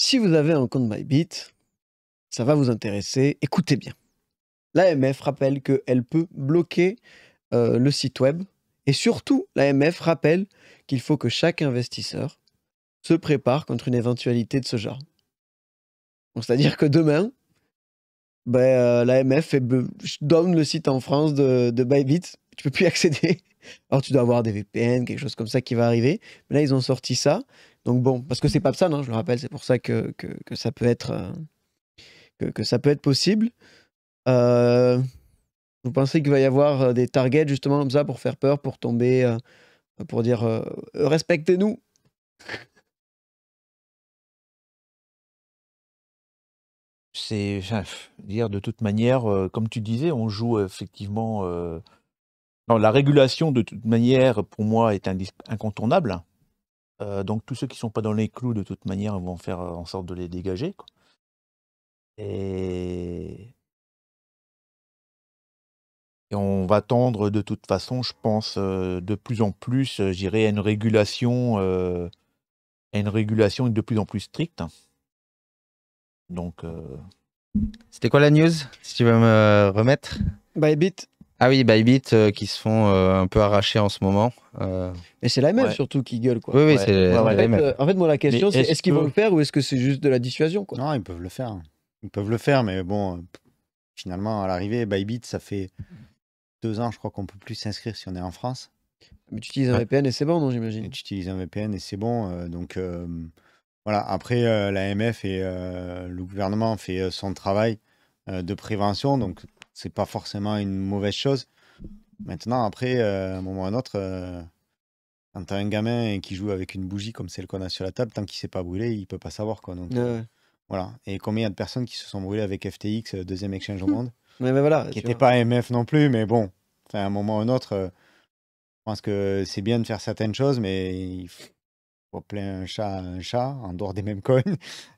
Si vous avez un compte MyBit, ça va vous intéresser. Écoutez bien. L'AMF rappelle qu'elle peut bloquer euh, le site web. Et surtout, l'AMF rappelle qu'il faut que chaque investisseur se prépare contre une éventualité de ce genre. C'est-à-dire que demain, ben, euh, l'AMF donne le site en France de, de Bybit. Tu peux plus y accéder. Alors tu dois avoir des VPN, quelque chose comme ça qui va arriver. Mais là, ils ont sorti ça. Donc bon, parce que c'est pas ça, hein, je le rappelle, c'est pour ça que, ça peut être euh, que, ça peut être possible. Euh, vous pensez qu'il va y avoir euh, des targets justement comme ça pour faire peur, pour tomber, pour dire respectez-nous. C'est dire de toute manière, comme tu disais, on joue effectivement. la régulation de toute manière pour moi est incontournable euh, donc tous ceux qui ne sont pas dans les clous, de toute manière, vont faire euh, en sorte de les dégager. Et... on va tendre de toute façon, je pense, euh, de plus en plus, j'irai à une régulation, à une régulation de plus en plus stricte. Donc. C'était quoi la news Si tu veux me remettre bah, bit. Ah oui, Bybit euh, qui se font euh, un peu arracher en ce moment. Euh... Mais c'est la même surtout qui gueule quoi. Oui, oui, c'est euh, en fait, moi la question c'est est-ce qu'ils vont le faire ou est-ce que c'est juste de la dissuasion quoi Non, ils peuvent le faire. Ils peuvent le faire, mais bon, finalement à l'arrivée, Bybit ça fait deux ans, je crois qu'on peut plus s'inscrire si on est en France. Mais tu utilises un VPN et c'est bon, non j'imagine. Tu utilises un VPN et c'est bon, donc voilà. Après, l'AMF et le gouvernement fait son travail de prévention, donc c'est pas forcément une mauvaise chose. Maintenant, après, euh, un moment ou à un autre, euh, quand t'as un gamin qui joue avec une bougie comme celle qu'on a sur la table, tant qu'il s'est pas brûlé, il peut pas savoir. Quoi. Donc, euh, voilà. Et combien de personnes qui se sont brûlées avec FTX, deuxième exchange au hum. monde, mais voilà, qui n'était pas MF non plus, mais bon, à un moment ou un autre, je pense que c'est bien de faire certaines choses, mais plein un chat un chat, en dehors des mêmes coins,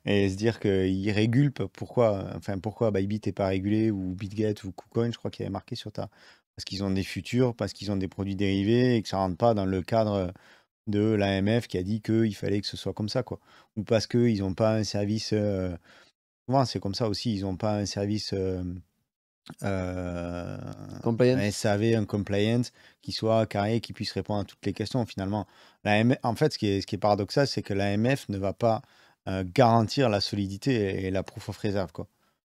et se dire qu'ils régulent. pourquoi, enfin, pourquoi Bybit n'est pas régulé, ou BitGet, ou KuCoin, je crois qu'il y avait marqué sur ta... Parce qu'ils ont des futurs, parce qu'ils ont des produits dérivés, et que ça rentre pas dans le cadre de l'AMF qui a dit qu'il fallait que ce soit comme ça, quoi. Ou parce qu'ils n'ont pas un service... Euh, c'est comme ça aussi, ils n'ont pas un service... Euh, euh, un SAV, un compliance qui soit carré, qui puisse répondre à toutes les questions. Finalement, en fait, ce qui est, ce qui est paradoxal, c'est que l'AMF ne va pas euh, garantir la solidité et, la proof of reserve. Quoi.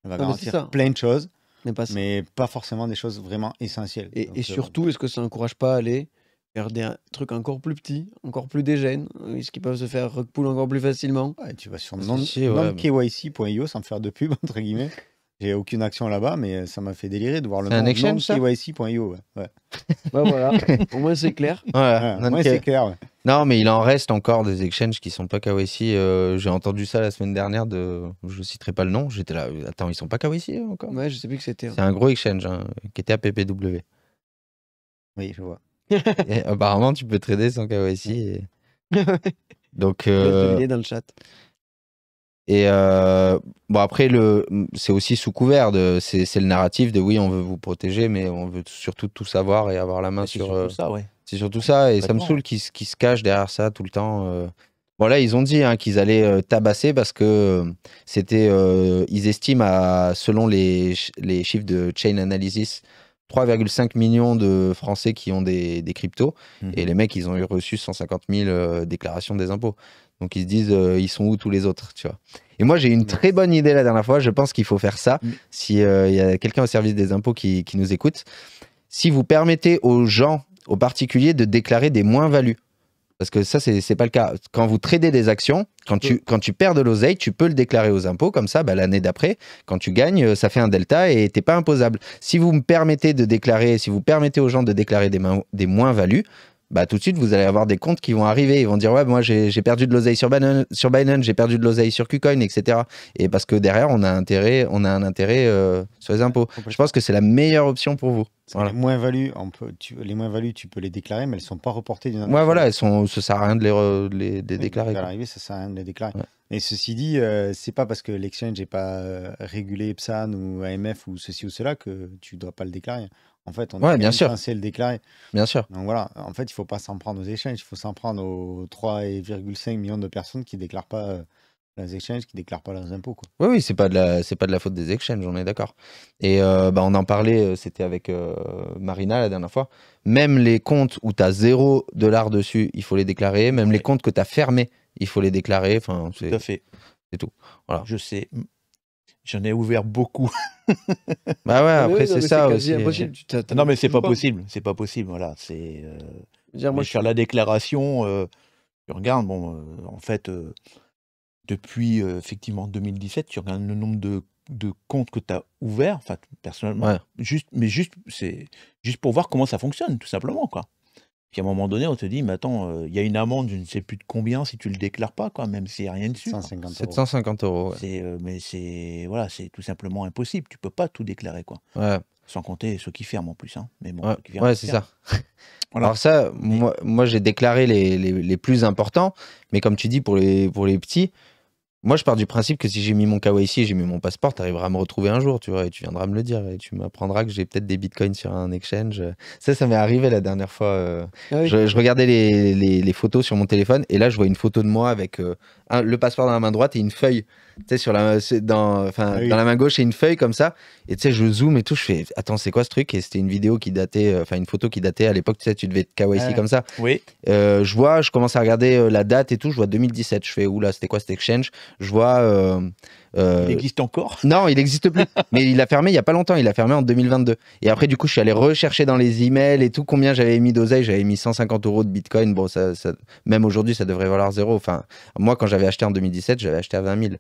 Elle va garantir plein de choses, mais pas, mais pas, forcément des choses vraiment essentielles. Et, euh, surtout, est-ce que ça n'encourage pas à aller vers des trucs encore plus petits, encore plus dégènes, euh, ce qu'ils peuvent se faire rug encore plus facilement Tu vas sur non-kyc.io sans me faire de pub, entre guillemets. J'ai aucune action là-bas, mais ça m'a fait délirer de voir le nom non-kyc.io. Ouais. ouais. Bah, voilà, au moins c'est clair. ouais, au moins c'est clair. Non, mais il en reste encore des exchanges qui sont pas KYC. Euh, j'ai entendu ça la semaine dernière de, je citerai pas le nom. J'étais là, attends, ils sont pas KYC encore. Ouais, je sais plus que c'était. C'est hein. un gros exchange hein, qui était à PPW. Oui, je vois. apparemment, tu peux trader sans KYC. Et... Donc. Euh... Je dans le chat. Et euh, bon après le c'est aussi sous couvert de c'est le narratif de oui on veut vous protéger mais on veut surtout tout savoir et avoir la main sur, tout euh, ça ouais c'est surtout ça, et ça me saoule qu'ils se cache derrière ça tout le temps. voilà euh. ils ont dit hein, qu'ils allaient euh, tabasser parce que euh, c'était, ils estiment, à, selon les, chiffres de Chain Analysis, 3,5 millions de Français qui ont des, des cryptos. Mmh. Et les mecs, ils ont eu reçu 150 000 déclarations des impôts. Donc ils se disent, ils sont où tous les autres, tu vois. Et moi, j'ai une mmh. très bonne idée la dernière fois. Je pense qu'il faut faire ça. Mmh. Si il y a quelqu'un au service des impôts qui, qui nous écoute, si vous permettez aux gens au particulier de déclarer des moins-values. Parce que ça, c'est n'est pas le cas. Quand vous tradez des actions, quand tu, quand tu perds de l'oseille, tu peux le déclarer aux impôts. Comme ça, bah, l'année d'après, quand tu gagnes, euh, ça fait un delta et tu n'es pas imposable. Si vous me permettez de déclarer, si vous permettez aux gens de déclarer des moins-values, bah, tout de suite, vous allez avoir des comptes qui vont arriver. Ils vont dire, ouais, moi, j'ai perdu de l'oseille sur, sur Binance, j'ai perdu de l'oseille sur KuCoin, etc. Et parce que derrière, on a, intérêt, on a un intérêt euh, sur les impôts. Je pense que c'est la meilleure option pour vous. Les moins-values, les moins-values, tu peux les déclarer, mais elles ne sont pas reportées d'une Ouais, voilà, elles sont, ça ne sert à rien de les, déclarer. Arriver, ça sert à rien de les déclarer. Et ceci dit, euh, c'est pas parce que l'exchange n'est pas euh, régulé Epsan ou AMF ou ceci ou cela que tu ne dois pas le déclarer. En fait, on ouais, bien censé le déclarer. Bien sûr. Donc voilà, en fait, il ne faut pas s'en prendre aux échanges, il faut s'en prendre aux 3,5 millions de personnes qui ne déclarent pas euh, leurs échanges, qui ne déclarent pas leurs impôts. Oui, oui, ce pas, de la, pas de la faute des échanges. on est d'accord. Et euh, bah, on en parlait, euh, c'était avec Marina la dernière fois. Même les comptes où tu as zéro dollar dessus, il faut les déclarer. Même les comptes que tu as fermés, il faut les déclarer. Enfin, tout à fait. C'est tout. Voilà. Je sais, J'en ai ouvert beaucoup. bah ouais, ah, après c'est ça aussi. Euh. Non mais c'est pas possible, c'est pas possible. Voilà, c'est. Euh, dire, moi, je sur la déclaration, euh, tu regardes, bon, en fait, depuis effectivement 2017, tu regardes le nombre de, de comptes que tu as ouverts, enfin personnellement, juste, mais juste, c'est juste pour voir comment ça fonctionne, tout simplement quoi. Puis à un moment donné, on te dit, mais attends, euh, il y a une amende, je ne sais plus de combien, si tu le déclares pas, quoi, même s'il n'y a rien dessus. 750 euros. 750 euros. Euh, mais c'est voilà, c'est tout simplement impossible. Tu peux pas tout déclarer, quoi. Ouais. Sans compter ceux qui ferment en plus. Hein. Mais bon, ouais, c'est ça. Alors ça, moi, moi j'ai déclaré les, les, les, plus importants, mais comme tu dis, pour les, pour les petits, moi, je pars du principe que si j'ai mis mon KYC et j'ai mis mon passeport, tu arriveras à me retrouver un jour, tu vois, et tu viendras me le dire, et tu m'apprendras que j'ai peut-être des bitcoins sur un exchange. Ça, ça m'est arrivé la dernière fois. Euh, ah je, regardais les, photos sur mon téléphone, et là, je vois une photo de moi avec euh, le passeport dans la main droite et une feuille sur la, dans, ah dans la main gauche, et une feuille comme ça. Et tu sais, je zoome et tout. Je fais, attends, c'est quoi ce truc Et c'était une vidéo qui datait, euh, enfin, une photo qui datait à l'époque, tu sais, tu devais être kawaii ici ah, comme ça. Oui. Euh, je vois, je commence à regarder euh, la date et tout. Je vois 2017. Je fais, oula, c'était quoi cet exchange Je vois. Euh, euh, il existe encore Non, il n'existe plus. mais il a fermé il n'y a pas longtemps. Il a fermé en 2022. Et après, du coup, je suis allé rechercher dans les emails et tout combien j'avais mis d'oseille. J'avais mis 150 euros de bitcoin. Bon, ça, même aujourd'hui, ça devrait valoir zéro. Enfin, moi, quand j'avais acheté en 2017, j'avais acheté à 20 000.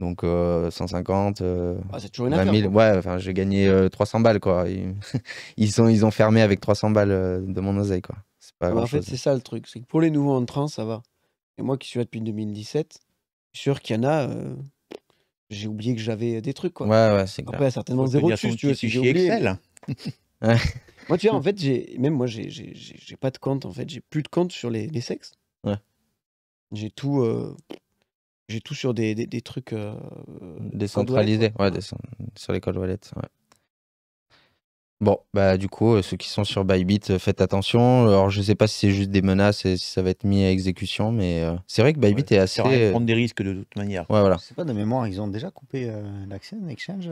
Donc 150, euh, euh, ah, c'est toujours une 20 000. Affaire, ouais, enfin j'ai gagné 300 balles quoi. Ils, ils ont fermé avec 300 balles de mon oseille quoi. Bah, en fait c'est ça le truc, pour les nouveaux entrants ça va. Et moi qui suis là depuis 2017, je suis sûr qu'il y en a, j'ai oublié que j'avais euh, des trucs. Quoi. Ouais, ouais, c'est Après, certainement zéro dessus, tu veux, si j'ai oublié. Excel. moi, tu vois, en fait, j'ai même moi, j'ai, j'ai, pas de compte, en fait. J'ai plus de compte sur les, les sexes. Ouais. J'ai tout, euh, j'ai tout sur des, des, trucs... Euh, Décentralisés, ouais, sur les codes wallets. ouais. Bon, bah du coup, euh, ceux qui sont sur Bybit, euh, faites attention. Alors, je sais pas si c'est juste des menaces et si ça va être mis à exécution, mais euh, c'est vrai que Bybit est assez. prendre des risques de toute manière. voilà. C'est pas de mémoire, ils ont déjà coupé l'accès à l'exchange,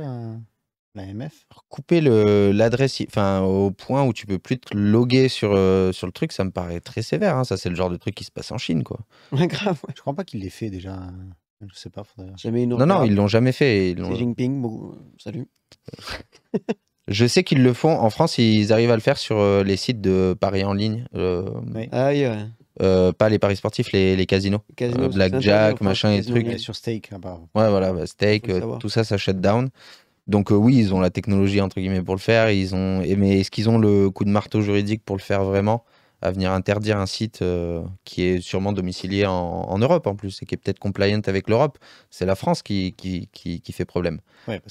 l'AMF. Couper le- l'adresse, enfin au point où tu peux plus te loguer sur sur le truc, ça me paraît très sévère. Hein. Ça, c'est le genre de truc qui se passe en Chine, quoi. Ouais, grave. Je crois pas qu'ils l'aient fait déjà. Je sais pas, Jamais une Non, non, ils l'ont jamais fait. Xi Jinping, salut. Je sais qu'ils le font. En France, ils arrivent à le faire sur euh, les sites de paris en ligne. Ah pas les paris sportifs, les, les casinos. Blackjack, machin et trucs. sur Stake. ouais, voilà, bah, Stake, tout ça, ça shut down. Donc oui, ils ont la technologie, entre guillemets, pour le faire. Ils ont... Mais est-ce qu'ils ont le coup de marteau juridique pour le faire vraiment à venir interdire un site euh, qui est sûrement domicilié en, Europe en plus et qui est peut-être compliant avec l'Europe. C'est la France qui, qui, qui, fait problème.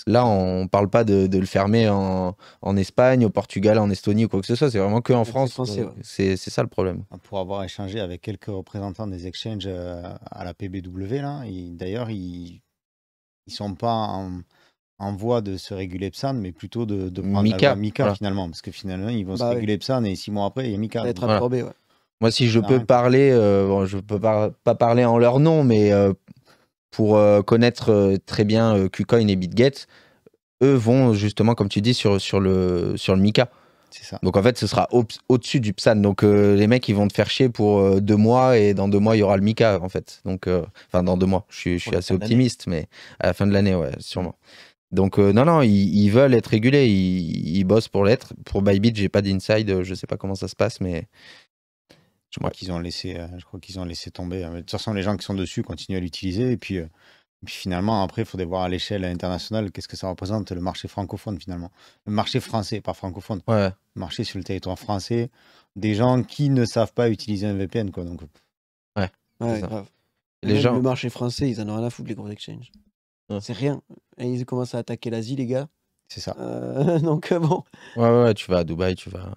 Là, on ne parle pas de, le fermer en, en, Espagne, au Portugal, en Estonie ou quoi que ce soit. C'est vraiment que en France. C'est ça le problème. Ah, pour avoir échangé avec quelques représentants des exchanges euh, à la PBW, d'ailleurs, ils ne sont pas en en voie de se réguler Psan, mais plutôt de, de prendre Mika, Mika finalement, parce que finalement ils vont se bah réguler Psan et six mois après il y a Mika. Être voilà. ouais. Moi si je ah peux parler, euh, bon, je peux pas, parler en leur nom, mais euh, pour euh, connaître très bien KuCoin et BitGet, eux vont justement comme tu dis sur, sur, le, sur le Mika. Ça. Donc en fait, ce sera au-dessus du PSAN. Donc les mecs, ils vont te faire chier pour deux mois et dans deux mois, il y aura le Mika en fait. Donc, enfin, dans deux mois, je, je suis assez optimiste, mais à la fin de l'année, ouais, sûrement. Donc euh, non, non, ils, veulent être régulés, ils, ils bossent pour l'être. Pour Bybit, j'ai pas d'inside, euh, je sais pas comment ça se passe, mais je crois qu'ils ont laissé, euh, ont laissé tomber. Hein. De toute façon, les gens qui sont dessus continuent à l'utiliser et puis, finalement après, il faudrait voir à l'échelle internationale qu'est-ce que ça représente le marché francophone finalement, le marché français, pas francophone, le marché sur le territoire français, des gens qui ne savent pas utiliser un VPN quoi. Donc ouais, ouais grave. Les gens... le marché français, ils en ont rien à foutre les gros exchanges. Hein. C'est rien. ils commencent à attaquer l'Asie, les gars. C'est ça. Euh, donc euh, bon. Ouais, ouais, tu vas à Dubaï, tu vas.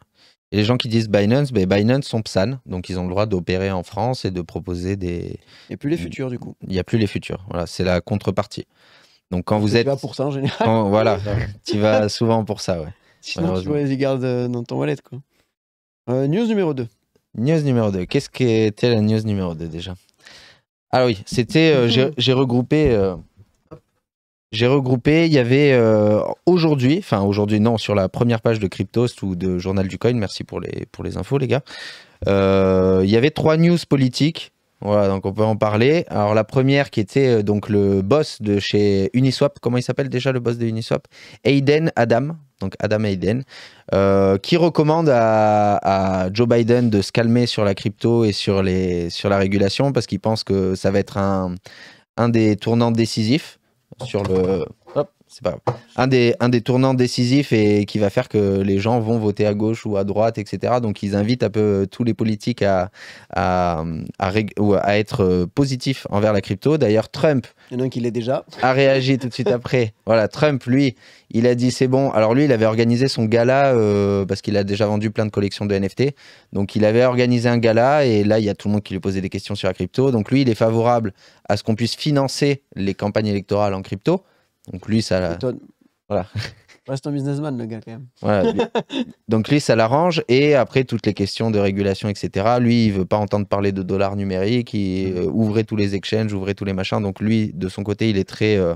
Et les gens qui disent Binance, ben Binance sont PSAN, donc ils ont le droit d'opérer en France et de proposer des. Il n'y a plus les futurs du coup. Il n'y a plus les futurs. Voilà, c'est la contrepartie. Donc quand vous êtes. Tu vas pour ça en général. voilà, tu vas souvent pour ça, ouais. Sinon, tu les gardes euh, dans ton wallet, quoi. news numéro 2. News numéro 2. Qu'est-ce qui était la news numéro 2 déjà Ah oui, c'était. j'ai regroupé. J'ai regroupé, il y avait euh, aujourd'hui, enfin aujourd'hui non, sur la première page de Cryptost ou de Journal du Coin, merci pour les, pour les infos les gars, euh, il y avait trois news politiques, voilà donc on peut en parler. Alors la première qui était euh, donc le boss de chez Uniswap, comment il s'appelle déjà le boss de Uniswap Aiden Adam, donc Adam Aiden, qui recommande à, à, Joe Biden de se calmer sur la crypto et sur, les, sur la régulation parce qu'il pense que ça va être un, un des tournants décisifs sur le c'est pas Un des, un des tournants décisifs et qui va faire que les gens vont voter à gauche ou à droite, etc. Donc ils invitent un peu euh, tous les politiques à, à, à, être euh, positifs envers la crypto. D'ailleurs, Trump. a réagi tout de suite après. Voilà, Trump, lui, il a dit c'est bon. Alors lui, il avait organisé son gala euh, parce qu'il a déjà vendu plein de collections de NFT. Donc il avait organisé un gala et là, il y a tout le monde qui lui posait des questions sur la crypto. Donc lui, il est favorable à ce qu'on puisse financer les campagnes électorales en crypto. Donc lui, ça. Voilà. Reste un businessman, le gars, quand même. Donc lui, ça l'arrange. Et après, toutes les questions de régulation, etc. Lui, il veut pas entendre parler de dollars numériques. Il euh, ouvrait tous les exchanges, ouvrait tous les machins. Donc lui, de son côté, il est très, euh,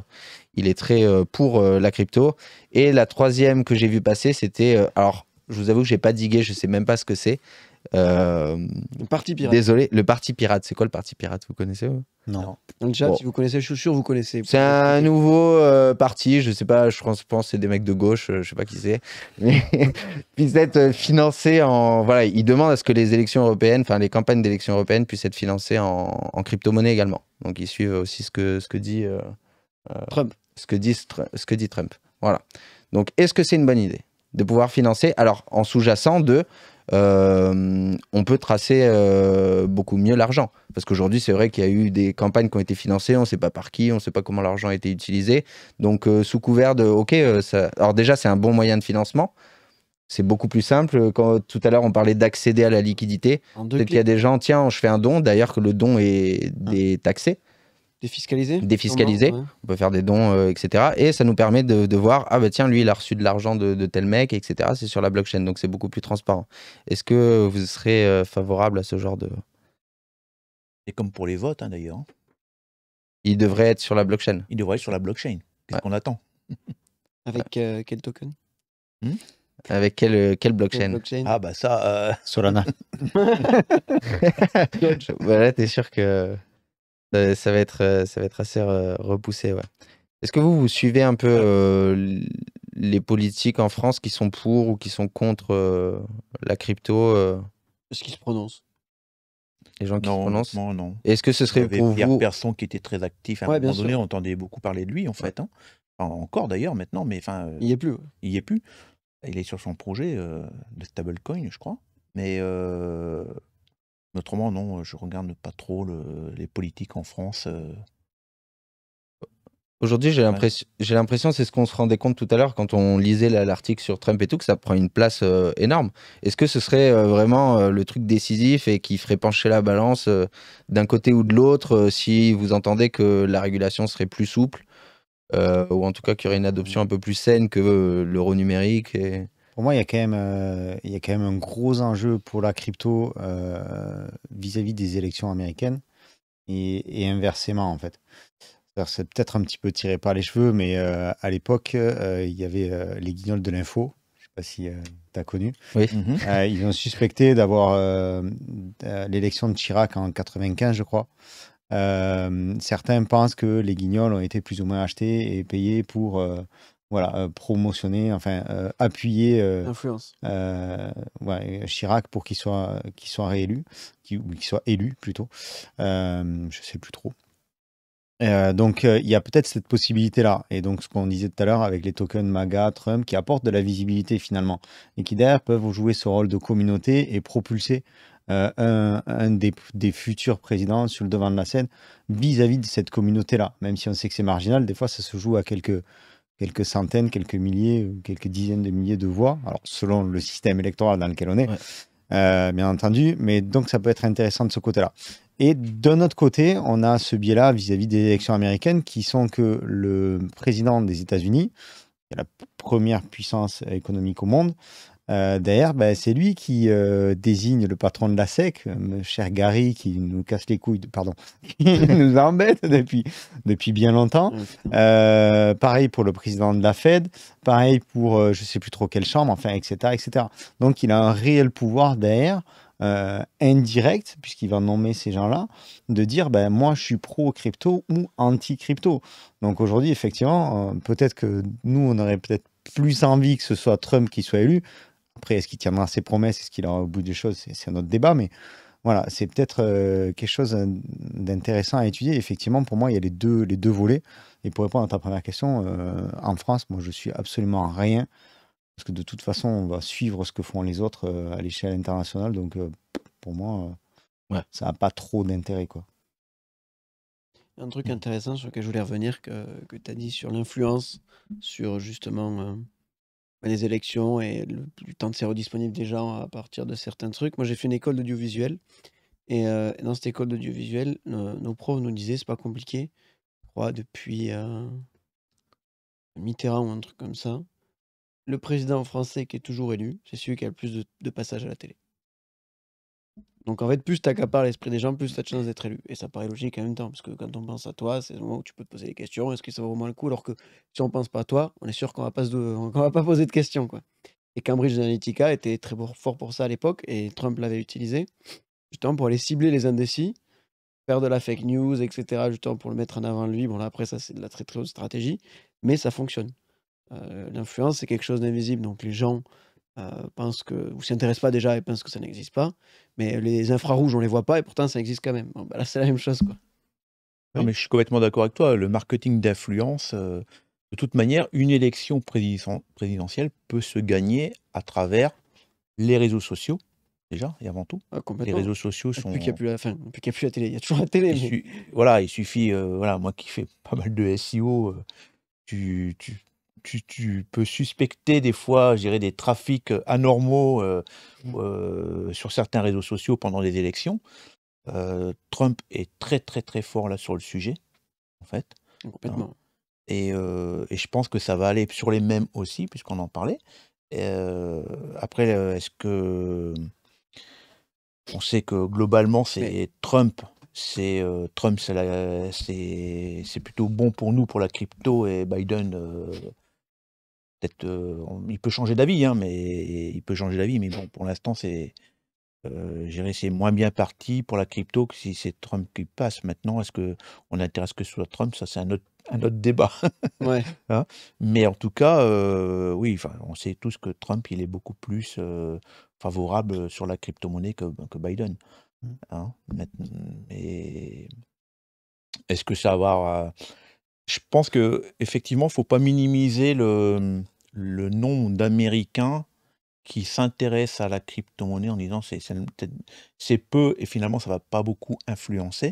il est très euh, pour la crypto. Et la troisième que j'ai vu passer, c'était. alors, je vous avoue que j'ai pas digué, je sais même pas ce que c'est. Le euh, Parti Pirate. Désolé, le Parti Pirate, c'est quoi le Parti Pirate Vous connaissez Non. Déjà, Chat, si vous connaissez, je suis vous connaissez. C'est un nouveau euh, parti, je sais pas, je pense que c'est des mecs de gauche, euh, je sais pas qui c'est. Mais être financé en. Voilà, ils demandent à ce que les élections européennes, enfin les campagnes d'élections européennes puissent être financées en, crypto-monnaie également. Donc ils suivent aussi ce que, ce que dit. Trump. Ce que, ce que dit Trump. Voilà. Donc est-ce que c'est une bonne idée de pouvoir financer Alors en sous-jacent de euh, on peut tracer euh, beaucoup mieux l'argent. Parce qu'aujourd'hui, c'est vrai qu'il y a eu des campagnes qui ont été financées, on ne sait pas par qui, on ne sait pas comment l'argent a été utilisé. Donc, euh, sous couvert de, OK, alors déjà, c'est un bon moyen de financement. C'est beaucoup plus simple. Quand tout à l'heure, on parlait d'accéder à la liquidité, peut-être qu'il y a des gens, tiens, je fais un don, d'ailleurs que le don est, est ah. taxé. Défiscaliser Défiscaliser. On peut faire des dons, euh, etc. Et ça nous permet de, voir, ah bah tiens, lui, il a reçu de l'argent de, tel mec, etc. C'est sur la blockchain, donc c'est beaucoup plus transparent. Est-ce que vous serez euh, favorable à ce genre de. Et comme pour les votes, hein, d'ailleurs. Hein. Il devrait être sur la blockchain. Il devrait être sur la blockchain. Qu'est-ce qu'on attend euh, hmm Avec quel token avec quelle, quelle blockchain, Ah bah ça... Solana. voilà, bah, t'es sûr que... Ça, va être, euh, ça va être assez euh, repoussé, ouais. Est-ce que vous, vous suivez un peu euh, les politiques en France qui sont pour ou qui sont contre la crypto Est-ce qu'ils se prononcent Les gens qui se prononcent Non, non. Est-ce que ce serait Il y pour une personne qui était très actif à un moment donné, on entendait beaucoup parler de lui en fait. Hein. encore d'ailleurs maintenant, mais enfin... il n'y est plus. Il n'y est plus. Il est sur son projet de stablecoin, je crois. Mais autrement, non, euh, je regarde pas trop les politiques en France. Euh. Aujourd'hui, j'ai l'impression, c'est ce qu'on se rendait compte tout à l'heure quand on lisait l'article sur Trump et tout, que ça prend une place euh, énorme. Est-ce que ce serait vraiment le truc décisif et qui ferait pencher la balance d'un côté ou de l'autre si vous entendez que la régulation serait plus souple ou en tout cas qu'il y aurait une adoption mmh. un peu plus saine que l'euro numérique et... Pour moi, euh, il y, a quand même, un gros enjeu pour la crypto euh, vis-à-vis des élections américaines et, inversement, en fait. C'est peut-être un petit peu tiré par les cheveux, mais euh, à l'époque, il y avait les guignols de l'info, Je ne sais pas si tu as connu. Oui. Mhm. ils ont suspecté d'avoir l'élection de Chirac en 95, je crois. certains pensent que les guignols ont été plus ou moins achetés et payés pour euh, promotionner, enfin euh, appuyer euh, Chirac pour qu'il soit, soit réélu, ou qu'il soit élu plutôt. je ne sais plus trop. donc il y a peut-être cette possibilité-là. Et donc ce qu'on disait tout à l'heure avec les tokens MAGA, Trump, qui apportent de la visibilité finalement, et qui d'ailleurs peuvent jouer ce rôle de communauté et propulser un, des, futurs présidents sur le devant de la scène vis-à-vis de cette communauté-là. Même si on sait que c'est marginal, des fois ça se joue à quelques, quelques centaines, quelques milliers, euh, quelques dizaines de milliers de voix, alors selon le système électoral dans lequel on est, euh, bien entendu, mais donc ça peut être intéressant de ce côté-là. Et d'un autre côté, on a ce biais-là vis-à-vis des élections américaines qui sont que le président des États-Unis, la première puissance économique au monde, D'ailleurs, ben, c'est lui qui euh, désigne le patron de la SEC, mon euh, cher Gary, qui nous casse les couilles, pardon, qui nous embête depuis, depuis bien longtemps. Euh, pareil pour le président de la Fed, pareil pour je ne sais plus trop quelle chambre, enfin, etc., etc. Donc il a un réel pouvoir derrière. indirect, puisqu'il va nommer ces gens-là, de dire ben, moi je suis pro-crypto ou anti-crypto. Donc aujourd'hui, effectivement, peut-être que nous on aurait peut-être plus envie que ce soit Trump qui soit élu après, est-ce qu'il tiendra ses promesses Est-ce qu'il aura au bout des choses C'est un autre débat, mais voilà, c'est peut-être euh, quelque chose d'intéressant à étudier. Effectivement, pour moi, il y a les deux, les deux volets. Et pour répondre à ta première question, euh, en France, moi, je suis absolument rien. Parce que de toute façon, on va suivre ce que font les autres euh, à l'échelle internationale. Donc, pour moi, ça n'a pas trop d'intérêt. Un truc intéressant sur lequel je voulais revenir, que, que tu as dit sur l'influence, sur justement les bah, élections et le, temps de cerveau disponible des gens à partir de certains trucs. Moi, j'ai fait une école d'audiovisuel. Et euh, dans cette école d'audiovisuel, nos, profs nous disaient, c'est pas compliqué, je crois, depuis euh, Mitterrand ou un truc comme ça, le président français qui est toujours élu, c'est celui qui a le plus de passages à la télé. Donc en fait, plus tu accapares l'esprit des gens, plus tu as de chances d'être élu. Et ça paraît logique en même temps, parce que quand on pense à toi, c'est le moment où tu peux te poser des questions, est-ce que ça vaut vraiment le coup Alors que si on pense pas à toi, on est sûr qu'on va pas, va pas poser de questions. Quoi. Et Cambridge Analytica était très fort pour ça à l'époque, et Trump l'avait utilisé, justement pour aller cibler les indécis, faire de la fake news, etc., justement pour le mettre en avant lui. Bon là après, ça c'est de la très très haute stratégie, mais ça fonctionne. Euh, l'influence, c'est quelque chose d'invisible, donc les gens euh, pense que ou s'intéresse pas déjà et pense que ça n'existe pas. Mais les infrarouges, on les voit pas et pourtant ça existe quand même. Bah, là, c'est la même chose. Quoi. Non, mais je suis complètement d'accord avec toi. Le marketing d'influence, euh, de toute manière, une élection présidentielle peut se gagner à travers les réseaux sociaux, déjà et avant tout. Ah, les réseaux sociaux sont. n'y a plus la plus la télé, il y a toujours la télé. Voilà, il suffit. Euh, voilà, moi qui fais pas mal de SEO, tu, tu tu, peux suspecter des fois, je dirais, des trafics euh, anormaux euh, mmh. euh, sur certains réseaux sociaux pendant les élections. Trump est très très très fort là sur le sujet, en fait. Oh, hein. Complètement. Et, et, je pense que ça va aller sur les mêmes aussi, puisqu'on en parlait. après, est-ce que on sait que globalement c'est Trump c'est Trump, c'est plutôt bon pour nous, pour la crypto, et Biden, peut-être, euh, il peut changer d'avis, hein, mais il peut changer d'avis, mais bon, pour l'instant, c'est, euh, c'est moins bien parti pour la crypto que si c'est Trump qui passe. Maintenant, est-ce que on intéresse que soit Trump Ça, c'est un autre, un autre débat. Hein? mais en tout cas, euh, oui, enfin, on sait tous que Trump, il est beaucoup plus favorable sur la crypto-monnaie que, Biden. Mmh. Hein est-ce que ça va je pense que effectivement, faut pas minimiser le le nombre d'Américains qui s'intéressent à la crypto-monnaie en disant c'est peu et finalement ça va pas beaucoup influencer.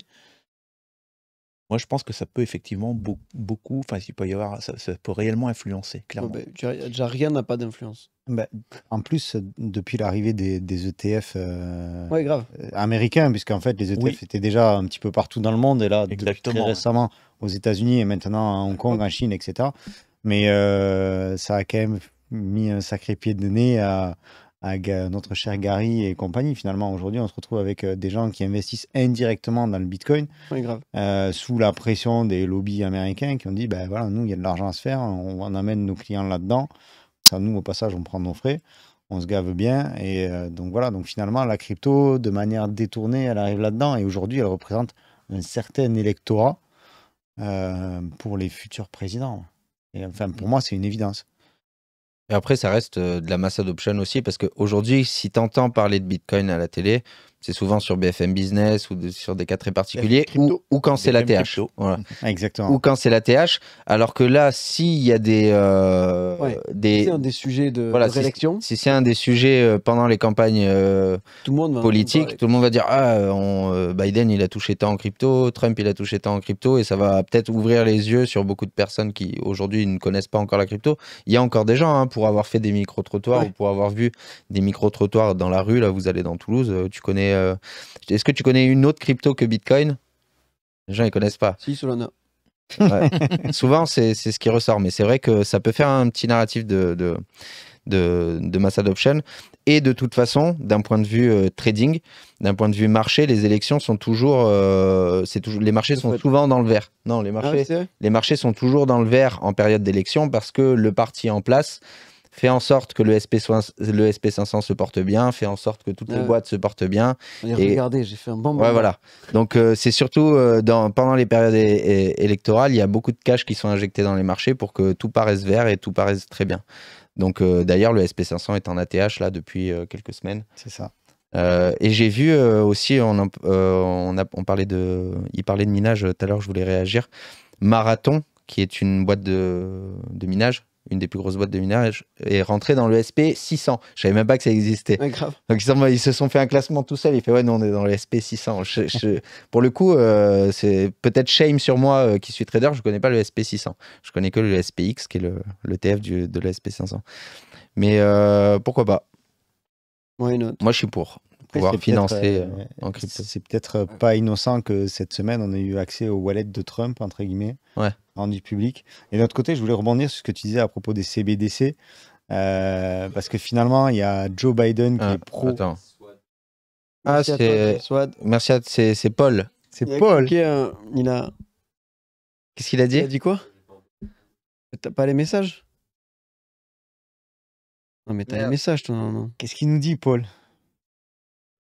Moi, je pense que ça peut effectivement beaucoup, enfin, il peut y avoir, ça, peut réellement influencer, clairement. Bah, déjà, rien n'a pas d'influence. Bah, en plus, euh, depuis l'arrivée des, ETF e euh, euh, américains, puisqu'en fait, les ETF étaient déjà un petit peu partout dans le monde, et là, Exactement, depuis récemment, aux États-Unis et maintenant à Hong Kong, en Chine, etc. Mais euh, ça a quand même mis un sacré pied de nez à, notre cher Gary et compagnie. Finalement, aujourd'hui, on se retrouve avec euh, des gens qui investissent indirectement dans le Bitcoin, euh, sous la pression des lobbies américains qui ont dit, ben voilà, nous, il y a de l'argent à se faire, on, amène nos clients là-dedans. Ça, nous, au passage, on prend nos frais, on se gave bien. Et donc voilà, donc finalement, la crypto, de manière détournée, elle arrive là-dedans. Et aujourd'hui, elle représente un certain électorat pour les futurs présidents. Et enfin, pour mmh. moi, c'est une évidence. Et après, ça reste euh, de la masse adoption aussi, parce qu'aujourd'hui, si tu parler de Bitcoin à la télé, c'est souvent sur BFM Business ou sur des cas très particuliers, ou, quand c'est la TH. Exactement. Ou quand c'est la TH. Alors que là, s'il y a des. Euh, des c'est un des sujets de, voilà, Si, c'est un des sujets euh, pendant les campagnes euh, politiques, tout le monde va dire Ah, Biden, il a touché tant en crypto, Trump, il a touché tant en crypto, et ça va peut-être ouvrir les yeux sur beaucoup de personnes qui, aujourd'hui, ne connaissent pas encore la crypto. Il y a encore des gens, hein, pour avoir fait des micro-trottoirs ou pour avoir vu des micro-trottoirs dans la rue, là, vous allez dans Toulouse, tu connais euh, est-ce que tu connais une autre crypto que Bitcoin Les gens, ne connaissent pas. Si, Solana. Souvent, c'est ce qui ressort, mais c'est vrai que ça peut faire un petit narratif de, de, de, mass adoption. Et de toute façon, d'un point de vue euh, trading, d'un point de vue marché, les élections sont toujours, euh, c'est toujours les marchés sont souvent dans le vert. Non, les ah, marchés, les marchés sont toujours dans le vert en période d'élection parce que le parti en place fais en sorte que le, SP le SP500 se porte bien, fait en sorte que toutes les boîtes se portent bien. regardez, j'ai fait un bon voilà. Donc, euh, c'est surtout euh, pendant les périodes électorales, il y a beaucoup de cash qui sont injectés dans les marchés pour que tout paraisse vert et tout paraisse très bien. Donc, euh, d'ailleurs, le SP500 est en ATH là depuis quelques semaines. C'est ça. et j'ai vu aussi, on, parlait de, il parlait de minage tout à l'heure, je voulais réagir. Marathon, qui est une boîte de, de minage, une des plus grosses boîtes de minerai est rentrée dans le SP 600. Je savais même pas que ça existait. Donc ils, se sont fait un classement tout seul. Il fait ouais, nous on est dans le SP 600. pour le coup, euh, c'est peut-être shame sur moi euh, qui suis trader. Je connais pas le SP 600. Je connais que le SPX qui est le, TF du, de l'SP 500. Mais euh, pourquoi pas Moi je suis pour pouvoir financer en crypto. C'est peut-être pas innocent que cette semaine on ait eu accès aux wallet de Trump entre guillemets. Ouais rendu public. Et d'un côté, je voulais rebondir sur ce que tu disais à propos des CBDC, euh, parce que finalement, il y a Joe Biden qui ah, est pro. Attends. Ah, c'est Merci à c'est Paul. C'est Paul. il a. Qu'est-ce qu'il a dit Il a dit quoi T'as pas les messages Non, mais t'as les messages, toi, Qu'est-ce qu'il nous dit, Paul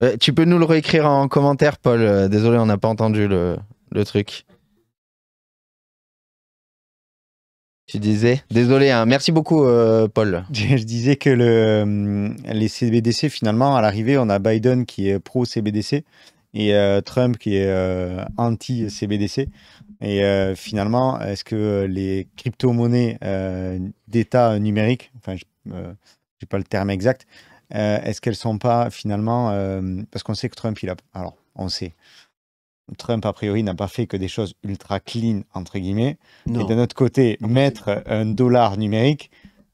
euh, Tu peux nous le réécrire en commentaire, Paul. Euh, désolé, on n'a pas entendu le, le truc. Tu disais Désolé, hein. merci beaucoup, euh, Paul. Je disais que le, euh, les CBDC, finalement, à l'arrivée, on a Biden qui est pro-CBDC et euh, Trump qui est anti-CBDC. Et finalement, est-ce que les crypto-monnaies d'État numérique, enfin, je n'ai pas le terme exact, est-ce qu'elles sont pas finalement. parce qu'on sait que Trump, il a. Alors, on sait. Trump, a priori, n'a pas fait que des choses ultra clean, entre guillemets. mais Et d'un autre côté, mettre un dollar numérique,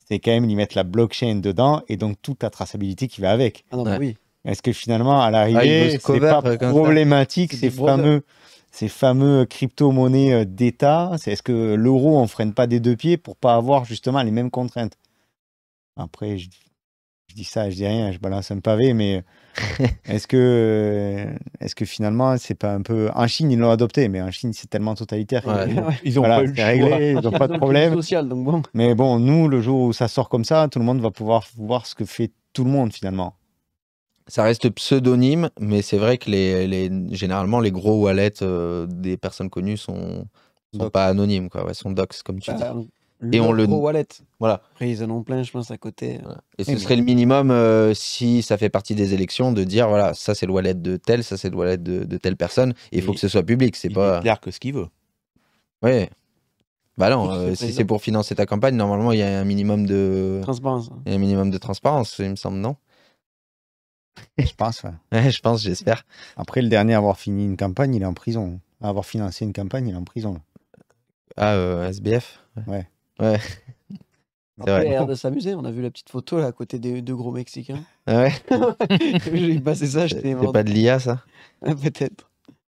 c'est quand même lui mettre la blockchain dedans et donc toute la traçabilité qui va avec. Ah bah oui. Est-ce que finalement, à l'arrivée, ah, c'est pas euh, problématique ces fameux, ces fameux crypto-monnaies euh, d'État Est-ce que l'euro, on freine pas des deux pieds pour pas avoir justement les mêmes contraintes Après, je, je, dis ça, je dis rien, je balance un pavé, mais est-ce que, est que finalement, c'est pas un peu. En Chine, ils l'ont adopté, mais en Chine, c'est tellement totalitaire. Ils, ont pas réglé, ils n'ont pas de problème. Mais bon, nous, le jour où ça sort comme ça, tout le monde va pouvoir voir ce que fait tout le monde finalement. Ça reste pseudonyme, mais c'est vrai que les, généralement, les gros wallets euh, des personnes connues sont, sont pas anonymes, quoi. Ouais, sont docs, comme tu bah, dis et on le gros wallet. Voilà. Après, ils en ont plein, je pense, à côté. Et eh ce ben, serait le minimum, euh, si ça fait partie des élections, de dire voilà, ça c'est le wallet de tel, ça c'est le wallet de, telle personne. Et il faut que ce soit public. C'est pas. clair que ce qu'il veut. oui Bah non, euh, si c'est pour financer ta campagne, normalement il y a un minimum de. Transparence. Il y a un minimum de transparence, il me semble, non Je pense, ouais. je pense, j'espère. Après, le dernier à avoir fini une campagne, il est en prison. À avoir financé une campagne, il est en prison. Ah, euh, SBF ouais. Ouais. Après, vrai. a l'air de s'amuser. On a vu la petite photo là à côté des deux gros Mexicains. Ah ouais. J'ai passé ça, j'étais C'est pas de l'IA, ça ah, Peut-être.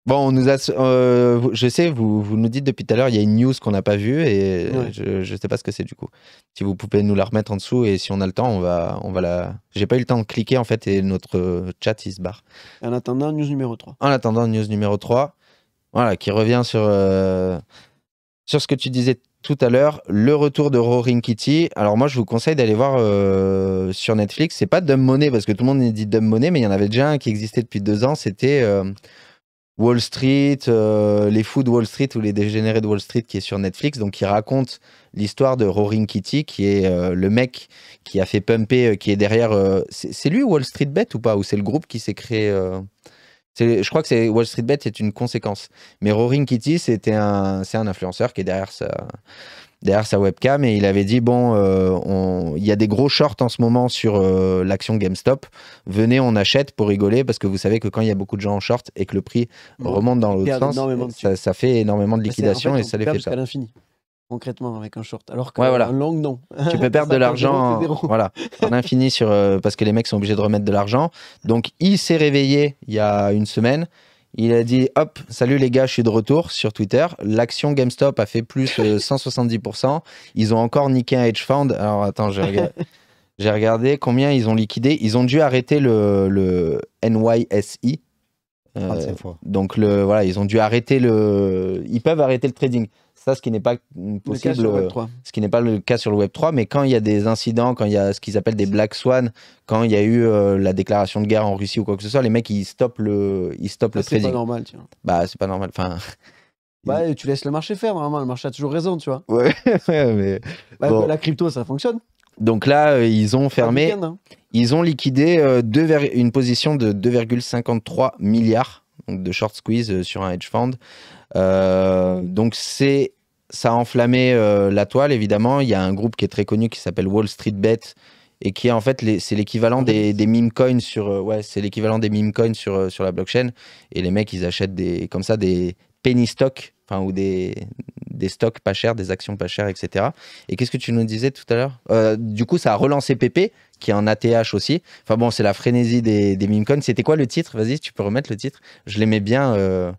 Bon, on nous a, euh, je sais, vous, vous nous dites depuis tout à l'heure, il y a une news qu'on n'a pas vue et je ne sais pas ce que c'est du coup. Si vous pouvez nous la remettre en dessous et si on a le temps, on va, on va la. J'ai pas eu le temps de cliquer en fait et notre euh, chat il se barre. En attendant, news numéro 3. En attendant, news numéro 3, voilà, qui revient sur euh, sur ce que tu disais tout à l'heure, le retour de Roaring Kitty. Alors moi, je vous conseille d'aller voir euh, sur Netflix. C'est pas Dumb Money parce que tout le monde dit Dumb Money, mais il y en avait déjà un qui existait depuis deux ans. C'était euh, Wall Street, euh, les fous de Wall Street ou les dégénérés de Wall Street qui est sur Netflix. Donc il raconte l'histoire de Roaring Kitty, qui est le mec qui a fait pumper, qui est derrière. c'est lui Wall Street Bet ou pas Ou c'est le groupe qui s'est créé je crois que c'est Wall Street Bet, c'est une conséquence. Mais Roaring Kitty, c'était un, c'est un influenceur qui est derrière sa, derrière sa webcam et il avait dit bon, euh, il y a des gros shorts en ce moment sur euh, l'action GameStop. Venez, on achète pour rigoler parce que vous savez que quand il y a beaucoup de gens en short et que le prix mmh. remonte dans l'autre sens, ça, fait énormément de bah, liquidation et ça les fait pas concrètement avec un short. Alors qu'un voilà. long, non. Tu peux perdre de l'argent voilà, en infini sur, euh, parce que les mecs sont obligés de remettre de l'argent. Donc, il s'est réveillé il y a une semaine. Il a dit hop, salut les gars, je suis de retour sur Twitter. L'action GameStop a fait plus euh, de 170%. Ils ont encore niqué un hedge fund. Alors attends, j'ai regardé, combien ils ont liquidé. Ils ont dû arrêter le, NYSI. Ah, euh, donc le, voilà, ils ont dû arrêter le. Ils peuvent arrêter le trading. Ça, ce qui n'est pas possible, euh, ce qui n'est pas le cas sur le Web 3, mais quand il y a des incidents, quand il y a ce qu'ils appellent des black swan, quand il y a eu euh, la déclaration de guerre en Russie ou quoi que ce soit, les mecs ils stoppent le, ils stoppent le trading. Ah, c'est pas normal, Bah c'est pas normal. Enfin. Bah, tu laisses le marché faire normalement. Le marché a toujours raison, tu vois. Ouais, mais bah, la crypto ça fonctionne. Donc là, euh, ils ont fermé, hein. ils ont liquidé deux, une position de 2,53 milliards de short squeeze euh, sur un hedge fund. Euh, donc c'est ça a enflammé euh, la toile évidemment. Il y a un groupe qui est très connu qui s'appelle Wall Street Bet et qui est en fait c'est l'équivalent des, des, meme coins sur ouais c'est l'équivalent des meme sur sur la blockchain et les mecs ils achètent des comme ça des penny stocks enfin ou des des stocks pas chers, des actions pas chères, etc. Et qu'est-ce que tu nous disais tout à l'heure euh, Du coup, ça a relancé PP, qui est en ATH aussi. Enfin bon, c'est la frénésie des, des Coins. C'était quoi le titre Vas-y, tu peux remettre le titre. Je l'aimais bien. Euh.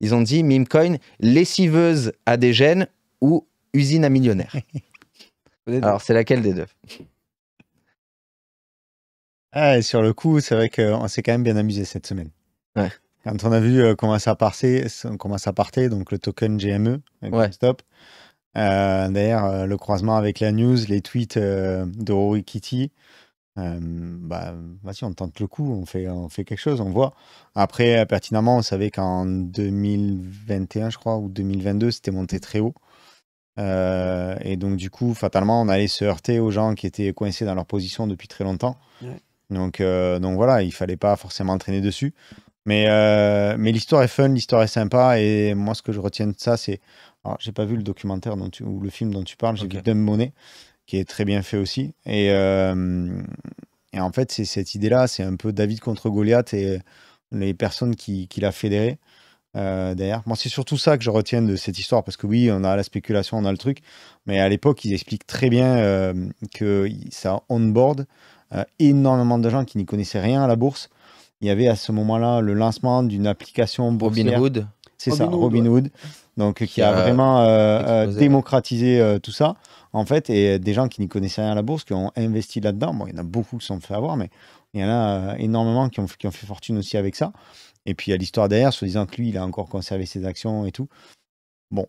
Ils ont dit memecoin, lessiveuse à des gènes ou usine à millionnaire. Alors, c'est laquelle des deux ah, et sur le coup, c'est vrai qu'on s'est quand même bien amusé cette semaine. Ouais. Quand on a vu euh, comment ça partait, donc le token GME, e, euh, stop. Euh, D'ailleurs, euh, le croisement avec la news, les tweets de Kitty, bah, on tente le coup, on fait, on fait quelque chose, on voit. Après, pertinemment, on savait qu'en 2021, je crois, ou 2022, c'était monté très haut. et donc, du coup, fatalement, on allait se heurter aux gens qui étaient coincés dans leur position depuis très longtemps. Donc, donc voilà, il fallait pas forcément traîner dessus. Mais, euh, mais l'histoire est fun, l'histoire est sympa. Et moi, ce que je retiens de ça, c'est. Alors, j'ai pas vu le documentaire dont ou le film dont tu parles, j'ai vu Dumb Money, qui est très bien fait aussi. Et, euh, et en fait, c'est cette idée-là, c'est un peu David contre Goliath et euh, les personnes qui, qui l'a fédéré. Euh, derrière. Moi, c'est surtout ça que je retiens de cette histoire, parce que oui, on a la spéculation, on a le truc, mais à l'époque, ils expliquent très bien que ça on-board énormément de gens qui n'y connaissaient rien à la bourse, il y avait à ce moment-là le lancement d'une application Robinhood. C'est ça, Robinhood. Donc, qui, a, vraiment euh, euh, démocratisé euh, tout ça, en fait, et des gens qui n'y connaissaient rien à la bourse, qui ont investi là-dedans. Bon, il y en a beaucoup qui se sont fait avoir, mais il y en a énormément qui ont, qui ont fait fortune aussi avec ça. Et puis, il y a l'histoire derrière, se disant que lui, il a encore conservé ses actions et tout. Bon,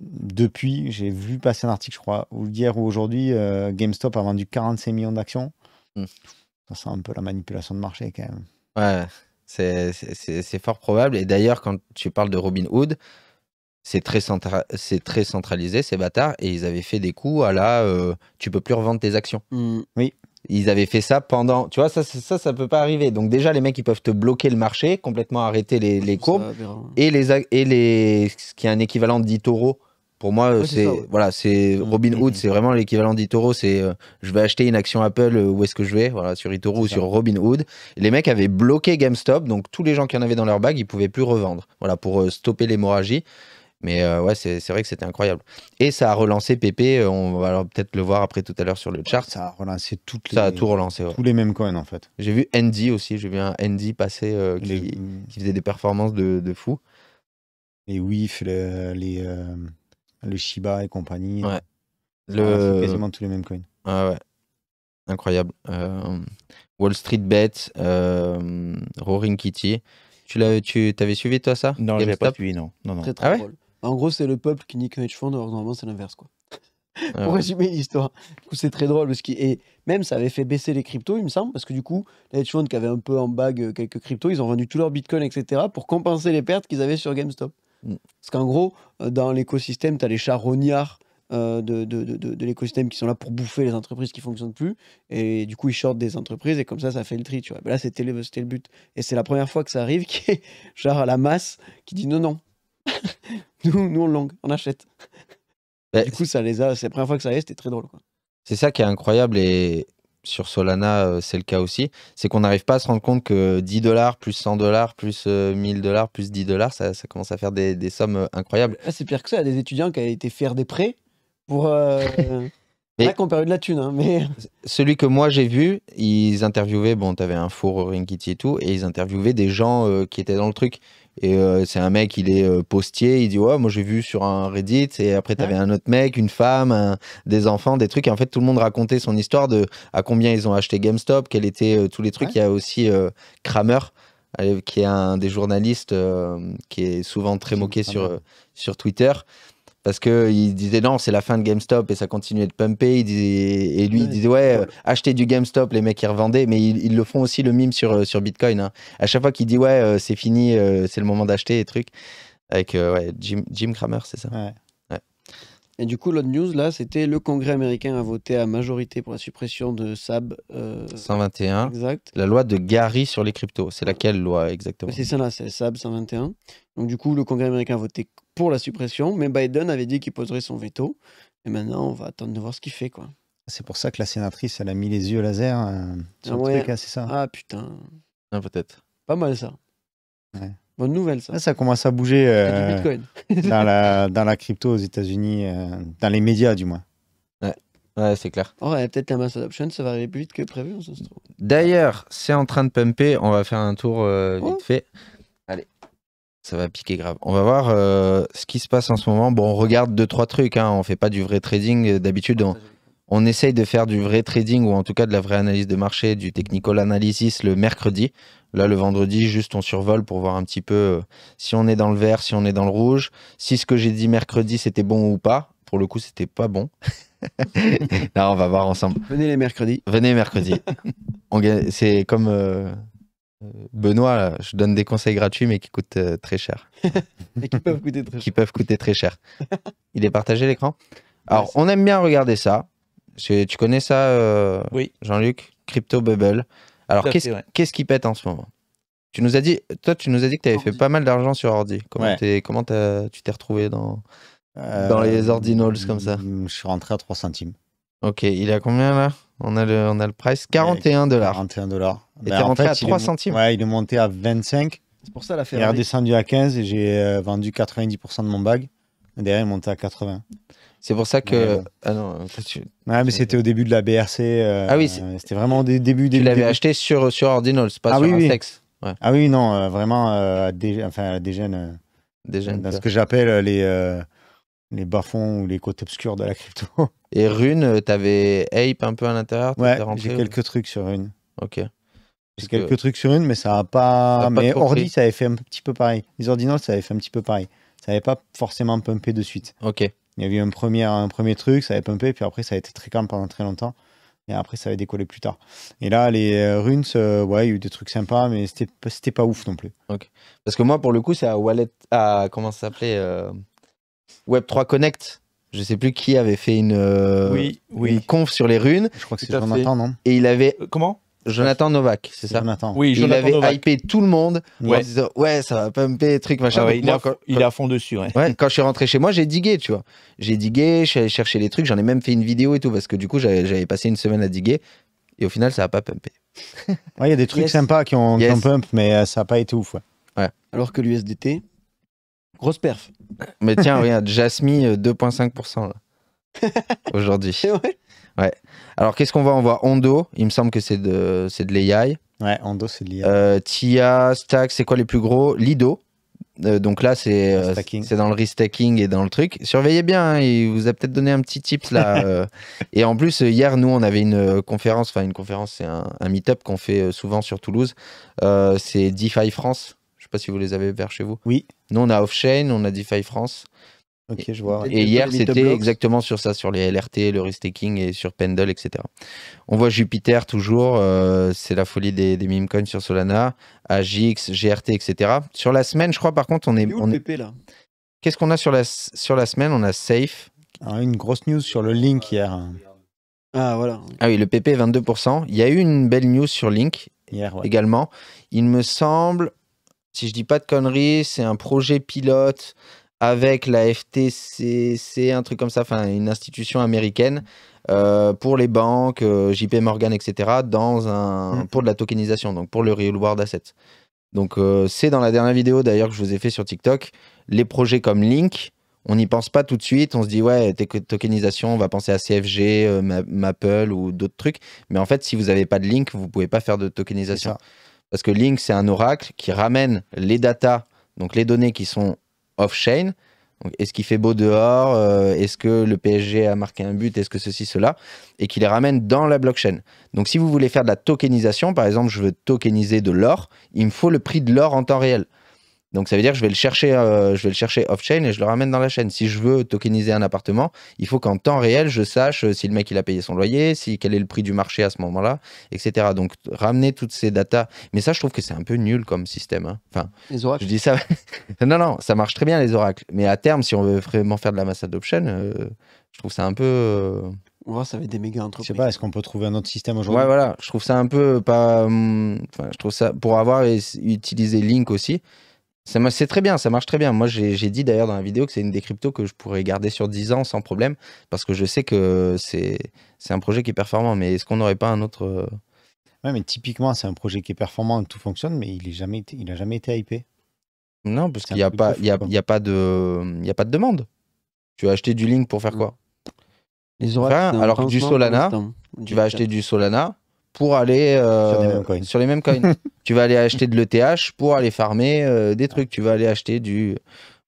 depuis, j'ai vu passer un article, je crois, hier ou aujourd'hui, GameStop a vendu 45 millions d'actions. Hmm. Ça sent un peu la manipulation de marché, quand même. Ouais, c'est fort probable. Et d'ailleurs, quand tu parles de Robin Hood, c'est très, très centralisé, ces bâtards, et ils avaient fait des coups à la euh, tu peux plus revendre tes actions. Mm. Oui. Ils avaient fait ça pendant. Tu vois, ça, ça, ça, peut pas arriver. Donc, déjà, les mecs, ils peuvent te bloquer le marché, complètement arrêter les, courbes, et, les, et les, ce qui est un équivalent de d'Itoro pour moi, c'est voilà, c'est mmh, Robin mmh, mmh. c'est vraiment l'équivalent d'Itoro. C'est euh, je vais acheter une action Apple, euh, où est-ce que je vais Voilà, sur Itoro ou sur Robinhood. Les mecs avaient bloqué GameStop, donc tous les gens qui en avaient dans leur bague, ils pouvaient plus revendre. Voilà, pour euh, stopper l'hémorragie. Mais ouais, c'est vrai que c'était incroyable. Et ça a relancé PP, On va peut-être le voir après tout à l'heure sur le chart. Ça a relancé toutes ça a tout relancé, tous les mêmes coins en fait. J'ai vu Andy aussi. J'ai vu un Andy passer qui, faisait des performances de, de fou. Les wif les le Shiba et compagnie. Ouais. Le... quasiment tous les mêmes coins. Ah ouais. Incroyable. Euh, Wall Street Bet, euh, Roaring Kitty. Tu l'avais, tu t'avais suivi toi ça Non, je l'ai pas suivi, non. non, non. Très, ah drôle. en gros, c'est le peuple qui nique un hedge fund. Alors, normalement, c'est l'inverse, quoi. Ah pour résumer l'histoire, c'est très drôle parce et même ça avait fait baisser les cryptos, il me semble, parce que du coup, les hedge funds qui avaient un peu en bague euh, quelques cryptos, ils ont vendu tous leurs bitcoins, etc., pour compenser les pertes qu'ils avaient sur GameStop. Parce qu'en gros, euh, dans l'écosystème, tu as les chats rognards euh, de, l'écosystème qui sont là pour bouffer les entreprises qui fonctionnent plus. Et du coup, ils shortent des entreprises et comme ça, ça fait le tri. Tu vois. là, c'était le, but. Et c'est la première fois que ça arrive, qui est genre à la masse, qui dit non, non. nous, nous, on longue, on achète. Bah, du coup, ça les a. C'est la première fois que ça arrive, c'était très drôle. C'est ça qui est incroyable et, sur Solana, euh, c'est le cas aussi, c'est qu'on n'arrive pas à se rendre compte que 10 dollars plus 100 dollars plus 1000 euh, dollars plus 10 dollars, ça, commence à faire des, sommes euh, incroyables. Ah, c'est pire que ça, il y a des étudiants qui ont été faire des prêts pour... là qu'on de la thune, hein, mais... Celui que moi j'ai vu, ils interviewaient, bon, tu avais un four Ring et tout, et ils interviewaient des gens qui étaient dans le truc. Et euh, c'est un mec, il est euh, postier, il dit Ouais, moi j'ai vu sur un Reddit, et après t'avais avais un autre mec, une femme, des enfants, des trucs. Et en fait, tout le monde racontait son histoire de à combien ils ont acheté GameStop, quels étaient euh, tous les trucs. Il y a aussi Kramer, qui est un des journalistes qui est souvent très moqué sur, sur Twitter, parce qu'il disait non, c'est la fin de GameStop et ça continuait de pumpé, Il et lui, il disait ouais, acheter euh, achetez du GameStop, les mecs ils revendaient, mais ils, le font aussi le mime sur, euh, sur Bitcoin. Hein. À chaque fois qu'il dit ouais, euh, c'est fini, c'est le moment d'acheter et trucs. Avec ouais, Jim, Jim Cramer, c'est ça. Et du coup, l'autre news, là, c'était le Congrès américain a voté à majorité pour la suppression de SAB. 121. Euh, exact. La loi de Gary sur les cryptos. C'est laquelle loi exactement C'est ça, là c'est SAB 121. Donc du coup, le Congrès américain a voté pour la suppression, mais Biden avait dit qu'il poserait son veto. Et maintenant, on va attendre de voir ce qu'il fait, quoi. C'est pour ça que la sénatrice, elle a mis les yeux laser euh, sur ah le truc, hein, c'est ça Ah putain. Ah, peut-être. Pas mal ça. Ouais. Bonne nouvelle, ça. ça commence à bouger euh, dans, la, crypto aux États-Unis, euh, dans les médias du moins. Ouais, c'est clair. Oh, ouais, peut-être la mass adoption, ça va arriver plus vite que prévu. Hein, D'ailleurs, c'est en train de pumper. On va faire un tour euh, vite oh. fait. Allez, ça va piquer grave. On va voir ce qui se passe en ce moment. Bon, on regarde deux, trois trucs. Hein. On fait pas du vrai trading. D'habitude, on essaye de faire du vrai trading ou en tout cas de la vraie analyse de marché, du technical analysis le mercredi. Là, le vendredi, juste on survole pour voir un petit peu euh, si on est dans le vert, si on est dans le rouge, si ce que j'ai dit mercredi c'était bon ou pas. Pour le coup, c'était pas bon. Là, on va voir ensemble. Venez les mercredis. Venez mercredi. C'est comme euh, euh, Benoît, je donne des conseils gratuits mais qui coûtent très cher. Et qui peuvent coûter très cher. qui peuvent coûter très cher. Il est partagé l'écran Alors, on aime bien regarder ça. Tu connais ça, euh, oui. Jean-Luc Crypto Bubble. Alors, qu'est-ce qui pète en ce moment tu nous as dit, Toi, tu nous as dit que tu avais fait pas mal d'argent sur ordi. Comment, comment tu t'es retrouvé dans, euh, dans les ordinals comme ça mm, Je suis rentré à 3 centimes. Ok, il est à combien là on a, le, on a le price 41 dollars. 41 dollars. Et ben, tu es rentré à 3 centimes. Ouais, il est monté à 25. C'est pour ça la Ferrari. Il est redescendu à 15 et j'ai euh, vendu 90% de mon bag. Derrière, il est monté à 80. C'est pour ça que. Euh, ah non, ouais, mais c'était au début de la BRC. Euh, ah oui, c'était vraiment au début des. Tu l'avais acheté sur, sur Ordinals, pas ah sur oui, Ah oui, non, euh, vraiment à des, enfin, des jeunes. des jeunes. Dans ce que j'appelle les, les bas-fonds ou les côtes obscures de la crypto. Et Rune, t'avais Ape un peu à l'intérieur Ouais, j'ai quelques trucs sur Rune. Ok. J'ai quelques trucs sur Rune, mais ça n'a pas. mais Ordi, ça avait fait un petit peu pareil. Les Ordinals, ça avait fait un petit peu pareil. Ça n'avait pas forcément pumpé de suite. Ok. Il y avait eu un premier, un premier truc, ça avait pumpé, puis après, ça a été très calme pendant très longtemps. Et après, ça avait décollé plus tard. Et là, les euh, runes, euh, ouais, il y a eu des trucs sympas, mais c'était, c'était pas ouf non plus. Parce que moi, pour le coup, c'est à Wallet. À, comment ça s'appelait euh, Web3 Connect. Je sais plus qui avait fait une, oui, conf sur les runes. Je crois que c'est Jonathan, non Et il avait. Comment Jonathan Novak, c'est ça Jonathan. Oui, il avait hypé tout le monde ouais. en disant ouais, ça va pumper, truc machin. Ah il, est à fond dessus. Ouais. quand je suis rentré chez moi, j'ai digué, tu vois. J'ai digué, je suis allé chercher les trucs, j'en ai même fait une vidéo et tout parce que du coup, j'avais passé une semaine à diguer et au final, ça n'a pas pumpé. Il y a des trucs sympas qui ont, pump, mais euh, ça n'a pas été ouf. Ouais. Alors que l'USDT, grosse perf. Mais tiens, regarde, Jasmine 2,5% euh, aujourd'hui. Ouais. Alors, qu'est-ce qu'on voit On voit Hondo. il me semble que c'est de, c'est de l'AI. Ouais, Ondo, c'est de euh, Tia, Stack, c'est quoi les plus gros Lido. Euh, donc là, c'est euh, c'est dans le restacking et dans le truc. Surveillez bien, hein, il vous a peut-être donné un petit tips là. et en plus, hier, nous, on avait une conférence, enfin une conférence, c'est un, meet-up qu'on fait souvent sur Toulouse. c'est DeFi France. Je sais pas si vous les avez vers chez vous. Oui. Nous, on a Offchain, on a DeFi France. Et, hier, c'était exactement sur ça, sur les LRT, le restaking et sur Pendle, etc. On voit Jupiter toujours, euh, c'est la folie des, des meme coins sur Solana, AGX, GRT, etc. Sur la semaine, je crois, par contre, on est. là Qu'est-ce qu'on a sur la, sur la semaine On a Safe. Ah, une grosse news sur le Link hier. Ah, voilà. Ah oui, le PP 22%. Il y a eu une belle news sur Link hier, également. Il me semble, si je dis pas de conneries, c'est un projet pilote avec la c'est un truc comme ça, enfin une institution américaine euh, pour les banques, euh, JP Morgan, etc. Dans un mmh. pour de la tokenisation, donc pour le real world assets. Donc euh, c'est dans la dernière vidéo d'ailleurs que je vous ai fait sur TikTok. Les projets comme Link, on n'y pense pas tout de suite. On se dit ouais tokenisation, on va penser à CFG, Maple ou d'autres trucs. Mais en fait, si vous n'avez pas de Link, vous pouvez pas faire de tokenisation parce que Link c'est un oracle qui ramène les datas, donc les données qui sont off-chain. Est-ce qu'il fait beau dehors euh, Est-ce que le PSG a marqué un but Est-ce que ceci, cela Et qui les ramène dans la blockchain. Donc si vous voulez faire de la tokenisation, par exemple, je veux tokeniser de l'or, il me faut le prix de l'or en temps réel. Donc ça veut dire que je vais le chercher, euh, je vais le chercher off-chain et je le ramène dans la chaîne. Si je veux tokeniser un appartement, il faut qu'en temps réel, je sache euh, si le mec il a payé son loyer, si quel est le prix du marché à ce moment-là, etc. Donc ramener toutes ces datas. Mais ça, je trouve que c'est un peu nul comme système. Hein. Enfin, les oracles. Je dis ça. non, non, ça marche très bien les oracles. Mais à terme, si on veut vraiment faire de la masse adoption, euh, je trouve ça un peu. ça va être des méga entreprises. Je sais pas, est-ce qu'on peut trouver un autre système aujourd'hui Ouais, voilà, je trouve ça un peu pas. Hum, enfin, je trouve ça. Pour avoir utilisé Link aussi, c'est très bien, ça marche très bien. Moi, j'ai dit d'ailleurs dans la vidéo que c'est une des cryptos que je pourrais garder sur 10 ans sans problème, parce que je sais que c'est un projet qui est performant. Mais est-ce qu'on n'aurait pas un autre. Euh, ouais, mais typiquement, c'est un projet qui est performant, tout fonctionne, mais il n'a jamais, été, jamais été hypé. Non, parce qu'il n'y a, pas, a, de, a pas de demande. Tu vas acheter du Link pour faire mm. quoi Les oracles, Alors que du Solana, tu vas acheter du Solana, pour aller euh, sur les mêmes coins. tu vas aller acheter de l'ETH pour aller farmer euh, des trucs. Tu vas aller acheter du.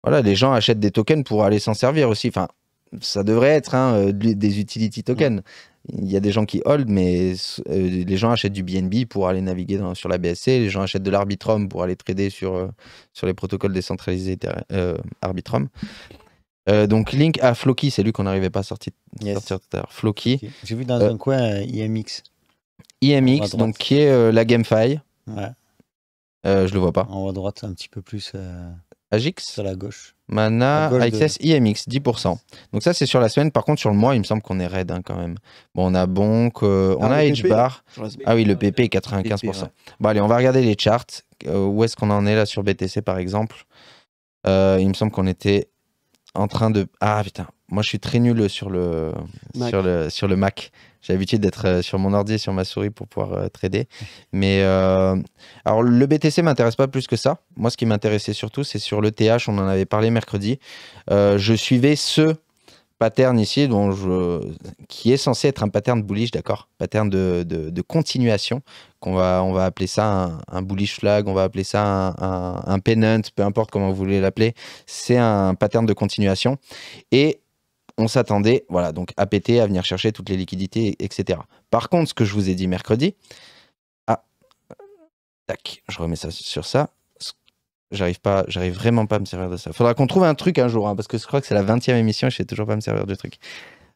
Voilà, les gens achètent des tokens pour aller s'en servir aussi. Enfin, ça devrait être hein, euh, des utility tokens. Il y a des gens qui hold, mais les gens achètent du BNB pour aller naviguer sur la BSC. Les gens achètent de l'Arbitrum pour aller trader sur, sur les protocoles décentralisés Arbitrum. donc Link à Floki, c'est lui qu'on n'arrivait pas à sortir, tout à l'heure. Floki. J'ai vu dans un coin IMX. IMX, donc qui est euh, la GameFi. Ouais. Euh, je le vois pas. En haut à droite, un petit peu plus. Euh, à Sur la gauche. Mana, la IMX, 10%. Donc ça, c'est sur la semaine. Par contre, sur le mois, il me semble qu'on est raid hein, quand même. Bon, on a bon euh, on ah, a HBAR. Ah oui, le PP, 95%. Bon, allez, on va regarder les charts. où est-ce qu'on en est là sur BTC, par exemple Il me semble qu'on était en train de... Ah putain, moi je suis très nul sur le, sur le, sur le Mac. J'ai l'habitude d'être euh, sur mon ordi et sur ma souris pour pouvoir euh, trader. Mais euh, alors, le BTC m'intéresse pas plus que ça. Moi, ce qui m'intéressait surtout, c'est sur le TH. On en avait parlé mercredi. je suivais ce pattern ici dont je, qui est censé être un pattern bullish, d'accord Pattern de, de, continuation, qu'on va, on va appeler ça un, bullish flag, on va appeler ça un, un pennant, peu importe comment vous voulez l'appeler. C'est un pattern de continuation. Et on s'attendait, voilà, donc à péter, à venir chercher toutes les liquidités, etc. Par contre, ce que je vous ai dit mercredi, ah, tac, je remets ça sur ça. J'arrive pas, j'arrive vraiment pas à me servir de ça. Faudra qu'on trouve un truc un jour, hein, parce que je crois que c'est la 20e émission et je sais toujours pas me servir de truc.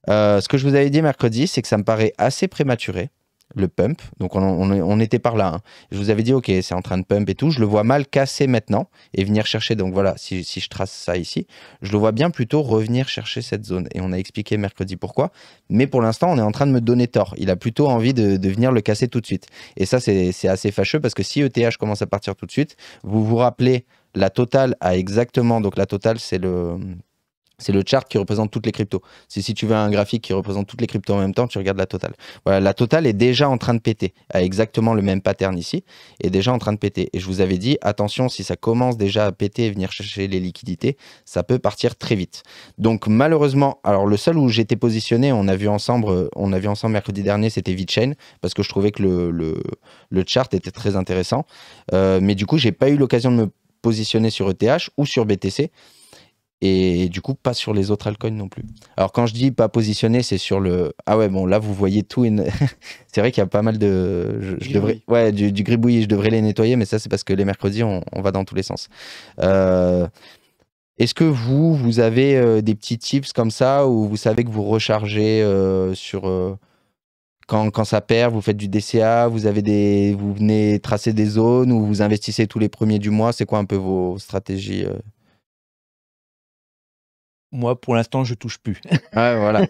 Euh, ce que je vous avais dit mercredi, c'est que ça me paraît assez prématuré le pump. Donc on, était par là. Hein. Je vous avais dit, ok, c'est en train de pump et tout. Je le vois mal casser maintenant et venir chercher. Donc voilà, si, je trace ça ici, je le vois bien plutôt revenir chercher cette zone. Et on a expliqué mercredi pourquoi. Mais pour l'instant, on est en train de me donner tort. Il a plutôt envie de, venir le casser tout de suite. Et ça, c'est assez fâcheux parce que si ETH commence à partir tout de suite, vous vous rappelez la totale a exactement. Donc la totale, c'est le c'est le chart qui représente toutes les cryptos. Si, si tu veux un graphique qui représente toutes les cryptos en même temps, tu regardes la totale. Voilà, la totale est déjà en train de péter, a exactement le même pattern ici, est déjà en train de péter. Et je vous avais dit, attention, si ça commence déjà à péter et venir chercher les liquidités, ça peut partir très vite. Donc malheureusement, alors le seul où j'étais positionné, on a vu ensemble, on a vu ensemble mercredi dernier, c'était VeChain, parce que je trouvais que le, chart était très intéressant. Euh, mais du coup, j'ai pas eu l'occasion de me positionner sur ETH ou sur BTC et du coup pas sur les autres altcoins non plus. Alors quand je dis pas positionner, c'est sur le ah ouais bon là vous voyez tout. Une... c'est vrai qu'il y a pas mal de je, devrais ouais du, gribouillis, je devrais les nettoyer, mais ça c'est parce que les mercredis on, on, va dans tous les sens. Euh, est-ce que vous vous avez euh, des petits tips comme ça où vous savez que vous rechargez euh, sur quand, quand, ça perd, vous faites du DCA, vous avez des vous venez tracer des zones ou vous investissez tous les premiers du mois. C'est quoi un peu vos stratégies moi, pour l'instant, je touche plus. voilà.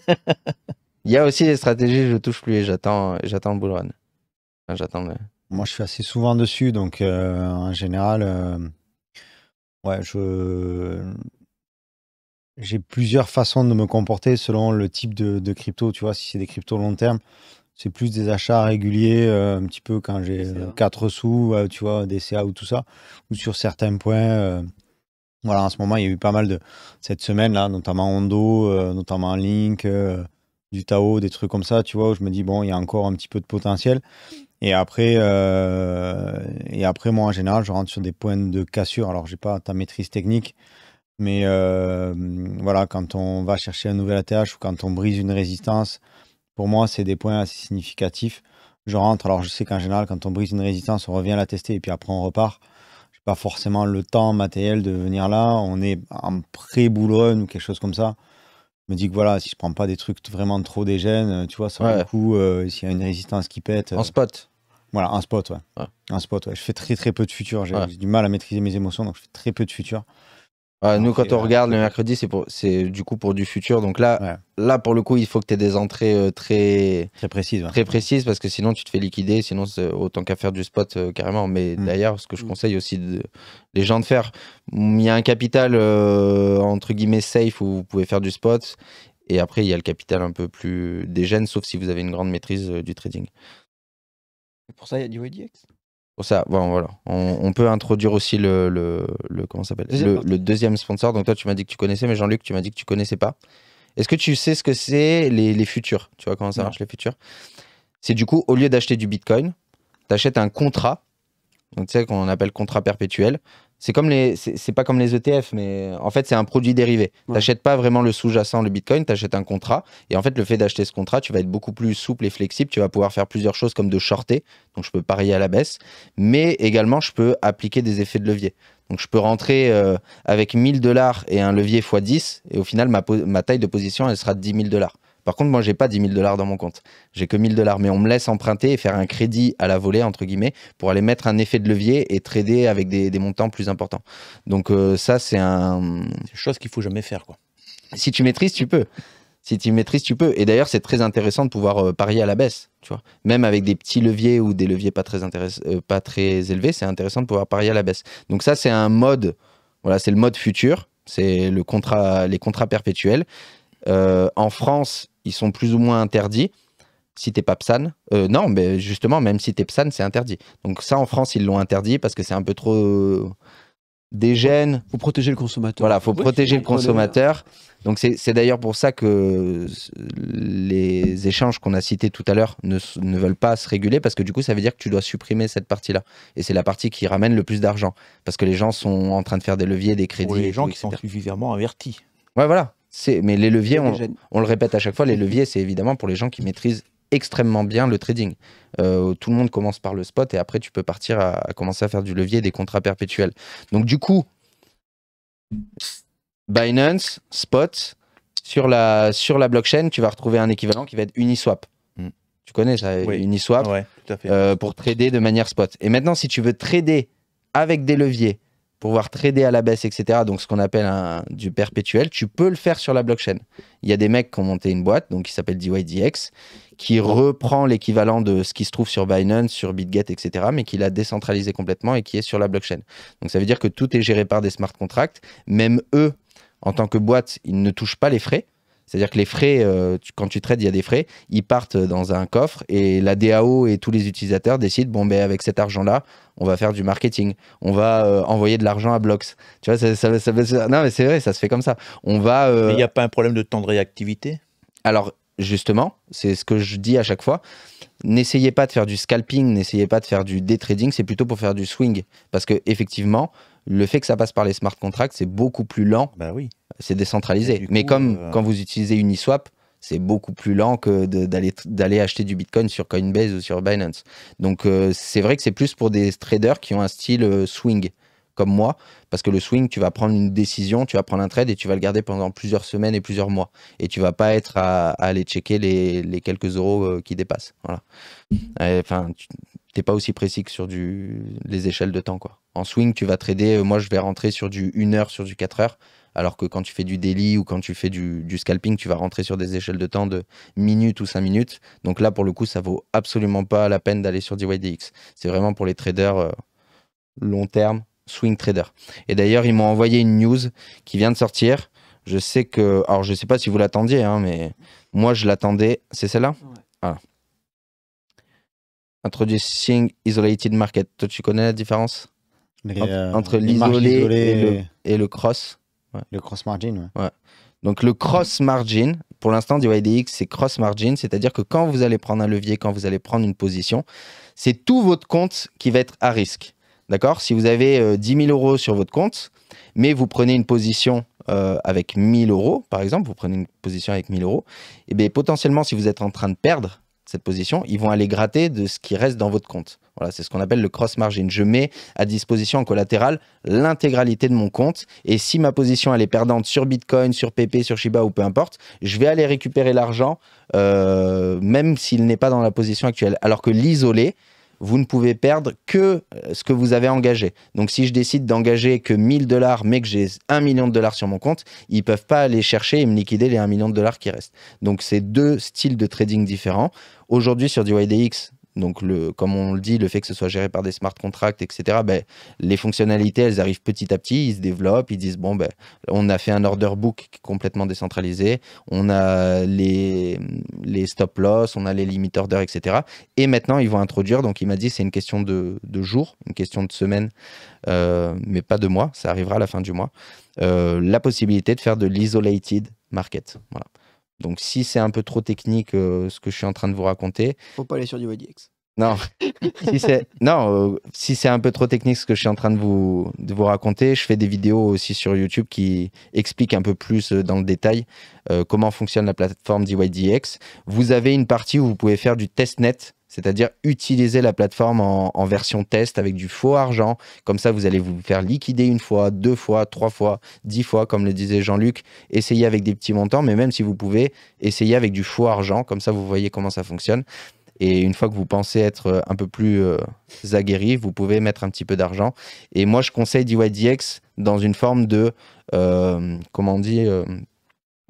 Il y a aussi des stratégies, je touche plus et j'attends, j'attends le j'attends Moi, je suis assez souvent dessus, donc euh, en général, euh, ouais, je j'ai plusieurs façons de me comporter selon le type de, crypto. Tu vois, si c'est des cryptos long terme, c'est plus des achats réguliers, euh, un petit peu quand j'ai 4 sous, tu vois, des CA ou tout ça, ou sur certains points voilà, en ce moment, il y a eu pas mal de. Cette semaine-là, notamment Hondo, euh, notamment Link, euh, du Tao, des trucs comme ça, tu vois, où je me dis, bon, il y a encore un petit peu de potentiel. Et après, euh, et après moi, en général, je rentre sur des points de cassure. Alors, je n'ai pas ta maîtrise technique, mais voilà, quand on va chercher un nouvel ATH ou quand on brise une résistance, pour moi, c'est des points assez significatifs. Je rentre, alors je sais qu'en général, quand on brise une résistance, on revient la tester et puis après on repart pas forcément le temps matériel de venir là, on est en pré boulogne ou quelque chose comme ça. Je me dis que voilà, si je prends pas des trucs vraiment trop gènes, tu vois, ça va coup euh, s'il y a une résistance qui pète. En euh, spot Voilà, un spot, ouais. Un spot, ouais. Je fais très très peu de futur, j'ai du mal à maîtriser mes émotions, donc je fais très peu de futur. Ah, nous, quand on euh, regarde le mercredi, c'est pour, c'est du coup pour du futur. Donc là, là pour le coup, il faut que tu aies des entrées euh, très très précises, très précises, parce que sinon tu te fais liquider. Sinon, autant qu'à faire du spot euh, carrément. Mais hmm. d'ailleurs, ce que je hmm. conseille aussi les gens de faire, il y a un capital entre guillemets safe où vous pouvez faire du spot, et après il y a le capital un peu plus dégène, sauf si vous avez une grande maîtrise du trading. pour ça, il y a du ADX ça, bon, voilà. On, peut introduire aussi le, comment le, deuxième sponsor. Donc toi, tu m'as dit que tu connaissais, mais Jean-Luc, tu m'as dit que tu connaissais pas. Est-ce que tu sais ce que c'est les, futurs Tu vois comment ça marche les futurs C'est du coup, au lieu d'acheter du Bitcoin, tu achètes un contrat. Donc, tu sais qu'on appelle contrat perpétuel. C'est comme les, c'est pas comme les ETF, mais en fait c'est un produit dérivé. Tu T'achètes pas vraiment le sous-jacent, le Bitcoin, t'achètes un contrat. Et en fait, le fait d'acheter ce contrat, tu vas être beaucoup plus souple et flexible. Tu vas pouvoir faire plusieurs choses comme de shorter, donc je peux parier à la baisse, mais également je peux appliquer des effets de levier. Donc je peux rentrer euh, avec 1000 dollars et un levier x 10, et au final ma, taille de position elle sera 10 000 dollars. Par contre, moi, j'ai pas 10 000 dollars dans mon compte. J'ai que mille dollars, mais on me laisse emprunter et faire un crédit à la volée, entre guillemets, pour aller mettre un effet de levier et trader avec des, montants plus importants. Donc, euh, ça, c'est une chose qu'il faut jamais faire. Quoi. Si tu maîtrises, tu peux. Si tu maîtrises, tu peux. Et d'ailleurs, c'est très intéressant de pouvoir euh, parier à la baisse. Tu vois. Même avec des petits leviers ou des leviers pas très, euh, pas très élevés, c'est intéressant de pouvoir parier à la baisse. Donc, ça, c'est un mode. Voilà, c'est le mode futur. C'est le contrat, les contrats perpétuels euh, en France, ils sont plus ou moins interdits. Si t'es pas psan, euh, non, mais justement, même si t'es psan, c'est interdit. Donc ça, en France, ils l'ont interdit parce que c'est un peu trop euh, des gènes. Faut protéger le consommateur. Voilà, faut protéger le consommateur. Donc c'est d'ailleurs pour ça que les échanges qu'on a cités tout à l'heure ne, veulent pas se réguler parce que du coup ça veut dire que tu dois supprimer cette partie-là. Et c'est la partie qui ramène le plus d'argent parce que les gens sont en train de faire des leviers, des crédits. Pour les gens qui sont sont suffisamment avertis. Ouais voilà, mais les leviers, on, le répète à chaque fois, les leviers, c'est évidemment pour les gens qui maîtrisent extrêmement bien le trading. Euh, tout le monde commence par le spot et après, tu peux partir à, commencer à faire du levier, des contrats perpétuels. Donc, du coup, Binance, spot, sur la, sur la blockchain, tu vas retrouver un équivalent qui va être Uniswap. Hmm. Tu connais ça, Uniswap, euh, pour trader de manière spot. Et maintenant, si tu veux trader avec des leviers, pouvoir trader à la baisse, etc. Donc ce qu'on appelle un, du perpétuel, tu peux le faire sur la blockchain. Il y a des mecs qui ont monté une boîte, donc qui s'appelle DYDX, qui reprend l'équivalent de ce qui se trouve sur Binance, sur BitGet, etc., mais qui l'a décentralisé complètement et qui est sur la blockchain. Donc ça veut dire que tout est géré par des smart contracts. Même eux, en tant que boîte, ils ne touchent pas les frais. C'est-à-dire que les frais, euh, quand tu trades, il y a des frais, ils partent dans un coffre et la DAO et tous les utilisateurs décident, bon, ben avec cet argent-là, on va faire du marketing, on va euh, envoyer de l'argent à Blocks. » Tu vois, ça, ça, non, mais c'est vrai, ça se fait comme ça. On va. Euh, mais il n'y a pas un problème de temps de réactivité Alors, justement, c'est ce que je dis à chaque fois. N'essayez pas de faire du scalping, n'essayez pas de faire du day trading, c'est plutôt pour faire du swing. Parce que, effectivement, le fait que ça passe par les smart contracts, c'est beaucoup plus lent. Bah oui. C'est décentralisé. Mais comme euh, quand vous utilisez Uniswap, c'est beaucoup plus lent que d'aller acheter du Bitcoin sur Coinbase ou sur Binance. Donc euh, c'est vrai que c'est plus pour des traders qui ont un style euh, swing comme moi, parce que le swing, tu vas prendre une décision, tu vas prendre un trade et tu vas le garder pendant plusieurs semaines et plusieurs mois. Et tu vas pas être à, aller checker les, quelques euros qui dépassent. Voilà. Enfin, t'es pas aussi précis que sur du, les échelles de temps. Quoi. En swing, tu vas trader, euh, moi je vais rentrer sur du 1 heure, sur du 4 heures, alors que quand tu fais du daily ou quand tu fais du, scalping, tu vas rentrer sur des échelles de temps de minutes ou 5 minutes. Donc là, pour le coup, ça vaut absolument pas la peine d'aller sur DYDX. C'est vraiment pour les traders euh, long terme, swing traders. Et d'ailleurs, ils m'ont envoyé une news qui vient de sortir. Je sais que, alors je sais pas si vous l'attendiez, hein, mais moi je l'attendais. C'est celle-là Introducing Isolated Market. Toi, tu connais la différence entre euh, l'isolé et, le cross Le cross margin, ouais. Donc le cross margin, pour l'instant du YDX, c'est cross margin, c'est-à-dire que quand vous allez prendre un levier, quand vous allez prendre une position, c'est tout votre compte qui va être à risque. D'accord Si vous avez 10 euh, 000 euros sur votre compte, mais vous prenez une position euh, avec avec 000 euros, par exemple, vous prenez une position avec 000 euros, et eh bien potentiellement, si vous êtes en train de perdre, cette position, ils vont aller gratter de ce qui reste dans votre compte. Voilà, c'est ce qu'on appelle le cross margin. Je mets à disposition en collatéral l'intégralité de mon compte et si ma position elle est perdante sur Bitcoin, sur PP, sur Shiba ou peu importe, je vais aller récupérer l'argent euh, même s'il n'est pas dans la position actuelle. Alors que l'isolé, vous ne pouvez perdre que euh, ce que vous avez engagé. Donc si je décide d'engager que 1000 dollars, mais que j'ai 1 million de dollars sur mon compte, ils ne peuvent pas aller chercher et me liquider les 1 million de dollars qui restent. Donc c'est deux styles de trading différents. Aujourd'hui sur du YDX, donc, le, comme on le dit, le fait que ce soit géré par des smart contracts, etc., ben, les fonctionnalités, elles arrivent petit à petit, ils se développent, ils disent, bon, ben, on a fait un order book complètement décentralisé, on a les, les stop loss, on a les limit order, etc. Et maintenant, ils vont introduire, donc il m'a dit, c'est une question de, de jours, une question de semaine, euh, mais pas de mois, ça arrivera à la fin du mois, euh, la possibilité de faire de l'isolated market. Voilà. Donc si c'est un peu trop technique euh, ce que je suis en train de vous raconter. Faut pas aller sur DYDX. Non, si c'est non, euh, si c'est un peu trop technique ce que je suis en train de vous de vous raconter, je fais des vidéos aussi sur YouTube qui expliquent un peu plus euh, dans le détail comment fonctionne la plateforme DYDX. Vous avez une partie où vous pouvez faire du testnet c'est-à-dire utiliser la plateforme en, version test avec du faux argent. Comme ça, vous allez vous faire liquider une fois, deux fois, trois fois, dix fois, comme le disait Jean-Luc. Essayez avec des petits montants, mais même si vous pouvez, essayez avec du faux argent. Comme ça, vous voyez comment ça fonctionne. Et une fois que vous pensez être euh, un peu plus euh, aguerri, vous pouvez mettre un petit peu d'argent. Et moi, je conseille DYDX dans une forme de, euh, comment on dit,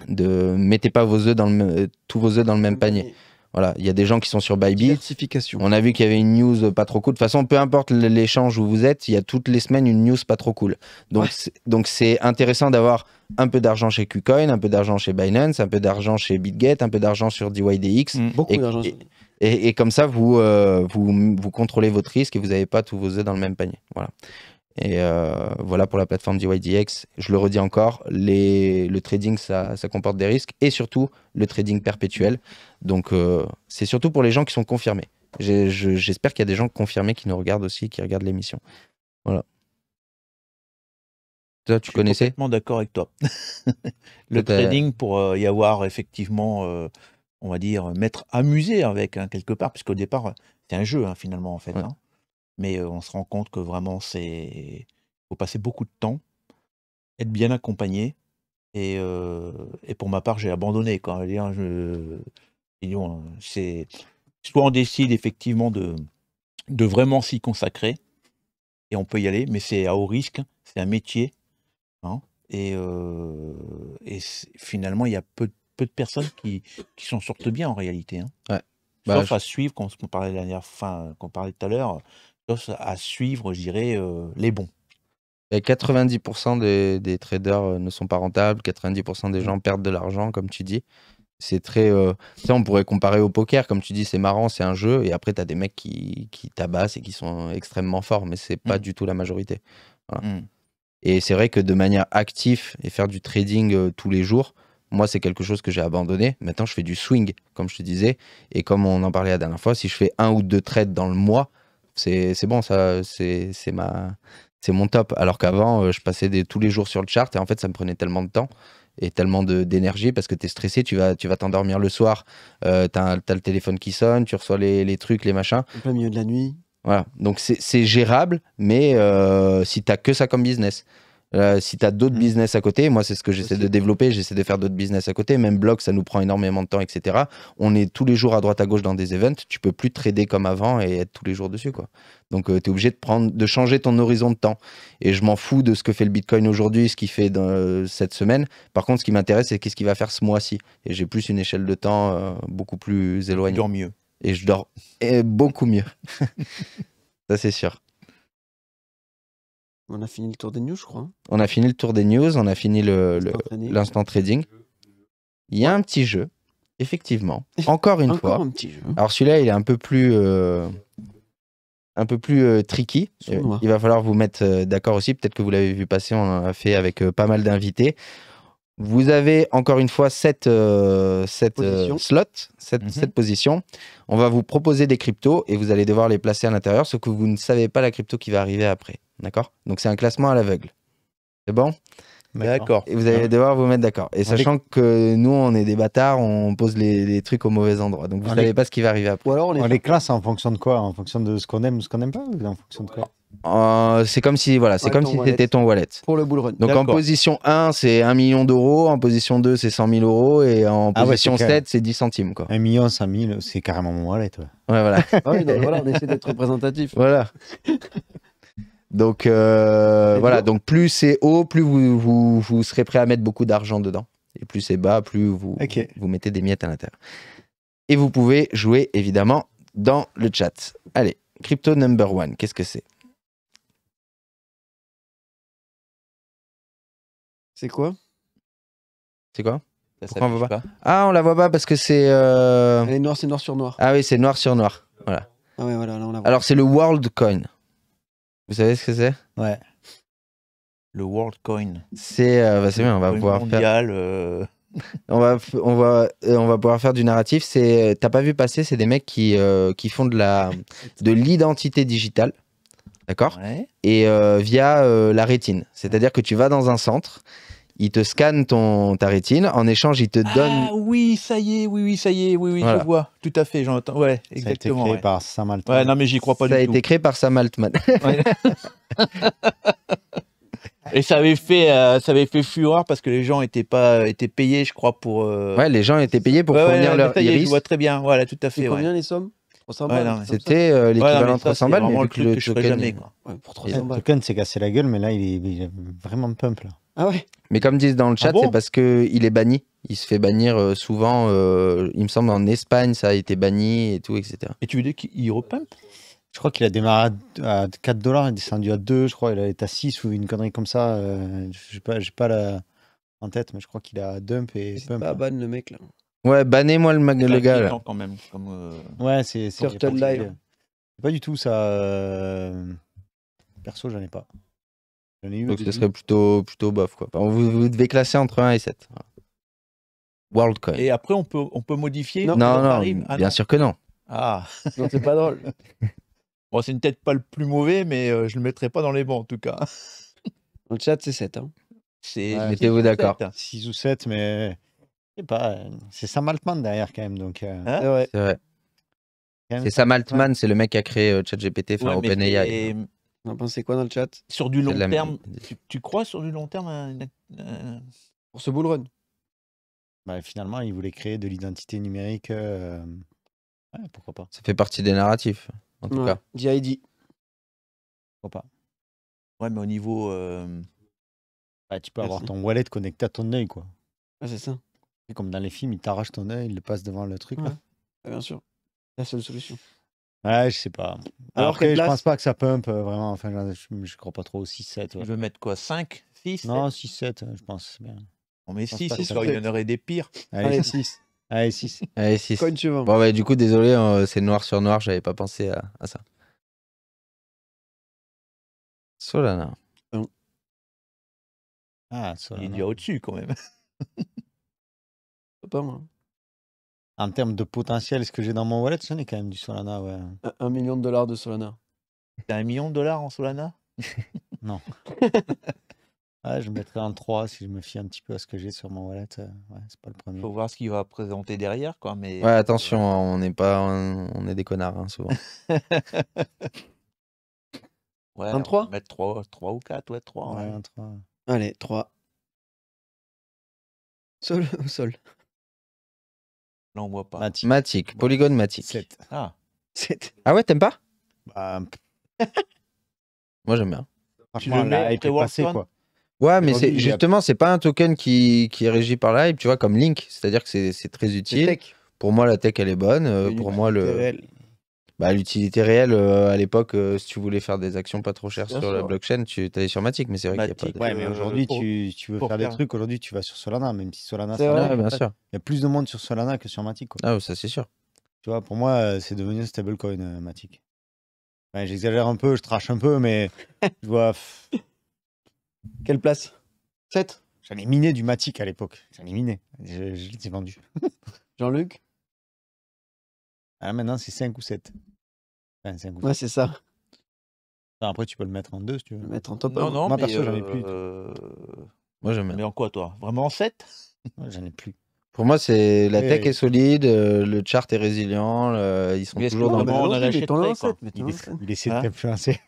de mettez pas vos œufs dans le, tous vos œufs dans le même panier. Voilà, il y a des gens qui sont sur Bybit. On a vu qu'il y avait une news pas trop cool. De toute façon, peu importe l'échange où vous êtes, il y a toutes les semaines une news pas trop cool. Donc donc c'est intéressant d'avoir un peu d'argent chez KuCoin, un peu d'argent chez Binance, un peu d'argent chez BitGet, un peu d'argent sur DYDX. Mm. beaucoup d'argent. Et, et, comme ça, vous, euh, vous, vous contrôlez votre risque et vous n'avez pas tous vos œufs dans le même panier. Voilà. Et euh, voilà pour la plateforme DYDX. Je le redis encore, les, le trading, ça, ça, comporte des risques et surtout le trading perpétuel. Donc, euh, c'est surtout pour les gens qui sont confirmés. J'espère qu'il y a des gens confirmés qui nous regardent aussi, qui regardent l'émission. Voilà. Toi, tu je suis connaissais Complètement d'accord avec toi. le trading, pour euh, y avoir effectivement, on va dire, m'être amusé avec, hein, quelque part, puisqu'au départ, c'est un jeu, hein, finalement, en fait. Ouais. Hein. Mais on se rend compte que vraiment, c'est faut passer beaucoup de temps, être bien accompagné. Et, et pour ma part, j'ai abandonné. Quand je, c'est soit on décide effectivement de, de vraiment s'y consacrer et on peut y aller, mais c'est à haut risque, c'est un métier. Hein, et, et finalement, il y a peu, peu de personnes qui, qui s'en sortent bien en réalité. Hein. Ouais. Bah, suivre, qu'on parlait, dernière, fin, qu'on parlait tout à l'heure, à suivre, je dirais, euh, les bons. 90% des, traders euh, ne sont pas rentables, 90% des mm. gens perdent de l'argent, comme tu dis. C'est très. Euh, on pourrait comparer au poker, comme tu dis, c'est marrant, c'est un jeu, et après, tu as des mecs qui, tabassent et qui sont extrêmement forts, mais c'est pas mm. du tout la majorité. Mm. Et c'est vrai que de manière active et faire du trading tous les jours, moi, c'est quelque chose que j'ai abandonné. Maintenant, je fais du swing, comme je te disais. Et comme on en parlait la dernière fois, si je fais un ou deux trades dans le mois, c'est bon, ça, c'est ma, c'est mon top. Alors qu'avant, euh, je passais tous les jours sur le chart et en fait, ça me prenait tellement de temps et tellement d'énergie parce que tu es stressé, tu vas tu vas t'endormir le soir, euh, t'as tu as, le téléphone qui sonne, tu reçois les, trucs, les machins. Au milieu de la nuit. Voilà, donc c'est gérable, mais euh, si t'as que ça comme business. Euh, si tu as d'autres mm. business à côté, moi c'est ce que j'essaie de développer, j'essaie de faire d'autres business à côté, même blog, ça nous prend énormément de temps, etc. On est tous les jours à droite à gauche dans des events, tu peux plus trader comme avant et être tous les jours dessus. Quoi. Donc euh, tu es obligé de, prendre, de changer ton horizon de temps. Et je m'en fous de ce que fait le Bitcoin aujourd'hui, ce qu'il fait dans, euh, cette semaine. Par contre, ce qui m'intéresse, c'est qu'est-ce qu'il va faire ce mois-ci. Et j'ai plus une échelle de temps beaucoup plus éloignée. Je dors mieux. Et je dors beaucoup mieux. ça c'est sûr. On a fini le tour des news, je crois. Hein. On a fini le tour des news, on a fini l'instant le, l'instant trading. Il y a un petit jeu, effectivement. Encore une fois. Un petit jeu. Alors celui-là, il est un peu plus, euh, un peu plus euh, tricky. Il va falloir vous mettre euh, d'accord aussi. Peut-être que vous l'avez vu passer, on l'a a fait avec pas mal d'invités. Vous avez encore une fois cette euh, euh slots, 7, mhm. On va vous proposer des cryptos et vous allez devoir les placer à l'intérieur, ce que vous ne savez pas la crypto qui va arriver après. D'accord Donc c'est un classement à l'aveugle. C'est bon D'accord. Et vous allez devoir vous mettre d'accord. Et sachant que nous, on est des bâtards, on pose les, trucs au mauvais endroit. Donc vous ne savez pas ce qui va arriver après. alors on, les, on les classe en fonction de quoi En fonction de ce qu'on aime ou ce qu'on n'aime pas en fonction de quoi euh, c'est comme si voilà, c'est comme si c'était ton wallet. Pour le bullrun Donc en position 1, c'est 1 million d'euros, en position 2, c'est 100 000 euros et en ah position 7, c'est 10 centimes quoi. 1 million 5 000, c'est carrément mon wallet. Ouais, voilà. Ah donc, voilà, on essaie d'être représentatif. Voilà. Donc euh, plus c'est haut, plus vous, serez prêt à mettre beaucoup d'argent dedans. Et plus c'est bas, plus vous, vous mettez des miettes à l'intérieur. Et vous pouvez jouer évidemment dans le chat. Allez, crypto number one, qu'est-ce que c'est C'est quoi C'est quoi Pourquoi on voit pas, Ah, on la voit pas parce que c'est. Euh, Elle est noire, c'est noir sur noir. Ah oui, c'est noir sur noir. Voilà. Ah voilà, là, on la voit. Alors, c'est le World Coin. Vous savez ce que c'est Ouais. Le World Coin. C'est. Euh, bah, c'est bien, on va pouvoir faire. Euh. on va, on va, on va pouvoir faire du narratif. C'est, t'as pas vu passer, c'est des mecs qui, qui font de la, de l'identité digitale, d'accord ouais. Et via la rétine, c'est-à-dire que tu vas dans un centre il te scanne ton, ta rétine. En échange, il te donne. Ah oui, ça y est, oui, oui, ça y est, oui, oui, je vois. Tout à fait, j'entends. Ouais, exactement. Ça a été créé par Sam Altman. Ouais, non, mais j'y crois pas du tout. Ça a été créé par Sam Altman. Et ça avait fait, euh, ça avait fait fureur parce que les gens étaient pas, étaient payés, je crois, pour. Euh, ouais, les gens étaient payés pour fournir leur iris. Je vois très bien, voilà, tout à fait. Et combien les sommes c'était euh, l'équivalent de 300 balles, que Le token s'est cassé la gueule, mais là, il est, vraiment pump. Ah Mais comme disent dans le chat, ah c'est parce qu'il est banni. Il se fait bannir euh, souvent. Euh, il me semble en Espagne, ça a été banni et tout, etc. Et tu veux dire qu'il repump je crois qu'il a démarré à 4 dollars, il est descendu à 2, je crois, il est à 6 ou une connerie comme ça. je n'ai pas, pas la... en tête, mais je crois qu'il a dump et C'est pas ban le mec là. Ouais, bannez-moi le, mag le gars. Là. Quand même, comme, euh, Ouais, c'est certain Live. Pas du tout ça. Euh... Perso, j'en ai pas. J'en ai eu. Donc ce serait plutôt, plutôt bof quoi. Vous, vous devez classer entre 1 et 7. World Worldcoin. Et après, on peut, on peut modifier Non, non, ah, non bien sûr que non. Ah, non, c'est pas drôle. bon, c'est peut-être pas le plus mauvais, mais euh, je le mettrai pas dans les bons en tout cas. Dans le chat, c'est 7. Hein. Mettez-vous d'accord. 6 ou 7, mais sais pas, euh, c'est Sam Altman derrière quand même. Donc, euh, hein C'est vrai. C'est Sam Altman, c'est le mec qui a créé euh, ChatGPT, enfin OpenAI. Et... en quoi dans le chat Sur du long terme, tu, crois sur du long terme Pour ce bull run bah, Finalement, il voulait créer de l'identité numérique. Ouais, pourquoi pas. Ça fait partie des narratifs, en tout cas. dit. Pourquoi pas. Ouais, mais au niveau. Bah, tu peux avoir ton wallet connecté à ton œil, quoi. Ah, c'est ça comme dans les films, il t'arrache ton œil, il le passe devant le truc. bien sûr. La seule solution. Ouais, je sais pas. Alors que je pense pas que ça pump euh, vraiment. Enfin, je, je, crois pas trop au 6-7. Je veux mettre quoi 5 6 Non, 6-7, euh, je pense. Bien. On met 6, il y en aurait des pires. Allez, 6. Allez, 6. Allez, 6. Bon, bah, du coup, désolé, euh, c'est noir sur noir, j'avais pas pensé à, à ça. Solana. Ah, Solana. Il est déjà au-dessus quand même. pas, moi. En termes de potentiel, ce que j'ai dans mon wallet, ce n'est quand même du Solana, ouais. Un- million de dollars de Solana. T'as un million de dollars en Solana Non. je mettrais un 3 si je me fie un petit peu à ce que j'ai sur mon wallet. Euh, ouais, c'est pas le premier. Faut voir ce qu'il va présenter derrière, quoi. Mais Ouais, euh, attention, hein, on n'est pas, on est des connards hein, souvent. Ouais, mettre 3, ou 4, ou 3. Ouais, 3. Allez, 3. Sol ou sol non on voit pas. Matic. Polygone Matic. 7. Ah. Ah ouais, t'aimes pas bah, Moi, j'aime bien. Franchement, la hype est quoi. Ouais, mais c'est, justement, c'est pas un token qui, qui est régi par l'hype tu vois, comme Link. C'est-à-dire que c'est, c'est très utile. Pour moi, la tech, elle est bonne. Euh, pour moi, le. Bah, l'utilité réelle euh, à l'époque, euh, si tu voulais faire des actions pas trop chères sur la blockchain, tu allais sur Matic, mais c'est vrai qu'il n'y a pas. De... Ouais, mais euh, aujourd'hui, tu, veux faire, des trucs. Aujourd'hui, tu vas sur Solana, même si Solana, Il y a plus de monde sur Solana que sur Matic. Quoi. Ah, ça c'est sûr. Tu vois, pour moi, c'est devenu stablecoin Matic. J'exagère un peu, je trache un peu, mais je vois. Quelle place 7 J'avais miné du Matic à l'époque. J'en ai miné. Je, je l'ai vendu. Jean-Luc Ah, maintenant, c'est 5 ou 7. Ouais, c'est ça. après, tu peux le mettre en deux si tu veux. Le Mettre en top Non, non, Moi, perso, j'en ai plus. euh, Moi, ai Mais en quoi, toi Vraiment en 7 J'en ai plus. Pour moi, c'est la tech est solide, euh, le chart est résilient, ils sont toujours dans le. Bah, on a il est 7, mais Il, essaie- hein? de Non, c'est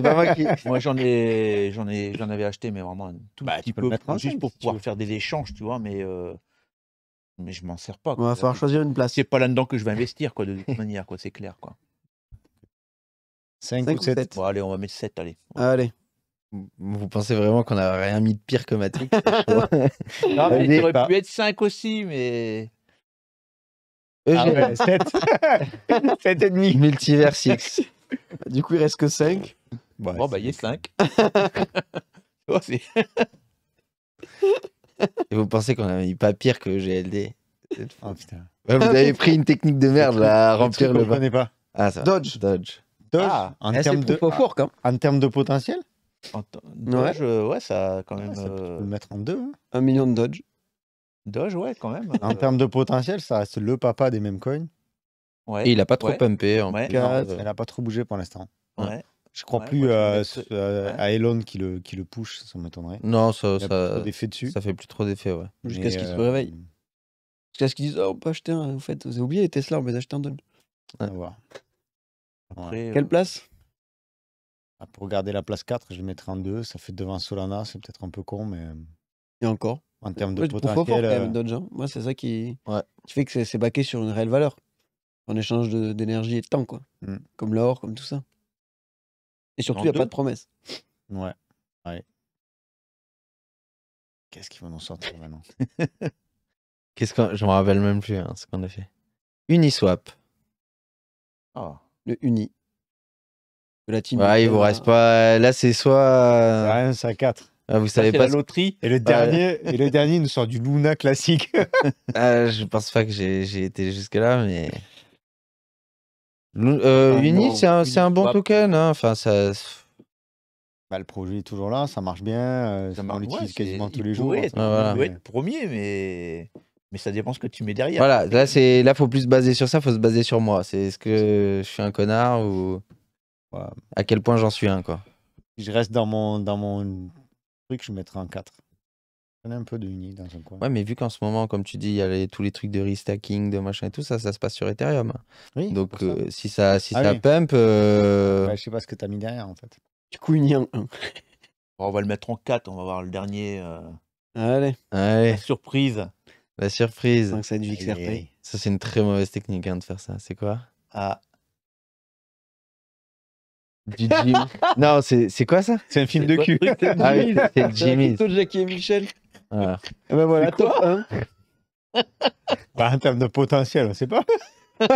pas moi qui. Moi, j'en ai, j'en ai, j'en avais acheté, mais vraiment tout Bah, tu peux le peu, mettre en juste pour pouvoir faire des échanges, tu vois. Mais, euh, mais je m'en sers pas. Il va falloir choisir une place. C'est pas là-dedans que je vais investir, quoi, de toute manière, quoi. C'est clair, quoi. 5, ou 7. Bon, allez, on va mettre 7, allez. Ah, allez. Vous pensez vraiment qu'on n'a rien mis de pire que Matrix Non, mais il aurait pu être 5 aussi, mais. Euh, ah 7. 7 et demi. Multiverse X. Du coup, il reste que 5. Ouais, bah, bon, bah, il y a 5. et vous pensez qu'on n'a mis pas pire que GLD oh, putain. vous avez pris une technique de merde là, à remplir le. Je ne pas. Ah, ça Dodge. Dodge. Doge, ah, en eh, termes de, hein. en termes de potentiel Doge, ouais. Euh, ouais. ça quand même. ça, euh, le mettre en deux. Hein. Un million de Dodge. Dodge, ouais, quand même. en euh, termes de potentiel, ça reste le papa des mêmes coins. Ouais. Et il a pas trop pumpé. En cas, elle a pas trop bougé pour l'instant. Ouais. Je crois plus à, Elon qui le, qui le push, ça m'étonnerait. Non, ça, ça, dessus. ça fait plus trop d'effet, ouais. Jusqu'à ce qu'il se réveille. Jusqu'à ce qu'ils disent, oh, on peut acheter un. En fait, vous avez oublié Tesla, on peut acheter un Dodge. Ouais. On va voir. Quelle euh, place ah, Pour garder la place 4, je vais mettrai en 2. Ça fait devant Solana, c'est peut-être un peu con, mais. Euh, et encore En termes de ouais, potentiel. d'autres euh, gens. Moi, c'est ça qui, ouais. qui fait que c'est baqué sur une réelle valeur. En échange d'énergie et de temps, quoi. Mm. Comme l'or, comme tout ça. Et surtout, il n'y a pas de promesse. Ouais. ouais. Qu'est-ce qu'ils vont nous sortir maintenant Qu'est-ce que je me rappelle même plus hein, ce qu'on a fait. Uniswap. Oh le uni. De la team. Ouais, il vous reste pas. Là, c'est soit. Rien, c'est 4. Ah, vous savez pas. La loterie. Et le dernier, et le dernier nous sort du Luna classique. ah, je pense pas que j'ai été jusque là, mais. Euh, ah, uni, c'est un, bon token. Hein, enfin, ça. Bah, le projet est toujours là, ça marche bien. Euh, ça marche, on l'utilise quasiment tous les jours. être premier, mais mais ça dépend ce que tu mets derrière. Voilà, là, c'est là faut plus se baser sur ça, faut se baser sur moi. C'est ce que je suis un connard ou à quel point j'en suis un, quoi. Je reste dans mon, dans mon truc, je mettrai un 4. On ai un peu de uni dans un coin. Ouais, mais vu qu'en ce moment, comme tu dis, il y a tous les trucs de restacking, de machin et tout, ça, ça se passe sur Ethereum. Oui, Donc, euh, si ça, si ah ça pump. Euh... ne bah, je sais pas ce que tu as mis derrière, en fait. Du coup, uni on va le mettre en 4, on va voir le dernier. Euh, Allez. Allez. surprise. La surprise. Ça, c'est une très mauvaise technique hein, de faire ça. C'est quoi Ah. Du Jim. non, c'est quoi ça C'est un film de cul. C'est ah, oui, Jimmy. photo de Jackie et Michel. Ah. Et ben voilà, top 1. Bah, en termes de potentiel, on sait pas.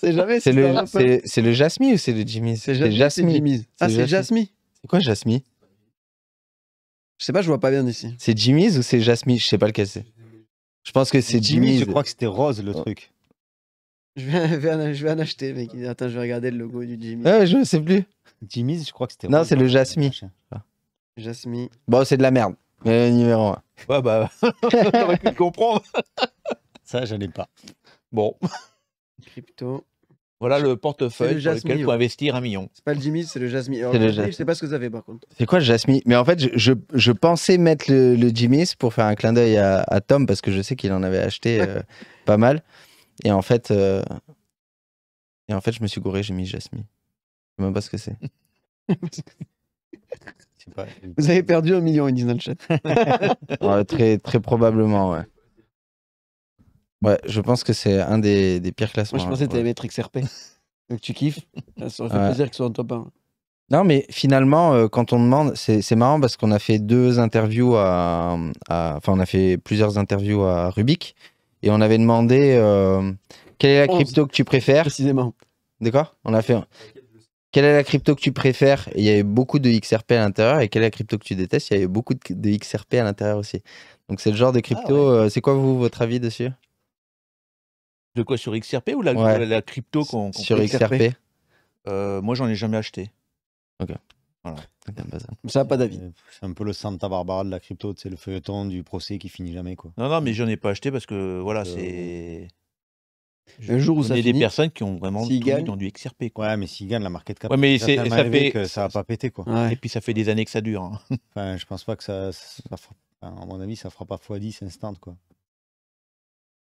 c'est jamais C'est le, hein. c'est le Jasmine ou c'est le Jimmy C'est Jasmine. Ah, c'est Jasmine. C'est quoi Jasmine Je sais pas, je vois pas bien ici C'est Jimmy's ou c'est Jasmine Je sais pas lequel c'est. Je pense que c'est Jimmy. Je crois que c'était rose le truc. Je vais, en acheter, mec. Attends, je vais regarder le logo du Jimmy. Ah, je sais plus. Jimmy, je crois que c'était. Non, c'est le Jasmine. Jasmine. Bon, c'est de la merde. numéro 1. Ouais, bah, t'aurais pu comprendre. Ça, j'en ai pas. Bon. Crypto. Voilà le portefeuille le lequel il faut investir un million. C'est pas le Jimmy, c'est le Jasmine. Je sais pas ce que vous avez par contre. C'est quoi le Jasmine Mais en fait, je, je, pensais mettre le, le pour faire un clin d'œil à, Tom parce que je sais qu'il en avait acheté euh, pas mal. Et en fait, euh, et en fait, je me suis gouré, j'ai mis Jasmine. Je sais même pas ce que c'est. Vous avez perdu un million, dix Chat. ouais, très, très probablement, ouais. Ouais, je pense que c'est un des, pires classements. Moi, je pensais que hein, tu allais mettre XRP. Donc tu kiffes. Ça aurait fait plaisir que ce soit en top 1. Non, mais finalement, euh, quand on demande, c'est marrant parce qu'on a fait deux interviews à. Enfin, on a fait plusieurs interviews à Rubik et on avait demandé euh, quelle est la crypto que tu préfères. Précisément. D'accord On a fait. Quelle est la crypto que tu préfères Il y avait beaucoup de XRP à l'intérieur. Et quelle est la crypto que tu détestes Il y avait beaucoup de, XRP à l'intérieur aussi. Donc, c'est le genre de ah crypto. Euh, c'est quoi, vous, votre avis dessus de quoi sur XRP ou la, crypto qu'on qu Sur XRP, euh, Moi, j'en ai jamais acheté. Ok. Voilà. Bah, ça pas d'avis. Euh, c'est un peu le Santa Barbara de la crypto, c'est le feuilleton du procès qui finit jamais. quoi. Non, non, mais j'en ai pas acheté parce que voilà, euh, c'est. Le jour où ça finit, des personnes qui ont vraiment tout gagne... mis dans du XRP. Quoi. Ouais, mais s'ils gagnent la market cap, ouais, mais ça, ça ça va pas péter. Quoi. Et puis ça fait des années que ça dure. Je hein. Enfin, je pense pas que ça. à mon avis, ça fera pas x10 instant. Quoi.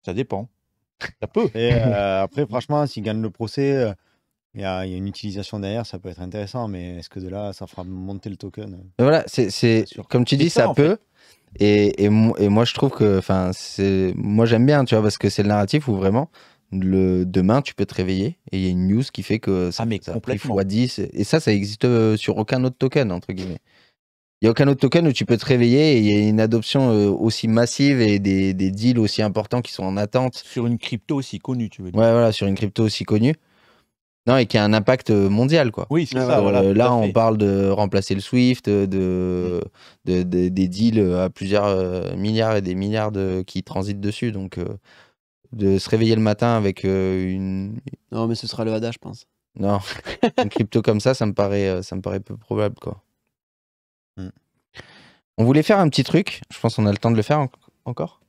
Ça dépend. Ça peut. Et euh, après, franchement, s'il gagne le procès. Euh, il y, a, une utilisation derrière, ça peut être intéressant, mais est-ce que de là, ça fera monter le token euh, Voilà, c'est comme tu dis, ça, peut. Et, et, moi, je trouve que, enfin, moi j'aime bien, tu vois, parce que c'est le narratif où vraiment, le, demain, tu peux te réveiller et il y a une news qui fait que ça, ah, complètement. Et ça, ça existe sur aucun autre token, entre guillemets n'y a aucun autre token où tu peux te réveiller et il y a une adoption euh, aussi massive et des, deals aussi importants qui sont en attente. Sur une crypto aussi connue, tu veux dire. Ouais, voilà, sur une crypto aussi connue. Non, et qui a un impact euh, mondial, quoi. Oui, c'est ah, ça. Euh, là, on parle de remplacer le Swift, de, des deals à plusieurs milliards et des milliards de, qui transitent dessus. Donc, de se réveiller le matin avec une. Non, mais ce sera le ADA, je pense. Non, une crypto comme ça, ça me paraît, ça me paraît peu probable, quoi. On voulait faire un petit truc. Je pense qu'on a le temps de le faire encore.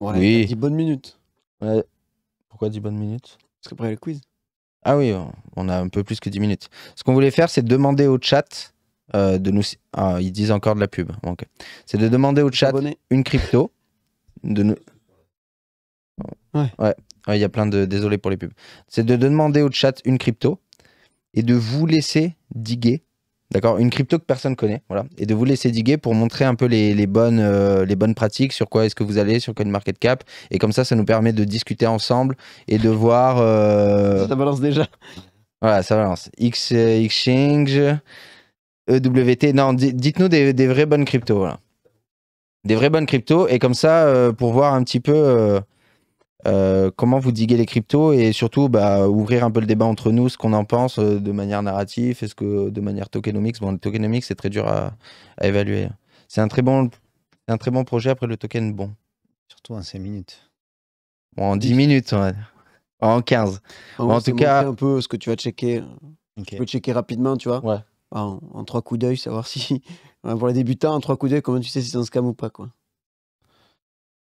Ouais, oui. bonnes minutes. Pourquoi 10 bonnes minutes Parce qu'après le quiz. Ah oui, on a un peu plus que 10 minutes. Ce qu'on voulait faire, c'est demander au chat euh, de nous. Ah, ils disent encore de la pub. C'est de demander au chat une crypto. Ouais. Ouais. Il y a plein de. Désolé pour les pubs. C'est de demander au chat une crypto et de vous laisser diguer D'accord Une crypto que personne connaît, voilà. Et de vous laisser diguer pour montrer un peu les, bonnes, euh, les bonnes pratiques, sur quoi est-ce que vous allez, sur une market cap. Et comme ça, ça nous permet de discuter ensemble et de voir. Euh, ça balance déjà. Voilà, ça balance. X, euh, Xchange, EWT. Non, dites-nous des, vraies bonnes cryptos, voilà. Des vraies bonnes cryptos. Et comme ça, pour voir un petit peu euh, comment vous diguez les cryptos et surtout bah, ouvrir un peu le débat entre nous, ce qu'on en pense euh, de manière narrative, est-ce que de manière tokenomics Bon, le tokenomics, c'est très dur à, évaluer. C'est un, très bon, un très bon projet après le token, bon. Surtout en 5 minutes. en 10 minutes, ouais. en 15. En, tout cas. un peu ce que tu vas checker. Tu peux checker rapidement, tu vois. En, en, trois coups d'œil, savoir si. Pour les débutants, en trois coups d'œil, comment tu sais si c'est un scam ou pas, quoi.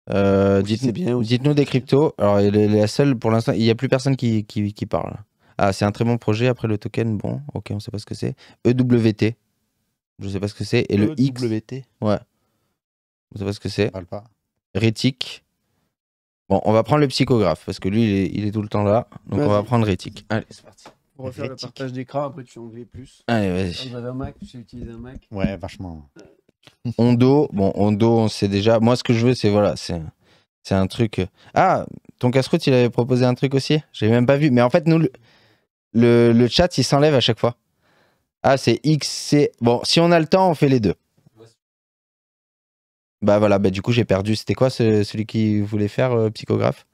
Euh, dites, bien, Dites-nous des cryptos. Alors, il est la seule, pour l'instant, il n'y a plus personne qui, qui, qui parle. Ah, c'est un très bon projet. Après le token, bon, ok, on ne sait pas ce que c'est. EWT. Je ne sais pas ce que c'est. Et le X. EWT Ouais. On ne sait pas ce que c'est. Rétic. Bon, on va prendre le psychographe parce que lui, il est, tout le temps là. Donc, on va prendre Rétic. Allez, c'est parti. Pour refaire le partage d'écran, après tu plus. Allez, vas-y. Vous un Mac, tu sais utiliser un Mac. Ouais, vachement. Euh, Ondo, bon, Ondo, on sait déjà. Moi, ce que je veux, c'est voilà, c'est un truc. Ah, ton casse-croûte, il avait proposé un truc aussi. J'ai même pas vu. Mais en fait, nous, le, le, chat, il s'enlève à chaque fois. Ah, c'est X, Bon, si on a le temps, on fait les deux. Bah voilà, bah du coup, j'ai perdu. C'était quoi celui qui voulait faire euh, psychographe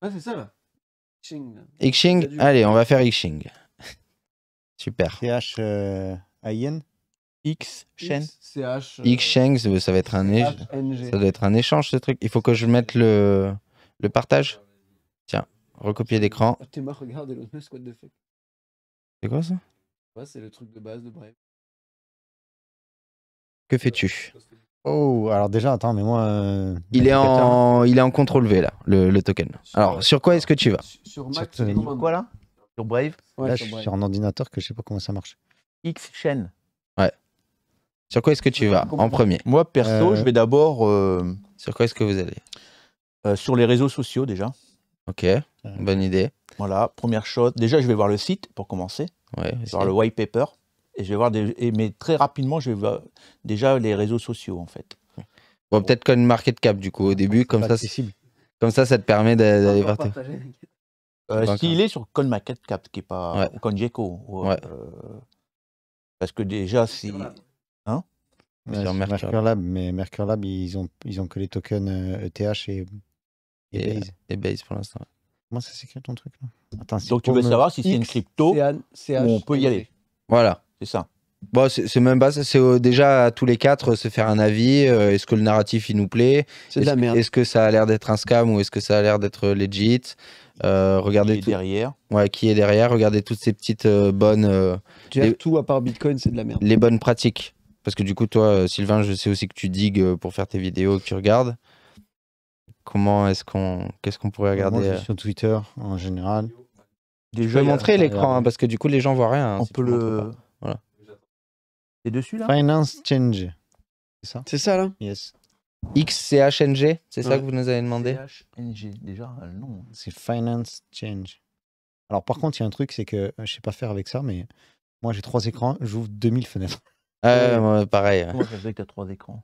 Ah, c'est ça Xing. Xing Allez, on va faire Xing. Super. t euh, n X chain X euh, ça va être un Ça doit être un échange ce truc. Il faut que je mette le, partage. Tiens, recopier l'écran. Ah, c'est quoi ça C'est le truc de base de Brave. Que fais-tu Oh, alors déjà, attends, mais moi. Euh, il, est en, il est en contrôle V là, le, token. alors, euh, sur quoi est-ce que tu vas Sur, sur, quoi là Sur Brave Là, je suis sur un ordinateur que je sais pas comment ça marche. X chain sur quoi est-ce que tu vas en premier Moi, perso, je euh, vais d'abord. Euh, sur quoi est-ce que vous allez euh, sur les réseaux sociaux déjà. Ok, bonne idée. Voilà, première chose. Déjà, je vais voir le site pour commencer, je vais voir le white paper. Et je vais voir des- mais très rapidement, je vais voir déjà les réseaux sociaux en fait. Bon, peut-être qu'une market cap du coup au début, comme ça, c'est- comme ça, ça te permet d'aller voir. S'il est sur CoinMarketCap, qui est pas Ouais. CoinGecko, Ouais. parce que déjà si Hein Mais Mercure ils ont, ils ont que les tokens ETH e et, et, Base. pour l'instant. Moi, ça s'écrit ton truc là Attends, Donc tu veux savoir si c'est une crypto on peut y aller. Voilà. C'est ça. c'est même pas C'est euh, déjà à tous les quatre euh, se faire un avis. Euh, est-ce que le narratif il nous plaît C'est la merde. Est-ce que ça a l'air d'être un scam ou est-ce que ça a l'air d'être legit Regardez qui est derrière. Ouais, qui est derrière Regardez toutes ces petites bonnes. tout à part Bitcoin, c'est de la merde. Les bonnes pratiques. Parce que du coup, toi, euh, Sylvain, je sais aussi que tu digues euh, pour faire tes vidéos, que tu regardes. Comment est-ce qu'on, qu'est-ce qu'on pourrait regarder euh sur Twitter en général. je vais montrer l'écran hein, parce que du coup, les gens voient rien. Hein, On peut le. Voilà. C'est dessus là. Finance Change. C'est ça. C'est ça là. Yes. XCHNG, c'est ça que vous nous avez demandé CHNG, déjà, ah, non. C'est Finance Change. Alors, par contre, il y a un truc, c'est que je sais pas faire avec ça, mais moi j'ai trois écrans, j'ouvre 2000 fenêtres. Ah ouais, pareil. ouais. Comment que trois écrans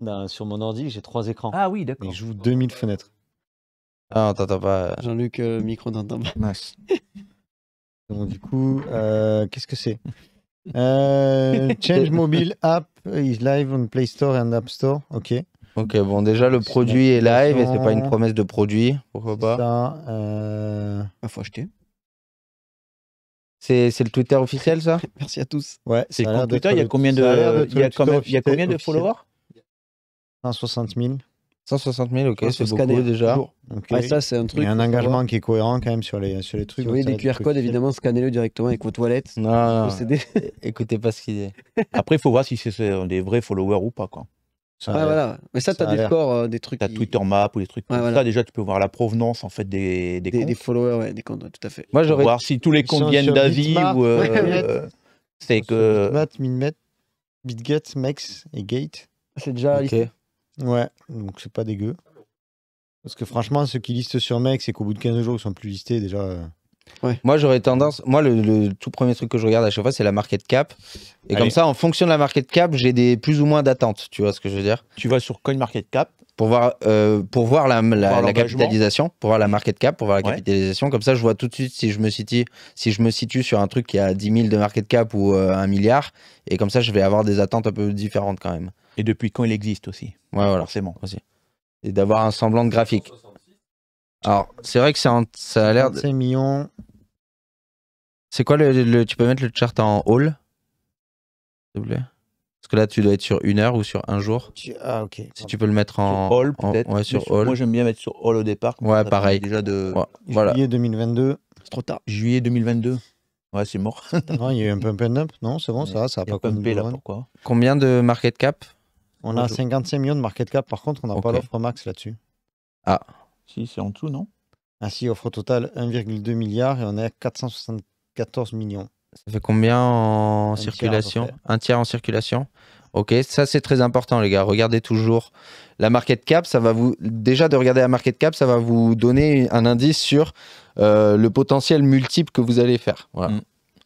ben, sur mon ordi, j'ai trois écrans. Ah oui, d'accord. je joue 2000 fenêtres. Ah, on t'entend pas. Jean-Luc, micro t'entends pas euh. Euh, Donc, du coup, euh, qu'est-ce que c'est Change mobile app is live on Play Store and App Store. Ok. Ok, bon, déjà, le produit est live et c'est pas une promesse de produit. Pourquoi pas Ça, ah, faut acheter. C'est le Twitter officiel, ça Merci à tous. Ouais, c'est le Twitter. Il y a combien de, a combien de followers 160 000. 160 000, ok, c'est beaucoup déjà. ça, c'est un truc. Il y a un engagement qui est cohérent quand même sur les, sur les trucs. Si vous voyez des QR codes, évidemment, scannez-le directement avec vos toilettes. Non, non, non. écoutez pas ce qu'il est. Après, il faut voir si c'est des vrais followers ou pas. Quoi ouais, voilà. Mais ça, tu as des scores, euh, des trucs. Tu as Twitter Map ou des trucs comme ça. Déjà, tu peux voir la provenance en fait des Des, followers, ouais, des comptes, tout à fait. Moi, j'aurais. Voir si tous les comptes viennent d'avis ou. Euh, c'est que. Bitmat, Minmet, Bitget, Mex et Gate. C'est déjà listé. Ouais, donc c'est pas dégueu. Parce que franchement, ceux qui listent sur Mex et qu'au bout de 15 jours, ils sont plus listés, déjà. Euh. Moi, j'aurais tendance. Moi, le, tout premier truc que je regarde à chaque fois, c'est la market cap. Et comme ça, en fonction de la market cap, j'ai des plus ou moins d'attentes. Tu vois ce que je veux dire Tu vas sur CoinMarketCap. Pour voir, euh, pour voir la, capitalisation, pour voir la market cap, pour voir la capitalisation. Comme ça, je vois tout de suite si je me situe, si je me situe sur un truc qui a 10 000 de market cap ou 1 euh, milliard. Et comme ça, je vais avoir des attentes un peu différentes quand même. Et depuis quand il existe aussi. Ouais, Forcément. Aussi. Et d'avoir un semblant de graphique. Alors, c'est vrai que ça a l'air. De... millions. C'est quoi le, Tu peux mettre le chart en all S'il te plaît Parce que là, tu dois être sur une heure ou sur un jour. Ah, ok. Si tu peux le mettre en. Sur all, peut-être. Ouais, sur Moi, j'aime bien mettre sur all au départ. Ouais, pareil. Déjà de. voilà. Juillet 2022. C'est trop tard. Juillet 2022. Ouais, c'est mort. non, il y a eu un pump and dump. Non, c'est bon, ça, va, ça a pas pumpé là. Pourquoi Combien de market cap On a 55 millions de market cap. Par contre, on n'a pas l'offre max là-dessus. Ah. Si, c'est en tout non Ainsi offre au total 1,2 milliard et on est à 474 millions. Ça fait combien en circulation Un tiers en circulation Ok, ça c'est très important les gars. Regardez toujours la market cap. Ça va vous déjà de regarder la market cap, ça va vous donner un indice sur euh, le potentiel multiple que vous allez faire. Mm.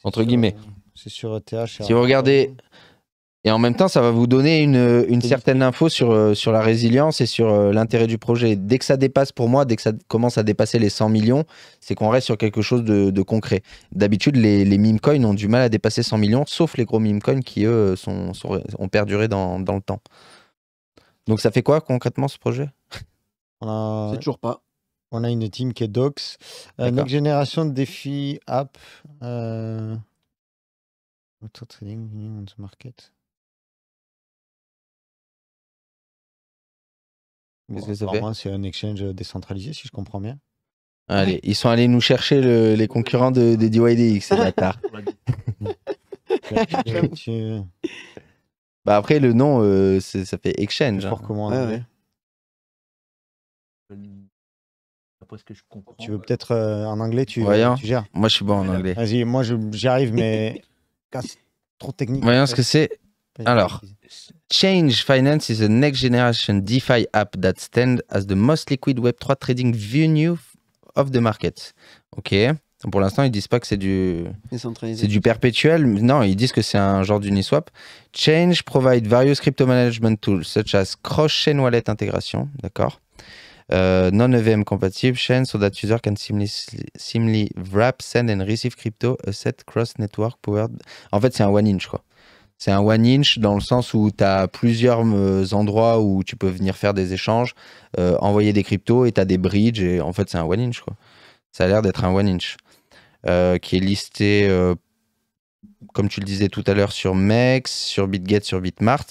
Entre guillemets. C'est sur euh, e ETH. Si vous regardez et en même temps, ça va vous donner une, certaine info sur, euh, sur la résilience et sur euh, l'intérêt du projet. Dès que ça dépasse, pour moi, dès que ça commence à dépasser les 100 millions, c'est qu'on reste sur quelque chose de, concret. D'habitude, les, meme coins ont du mal à dépasser 100 millions, sauf les gros meme coins qui, eux, ont perduré dans, le temps. Donc ça fait quoi concrètement ce projet a... C'est toujours pas. On a une team qui est Docs. Euh, Next de défis, App. Euh... Trading, on Market. c'est un exchange décentralisé, si je comprends bien. Allez, ils sont allés nous chercher le, les concurrents de, DYDX, c'est bah après, le nom, euh, ça fait exchange. Hein. Comment je Tu veux euh, peut-être euh, en anglais, tu, tu, gères Moi, je suis bon en anglais. Vas-y, moi, j'y arrive, mais. trop technique. Voyons ce que c'est. Alors, Change Finance is a next generation DeFi app that stands as the most liquid Web3 trading venue of the market. Ok. Pour l'instant, ils disent pas que c'est du, c'est du perpétuel. Non, ils disent que c'est un genre d'Uniswap. Change provide various crypto management tools such as cross-chain wallet integration, d'accord, euh, non-EVM compatible chain so that user can seamlessly, wrap, send and receive crypto asset cross network powered. En fait, c'est un one inch quoi. C'est un one inch dans le sens où tu as plusieurs euh, endroits où tu peux venir faire des échanges, euh, envoyer des cryptos et tu as des bridges. Et en fait, c'est un one inch. Ça a l'air d'être un one inch euh, qui est listé, comme tu le disais tout à l'heure, sur Mex, sur BitGet, sur Bitmart.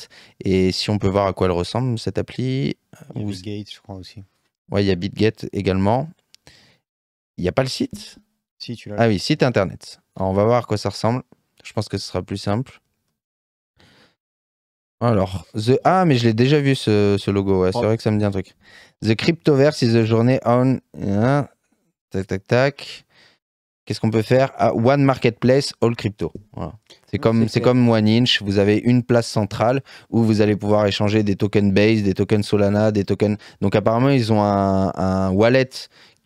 Et si on peut voir à quoi elle ressemble, cette appli. Il BitGate, je crois aussi. Ouais, il y a Bitgate également. Il n'y a pas le site si, tu Ah oui, site internet. on va voir à quoi ça ressemble. Je pense que ce sera plus simple. Alors, The Ah, mais je l'ai déjà vu ce, logo, ouais, c'est oh. vrai que ça me dit un truc. The Cryptoverse is the journey on. Hein, tac, tac, tac. Qu'est-ce qu'on peut faire ah, One Marketplace, all crypto. C'est comme, c'est comme One Inch, vous avez une place centrale où vous allez pouvoir échanger des tokens Base, des tokens Solana, des tokens. Donc apparemment, ils ont un wallet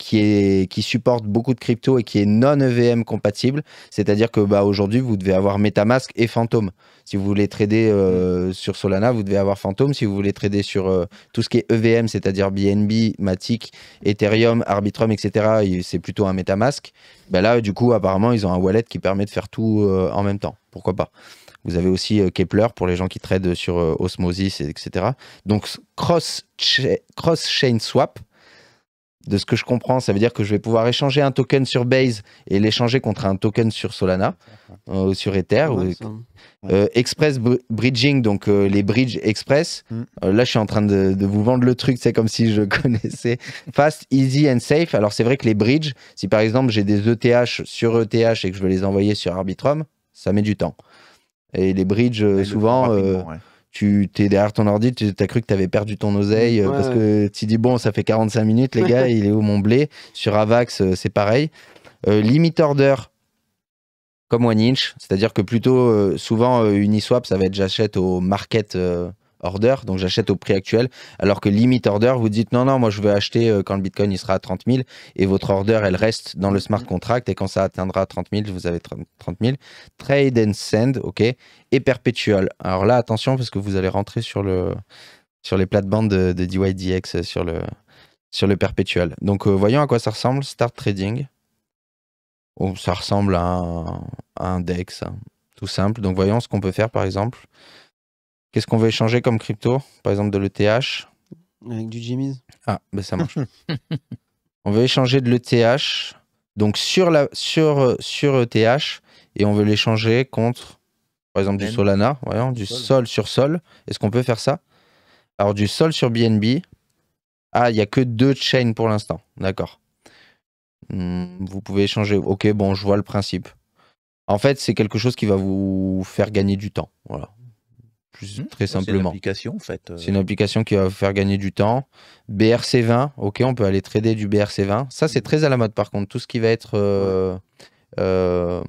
qui, est, qui supporte beaucoup de crypto et qui est non EVM compatible. C'est-à-dire que bah, aujourd'hui, vous devez avoir MetaMask et Phantom. Si vous voulez trader euh, sur Solana, vous devez avoir Phantom. Si vous voulez trader sur euh, tout ce qui est EVM, c'est-à-dire BNB, Matic, Ethereum, Arbitrum, etc., c'est plutôt un MetaMask. Bah là, du coup, apparemment, ils ont un wallet qui permet de faire tout euh, en même temps. Pourquoi pas vous avez aussi Kepler pour les gens qui tradent sur Osmosis, etc. Donc cross-chain swap, de ce que je comprends, ça veut dire que je vais pouvoir échanger un token sur Base et l'échanger contre un token sur Solana euh, ou sur Ether. Euh, express Bridging, donc euh, les bridges express. Mm. là, je suis en train de, vous vendre le truc, c'est comme si je connaissais. Fast, easy and safe. Alors, c'est vrai que les bridges, si par exemple j'ai des ETH sur ETH et que je veux les envoyer sur Arbitrum, ça met du temps. Et les bridges, souvent, tu t'es derrière ton ordi, tu as cru que tu avais perdu ton oseille euh, parce que tu dis bon, ça fait 45 minutes, les gars, il est où mon blé Sur Avax, euh, c'est pareil. Euh, limit order, comme One Inch, c'est-à-dire que plutôt souvent Uniswap, ça va être j'achète au market order, donc j'achète au prix actuel, alors que limit order, vous dites non, non, moi je veux acheter euh, quand le Bitcoin il sera à 30 000 et votre order elle reste dans le smart mm. contract et quand ça atteindra 30 000, vous avez 30 000. Trade and send, ok, et perpetual. Alors là, attention parce que vous allez rentrer sur, le, sur les plates-bandes de, DYDX euh, sur le, sur le perpetual. Donc euh, voyons à quoi ça ressemble, start trading. Oh, ça ressemble à un, e index, hein. DEX, tout simple. Donc voyons ce qu'on peut faire par exemple. Qu'est-ce qu'on veut échanger comme crypto Par exemple de l'ETH Avec du Jimmy's Ah, ben ça marche. on veut échanger de l'ETH, donc sur, la, sur, sur ETH, et on veut l'échanger contre, par exemple, du Solana, voyons, du Sol, sur Sol. Est-ce qu'on peut faire ça Alors du Sol sur BNB. Ah, il n'y a que deux chains pour l'instant. D'accord. Hmm, vous pouvez échanger. Ok, bon, je vois le principe. En fait, c'est quelque chose qui va vous faire gagner du temps. Voilà. Plus, hmm. très simplement. Bah, c'est une application en fait. Euh. C'est une application qui va vous faire gagner du temps. BRC20, ok, on peut aller trader du BRC20. Ça, c'est hmm. très à la mode par contre. Tout ce qui va être. Euh, euh,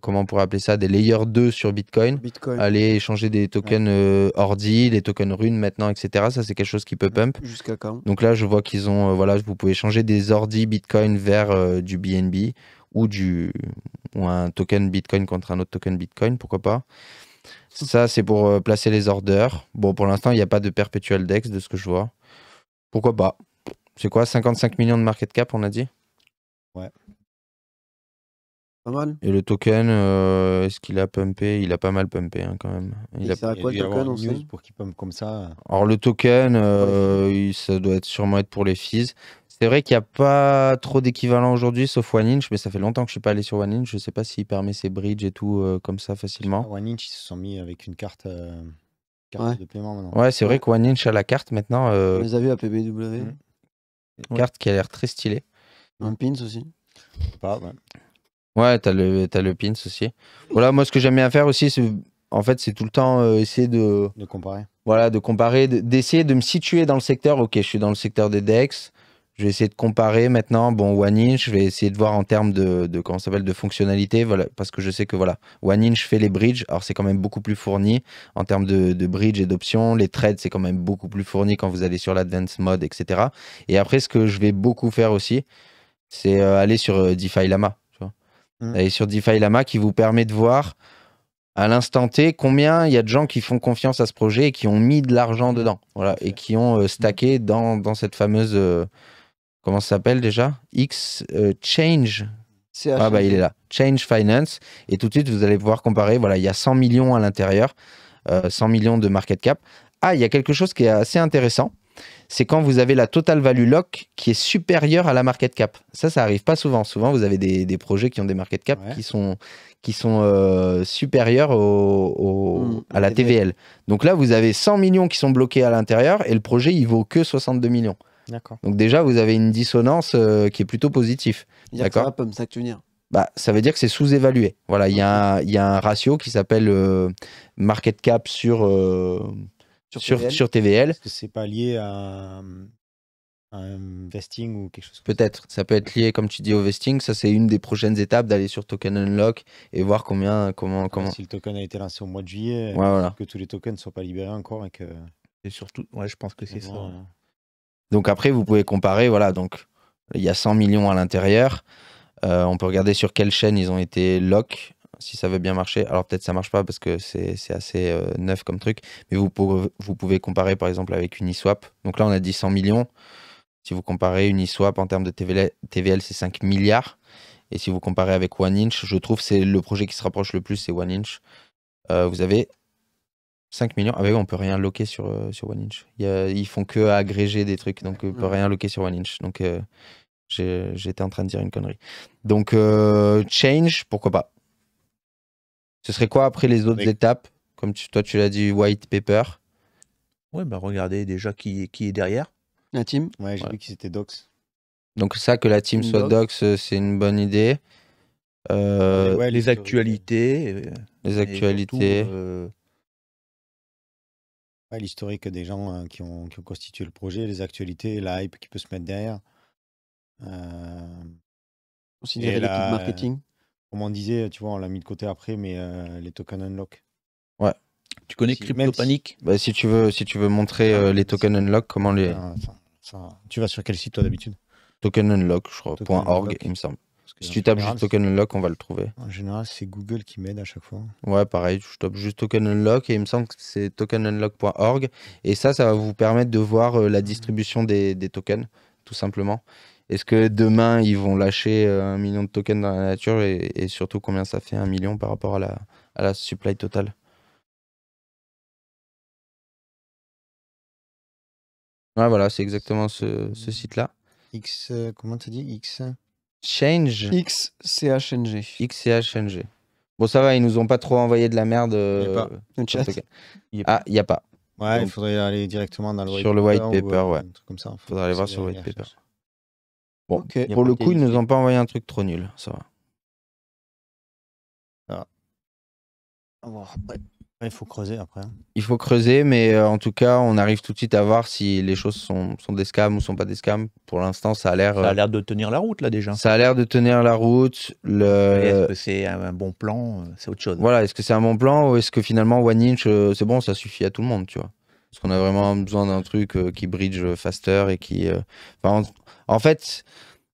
comment on pourrait appeler ça Des layers 2 sur Bitcoin. Aller échanger des tokens ordi, des tokens rune maintenant, etc. Ça, c'est quelque chose qui peut pump. Jusqu'à Donc là, je vois qu'ils ont. voilà, vous pouvez échanger des ordi Bitcoin vers du BNB ou, du, ou un token Bitcoin contre un autre token Bitcoin, pourquoi pas. Ça, c'est pour euh, placer les orders. Bon, pour l'instant, il n'y a pas de perpétuel DEX de ce que je vois. Pourquoi pas C'est quoi 55 millions de market cap, on a dit Ouais. Pas mal. Et le token, euh, est-ce qu'il a pumpé Il a pas mal pumpé hein, quand même. Il, quoi le token Pour qu'il comme ça. Alors le token, euh, ça doit être sûrement être pour les fees. C'est vrai qu'il n'y a pas trop d'équivalent aujourd'hui, sauf One Inch, mais ça fait longtemps que je suis pas allé sur One Inch. Je sais pas s'il permet ses bridges et tout euh, comme ça facilement. One Inch, ils se sont mis avec une carte, euh, carte de paiement maintenant. Ouais, c'est vrai que One Inch a la carte maintenant. Euh, On les a vu à PBW. Mm. Une carte qui a l'air très stylée. Un pins aussi. Pas, ouais. tu t'as le, as le pins aussi. Voilà, moi ce que j'aime bien faire aussi, c'est en fait, c'est tout le temps essayer de... De comparer. Voilà, de comparer, d'essayer de, de, me situer dans le secteur. Ok, je suis dans le secteur des decks. Je vais essayer de comparer maintenant. Bon, One je vais essayer de voir en termes de, de comment s'appelle de fonctionnalité, parce que je sais que voilà, One fait les bridges. Alors c'est quand même beaucoup plus fourni en termes de, bridges bridge et d'options. Les trades, c'est quand même beaucoup plus fourni quand vous allez sur l'advanced mode, etc. Et après, ce que je vais beaucoup faire aussi, c'est euh, euh, mm. aller sur DeFi Lama. Tu Aller sur DeFi Lama qui vous permet de voir à l'instant T, combien il y a de gens qui font confiance à ce projet et qui ont mis de l'argent mm. dedans, voilà, et qui ont euh, stacké mm. dans, dans, cette fameuse comment ça s'appelle déjà X euh, Change. Ah bah il est là, Change Finance. Et tout de suite, vous allez pouvoir comparer. Voilà, il y a 100 millions à l'intérieur, 100 euh, millions de market cap. Ah, il y a quelque chose qui est assez intéressant. C'est quand vous avez la total value lock qui est supérieure à la market cap. Ça, ça arrive pas souvent. Souvent, vous avez des, projets qui ont des market cap qui sont, qui sont euh, supérieurs mmh, à la TVL. Donc là, vous avez 100 millions qui sont bloqués à l'intérieur et le projet, il vaut que 62 millions. Donc déjà, vous avez une dissonance euh, qui est plutôt positive. D'accord. Ça ça Bah, ça veut dire que c'est sous-évalué. Voilà, il y, a un, y a un ratio qui s'appelle euh, market cap sur, euh, sur, sur, TVL. Est-ce que c'est pas lié à, un vesting ou quelque chose Peut-être. Ça peut être lié, comme tu dis, au vesting. Ça, c'est une des prochaines étapes d'aller sur Token Unlock et voir combien. comment, ah, comment... Si le token a été lancé au mois de juillet, que tous les tokens ne sont pas libérés encore et Et surtout, ouais, je pense que c'est ça. Hein. Donc après, vous pouvez comparer. Voilà, donc il y a 100 millions à l'intérieur. Euh, on peut regarder sur quelle chaîne ils ont été lock, si ça veut bien marcher. Alors peut-être ça marche pas parce que c'est assez euh, neuf comme truc, mais vous pouvez, vous pouvez comparer par exemple avec Uniswap. Donc là, on a dit 100 millions. Si vous comparez Uniswap en termes de TVL, TVL c'est 5 milliards. Et si vous comparez avec One Inch, je trouve c'est le projet qui se rapproche le plus, c'est One Inch. Euh, vous avez 5 millions. Ah bah oui, on peut rien loquer sur, euh, sur One Inch. ils font que agréger des trucs, donc euh, on peut rien loquer sur One Inch. Donc euh, j'étais en train de dire une connerie. Donc Change, pourquoi pas Ce serait quoi après les autres étapes Comme toi tu l'as dit, White Paper. Ouais, bah regardez déjà qui, qui est derrière. La team Ouais, j'ai vu que c'était Docs. Donc ça, que la team soit Docs, c'est une bonne idée. Ouais, les actualités. Les actualités l'historique des gens hein, qui ont, qui, ont, constitué le projet, les actualités, la hype qui peut se mettre derrière. Euh... Considérer l'équipe marketing Comme on disait, tu vois, on l'a mis de côté après, mais euh, les tokens unlock. Ouais. Tu connais Crypto Panic si... Bah, si... tu veux, si tu veux montrer ah, euh, les tokens unlock, comment les. Ah, tu vas sur quel site toi d'habitude Token je il me semble si tu tapes juste Token Unlock, on va le trouver. En général, c'est Google qui m'aide à chaque fois. Ouais, pareil, je tape juste Token Unlock et il me semble que c'est tokenunlock.org. Et ça, ça va vous permettre de voir euh, la distribution des, tokens, tout simplement. Est-ce que demain, ils vont lâcher euh, un million de tokens dans la nature et, surtout combien ça fait un million par rapport à la, la supply totale Ouais, voilà, c'est exactement ce, ce euh, site-là. X, comment tu dis X Change. XCHNG. XCHNG. Bon, ça va, ils nous ont pas trop envoyé de la merde. Euh, y a euh, pas. Ah, il y a pas. Ah, il a pas. Ouais, il faudrait aller directement dans le Sur le white paper, euh, ouais. Un truc comme ça. Il faudrait aller voir sur le white paper. Bon, pour le coup, ils nous ont pas envoyé un truc trop nul, ça va. Ah. On va ah, il faut creuser après. Hein. Il faut creuser, mais euh, en tout cas, on arrive tout de suite à voir si les choses sont, des scams ou sont pas des scams. Pour l'instant, ça a l'air. Ça a euh, l'air de tenir la route là déjà. Ça a l'air de tenir la route. Le... Est-ce que c'est un bon plan euh, C'est autre chose. Voilà, est-ce que c'est un bon plan ou est-ce que finalement One Inch, c'est bon, ça suffit à tout le monde, tu vois Parce qu'on a vraiment besoin d'un truc qui bridge faster et qui. en, fait,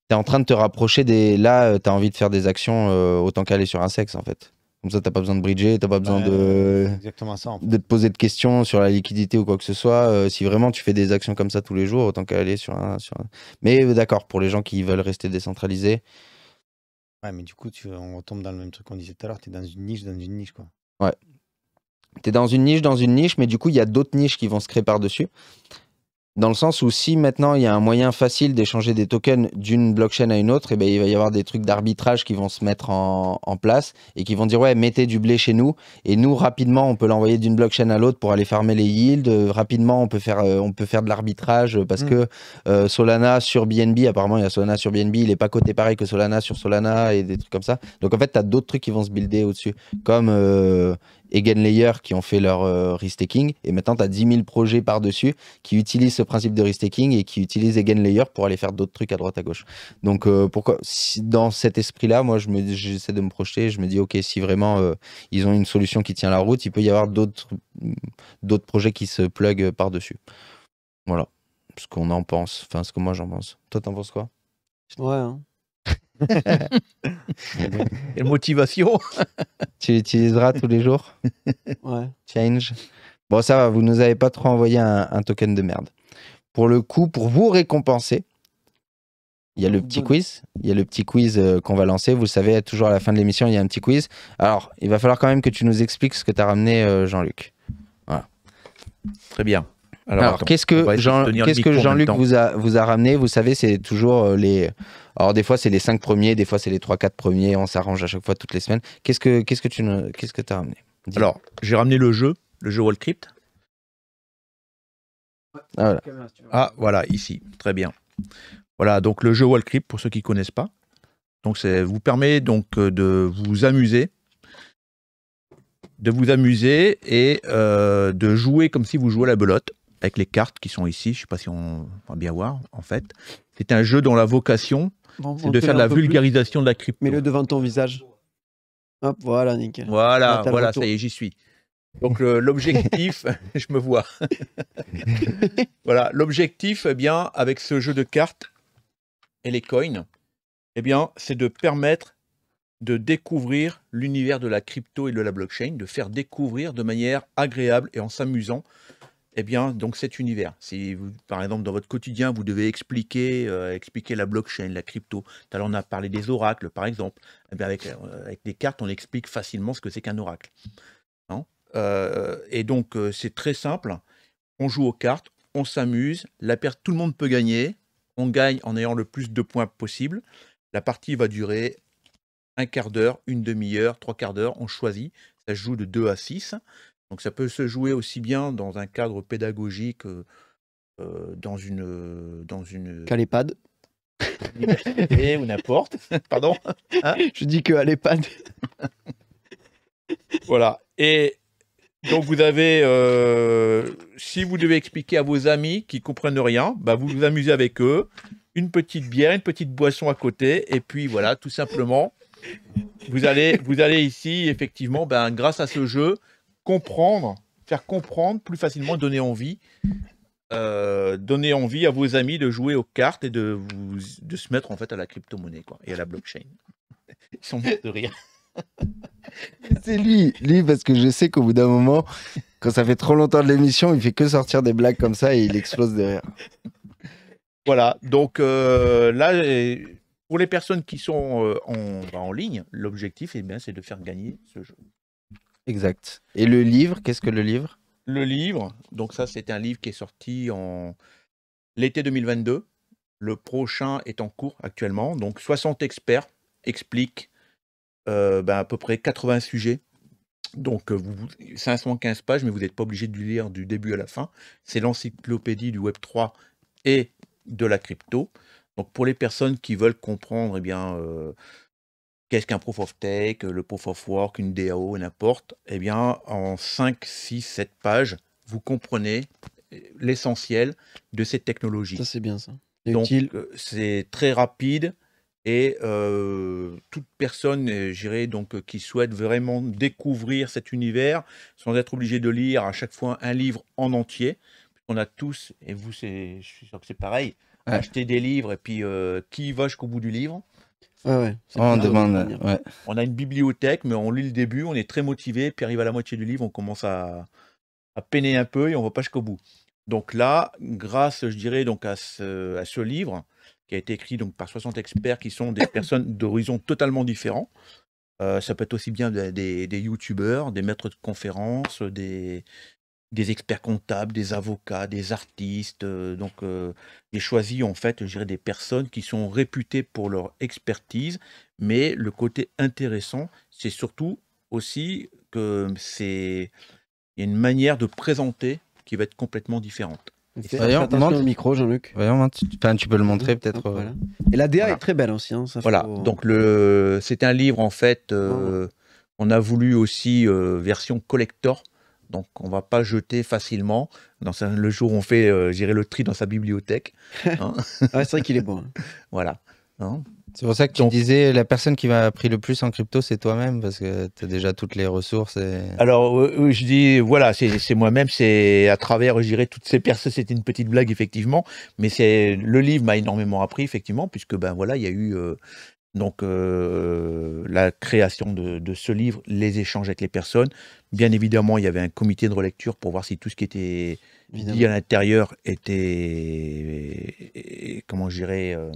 tu es en train de te rapprocher des. Là, tu as envie de faire des actions autant qu'aller sur un sexe en fait. Comme ça, t'as pas besoin de bridger, n'as pas besoin de, exactement te poser de questions sur la liquidité ou quoi que ce soit. Euh, si vraiment tu fais des actions comme ça tous les jours, autant qu'aller sur un, sur Mais euh, d'accord, pour les gens qui veulent rester décentralisés. Ouais, mais du coup, tu, on retombe dans le même truc qu'on disait tout à l'heure. tu es dans une niche, dans une niche, quoi. Ouais. es dans une niche, dans une niche, mais du coup, il y a d'autres niches qui vont se créer par-dessus. Dans le sens où si maintenant il y a un moyen facile d'échanger des tokens d'une blockchain à une autre, et eh bien il va y avoir des trucs d'arbitrage qui vont se mettre en, place et qui vont dire ouais mettez du blé chez nous et nous rapidement on peut l'envoyer d'une blockchain à l'autre pour aller farmer les yields. Rapidement on peut faire euh, on peut faire de l'arbitrage parce mm. que euh, Solana sur BNB apparemment il y a Solana sur BNB il n'est pas coté pareil que Solana sur Solana et des trucs comme ça. Donc en fait tu as d'autres trucs qui vont se builder au-dessus comme euh, layer qui ont fait leur euh, restaking. Et maintenant, tu as 10 000 projets par-dessus qui utilisent ce principe de restaking et qui utilisent layer pour aller faire d'autres trucs à droite, à gauche. Donc, euh, pourquoi dans cet esprit-là, moi, j'essaie de me projeter. Je me dis, OK, si vraiment euh, ils ont une solution qui tient la route, il peut y avoir d'autres projets qui se pluguent par-dessus. Voilà ce qu'on en pense. Enfin, ce que moi, j'en pense. Toi, t'en penses quoi Ouais. Hein. Et motivation. tu l'utiliseras tous les jours. Change. Bon, ça va, vous nous avez pas trop envoyé un, token de merde. Pour le coup, pour vous récompenser, il y a le petit quiz. Il y a le petit quiz euh, qu'on va lancer. Vous le savez, toujours à la fin de l'émission, il y a un petit quiz. Alors, il va falloir quand même que tu nous expliques ce que tu as ramené, euh, Jean-Luc. Voilà. Très bien. Alors, qu'est-ce que Jean, qu'est-ce que Jean-Luc vous a vous a ramené Vous savez, c'est toujours euh, les. Alors des fois c'est les 5 premiers, des fois c'est les 3-4 premiers. On s'arrange à chaque fois toutes les semaines. Qu'est-ce que qu'est-ce que tu qu'est-ce que as ramené Alors j'ai ramené le jeu, le jeu Wallcrypt. Crypt. Ah, ah voilà ici, très bien. Voilà donc le jeu Crypt, pour ceux qui connaissent pas. Donc ça vous permet donc euh, de vous amuser de vous amuser et euh, de jouer comme si vous jouez à la belote avec les cartes qui sont ici. Je ne sais pas si on va bien voir, en fait. C'est un jeu dont la vocation, c'est de faire de la vulgarisation de la crypto. Mets-le devant ton visage. Hop, voilà, nickel. Voilà, voilà, ça y est, j'y suis. Donc l'objectif, je me vois. voilà, l'objectif, eh bien, avec ce jeu de cartes et les coins, eh bien, c'est de permettre de découvrir l'univers de la crypto et de la blockchain, de faire découvrir de manière agréable et en s'amusant eh bien, donc cet univers. Si vous, par exemple, dans votre quotidien, vous devez expliquer, euh, expliquer la blockchain, la crypto. Tout à l'heure, on a parlé des oracles, par exemple. Eh euh, avec, des cartes, on explique facilement ce que c'est qu'un oracle. Hein euh, et donc, c'est très simple. On joue aux cartes, on s'amuse. La perte, tout le monde peut gagner. On gagne en ayant le plus de points possible. La partie va durer un quart d'heure, une demi-heure, trois quarts d'heure. On choisit. Ça se joue de 2 à 6. Donc ça peut se jouer aussi bien dans un cadre pédagogique, euh, euh, dans une... Euh, dans une... Qu'à l'EHPAD ou n'importe. Pardon hein Je dis que à l'EHPAD. voilà. Et donc vous avez, si vous devez expliquer à vos amis qui comprennent rien, bah vous vous amusez avec eux, une petite bière, une petite boisson à côté, et puis voilà, tout simplement, vous allez, vous allez ici effectivement, ben, grâce à ce jeu, comprendre, faire comprendre plus facilement, donner envie, euh, donner envie à vos amis de jouer aux cartes et de, de se mettre en fait à la crypto-monnaie quoi, et à la blockchain. Ils sont morts de rire. C'est lui, lui, parce que je sais qu'au bout d'un moment, quand ça fait trop longtemps de l'émission, il fait que sortir des blagues comme ça et il explose de rire. Voilà, donc euh, là, pour les personnes qui sont euh, bah, en, ligne, l'objectif, eh bien, c'est de faire gagner ce jeu. Exact. Et le livre, qu'est-ce que le livre Le livre, donc ça c'est un livre qui est sorti en l'été 2022. Le prochain est en cours actuellement. Donc 60 experts expliquent euh, ben, à peu près 80 sujets. Donc euh, vous, 515 pages, mais vous n'êtes pas obligé de lire du début à la fin. C'est l'encyclopédie du Web 3 et de la crypto. Donc pour les personnes qui veulent comprendre eh bien, euh, qu'est-ce qu'un proof of tech, le proof of work, une DAO, n'importe, eh bien, en 5, 6, 7 pages, vous comprenez euh, l'essentiel de cette technologie. Ça, c'est bien ça. Donc, euh, c'est très rapide et euh, toute personne, j'irai donc, qui souhaite vraiment découvrir cet univers sans être obligé de lire à chaque fois un livre en entier, on a tous, et vous, je suis sûr que c'est pareil, acheter des livres et puis qui va jusqu'au bout du livre on demande. On a une bibliothèque, mais on lit le début, on est très motivé, puis arrive à la moitié du livre, on commence à, peiner un peu et on ne voit pas jusqu'au bout. Donc là, grâce, je dirais, donc à ce, livre qui a été écrit donc par 60 experts qui sont des personnes d'horizons totalement différents. Euh, ça peut être aussi bien des, des youtubeurs, des maîtres de conférences, des, des experts comptables, des avocats, des artistes. Euh, donc, euh, j'ai choisi en fait, je dirais, des personnes qui sont réputées pour leur expertise. Mais le côté intéressant, c'est surtout aussi que c'est une manière de présenter qui va être complètement différente. D'ailleurs, le micro, Jean-Luc. Tu... tu peux le montrer mhm. peut-être. Euh, Et la DA est très belle aussi. Hein, voilà. Donc le, c'est un livre en fait. Euh, on a voulu aussi version collector donc, on ne va pas jeter facilement. Dans le jour où on fait, gérer euh, le tri dans sa bibliothèque. Hein. Ah, c'est vrai qu'il est bon. Hein. voilà. Hein. c'est pour ça que tu disais, la personne qui m'a appris le plus en crypto, c'est toi-même, parce que tu as déjà toutes les ressources. Alors, euh, je dis, voilà, c'est moi-même, c'est à travers, je toutes ces personnes, c'était une petite blague, effectivement, mais c'est le livre m'a énormément appris, effectivement, puisque, ben voilà, il y a eu, euh, donc la création de, ce livre, les échanges avec les personnes, Bien évidemment, il y avait un comité de relecture pour voir si tout ce qui était dit à l'intérieur était, comment j'irais, euh,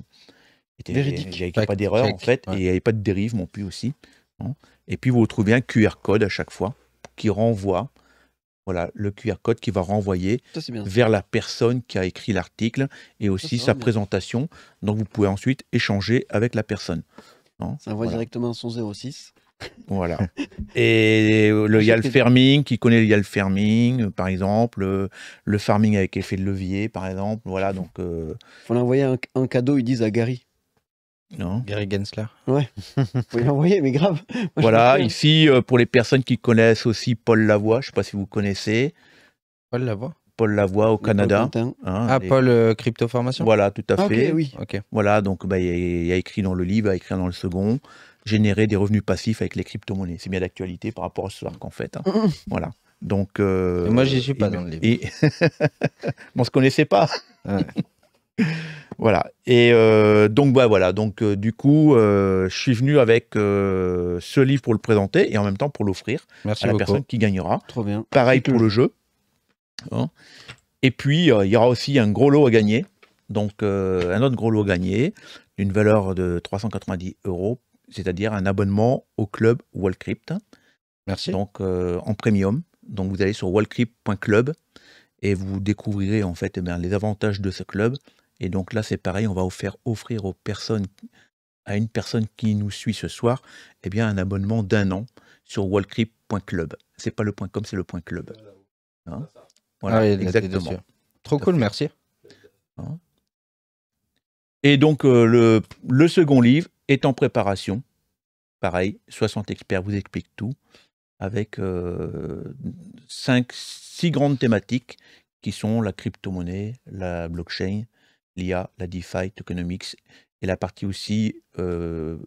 était véridique. Il n'y avait pas d'erreur en fait, et il n'y avait pas de dérive non plus aussi. Hein. Et puis vous retrouvez un QR code à chaque fois qui renvoie, voilà, le QR code qui va renvoyer vers la personne qui a écrit l'article et aussi sa présentation. Donc vous pouvez ensuite échanger avec la personne. Hein. ça envoie directement son 06 voilà. Et le YAL farming, qui connaît le YAL farming, euh, par exemple, euh, le farming avec effet de levier, par exemple. Voilà, donc. Euh... On l'envoyer un, un, cadeau, ils disent à Gary. Non. Gary Gensler. Ouais. faut l'envoyer, mais grave. voilà, ici, euh, pour les personnes qui connaissent aussi Paul Lavoie, je ne sais pas si vous connaissez. Paul Lavoie Paul Lavoie au Canada. Hein, ah, Paul Crypto Formation Voilà, tout à ah, fait. oui. Voilà, donc bah, il a écrit dans le livre, il a écrit dans le second générer des revenus passifs avec les crypto-monnaies. C'est bien d'actualité par rapport à ce soir qu'en fait. Hein. Voilà. Donc, euh, moi, je suis pas dans le livre. On on se connaissait pas. voilà. Et euh, donc, bah, voilà. Donc, euh, du coup, je suis venu avec ce livre pour le présenter et en même temps pour l'offrir à la personne qui gagnera. Trop bien. Pareil pour le jeu. Hein. Et puis, il y aura aussi un gros lot à gagner. Donc, un autre gros lot à gagner d'une valeur de 390 euros c'est-à-dire un abonnement au club Wallcrypt. Merci. Donc euh, en premium. Donc vous allez sur wallcrypt.club et vous découvrirez en fait eh bien, les avantages de ce club. Et donc là c'est pareil, on va offrir, offrir aux personnes, à une personne qui nous suit ce soir, eh bien un abonnement d'un an sur wallcrypt.club. n'est pas le point .com, c'est le point .club. Hein voilà, ah exactement. Trop cool, merci. Hein et donc euh, le, le second livre, est en préparation. Pareil, 60 experts vous expliquent tout, avec euh, 5, 6 grandes thématiques qui sont la crypto-monnaie, la blockchain, l'IA, la DeFi, tokenomics, et la partie aussi euh,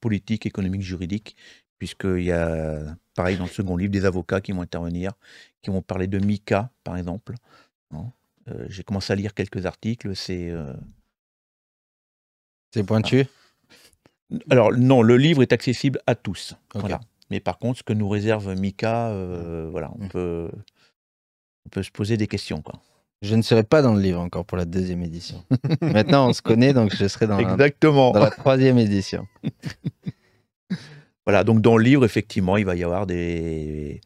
politique, économique, juridique, puisqu'il y a, pareil, dans le second livre, des avocats qui vont intervenir, qui vont parler de MICA, par exemple. Hein. Euh, j'ai commencé à lire quelques articles, c'est... Euh, c'est pointu alors non, le livre est accessible à tous. Mais par contre, ce que nous réserve Mika, euh, voilà, on, mmh. peut, on peut se poser des questions. Je ne serai pas dans le livre encore pour la deuxième édition. Maintenant, on se connaît, donc je serai dans, Exactement. La, troisième édition. voilà, donc dans le livre, effectivement, il va y avoir des...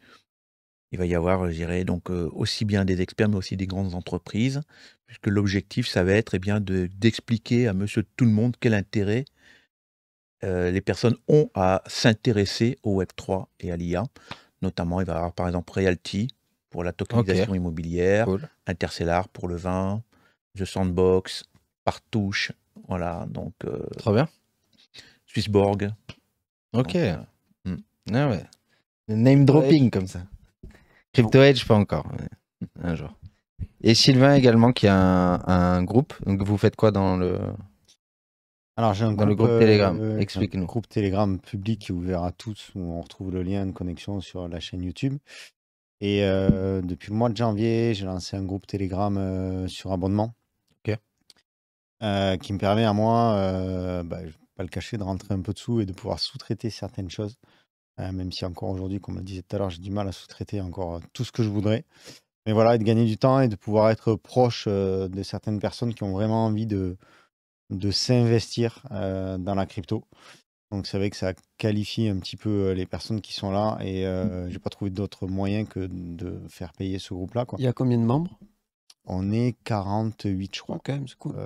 Il va y avoir, euh, donc, euh, aussi bien des experts, mais aussi des grandes entreprises, puisque l'objectif, ça va être eh bien, d'expliquer à monsieur tout le monde quel intérêt euh, les personnes ont à s'intéresser au Web3 et à l'IA. Notamment, il va y avoir par exemple Realty pour la tokenisation immobilière, Intercellar pour le vin, The Sandbox, Partouche, voilà. Donc, euh, bien. Swissborg. Ok. Euh, hmm. ah name dropping comme ça. Crypto Edge, pas encore. Un jour. Et Sylvain également, qui a un, un groupe. Donc vous faites quoi dans le alors, j'ai un groupe, euh, Telegram. Euh, explique-nous. groupe Telegram public qui est ouvert à tous, où on retrouve le lien de connexion sur la chaîne YouTube. Et euh, depuis le mois de janvier, j'ai lancé un groupe Telegram sur abonnement. qui me permet à moi, bah, je ne vais pas le cacher, de rentrer un peu dessous et de pouvoir sous-traiter certaines choses. même si encore aujourd'hui, comme on le disait tout à l'heure, j'ai du mal à sous-traiter encore tout ce que je voudrais. Mais voilà, et de gagner du temps et de pouvoir être proche de certaines personnes qui ont vraiment envie de, de s'investir dans la crypto. Donc c'est vrai que ça qualifie un petit peu les personnes qui sont là et euh, j'ai pas trouvé d'autre moyen que de faire payer ce groupe-là. Il y a combien de membres On est 48, je crois. même c'est cool.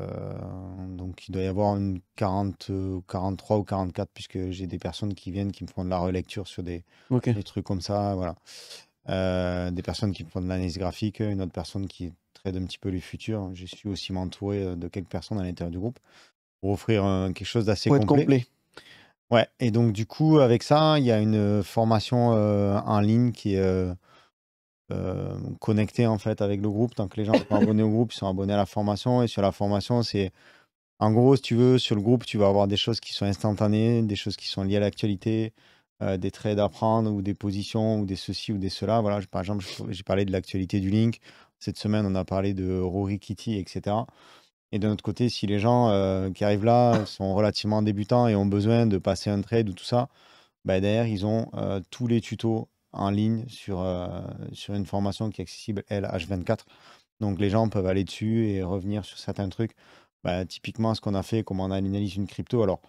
donc il doit y avoir une 40, 43 ou 44 puisque j'ai des personnes qui viennent qui me font de la relecture sur des, trucs comme ça, voilà. des personnes qui me font de l'analyse graphique, une autre personne qui un petit peu les futurs, j'ai suis aussi m'entourer euh, de quelques personnes à l'intérieur du groupe pour offrir euh, quelque chose d'assez complet. Ouais, et donc du coup, avec ça, il y a une euh, formation en ligne qui est connectée en fait avec le groupe. Tant que les gens sont abonnés au groupe, ils sont abonnés à la formation. Et sur la formation, c'est en gros, si tu veux, sur le groupe, tu vas avoir des choses qui sont instantanées, des choses qui sont liées à l'actualité, des trades à prendre ou des positions ou des ceci ou des cela. Voilà, par exemple, j'ai parlé de l'actualité du link. Cette semaine, on a parlé de Rory Kitty, etc. Et de notre côté, si les gens euh, qui arrivent là sont relativement débutants et ont besoin de passer un trade ou tout ça, bah, derrière, ils ont euh, tous les tutos en ligne sur, euh, sur une formation qui est accessible, lh 24 Donc les gens peuvent aller dessus et revenir sur certains trucs. Bah, typiquement, ce qu'on a fait, comment on analyse une crypto. Alors,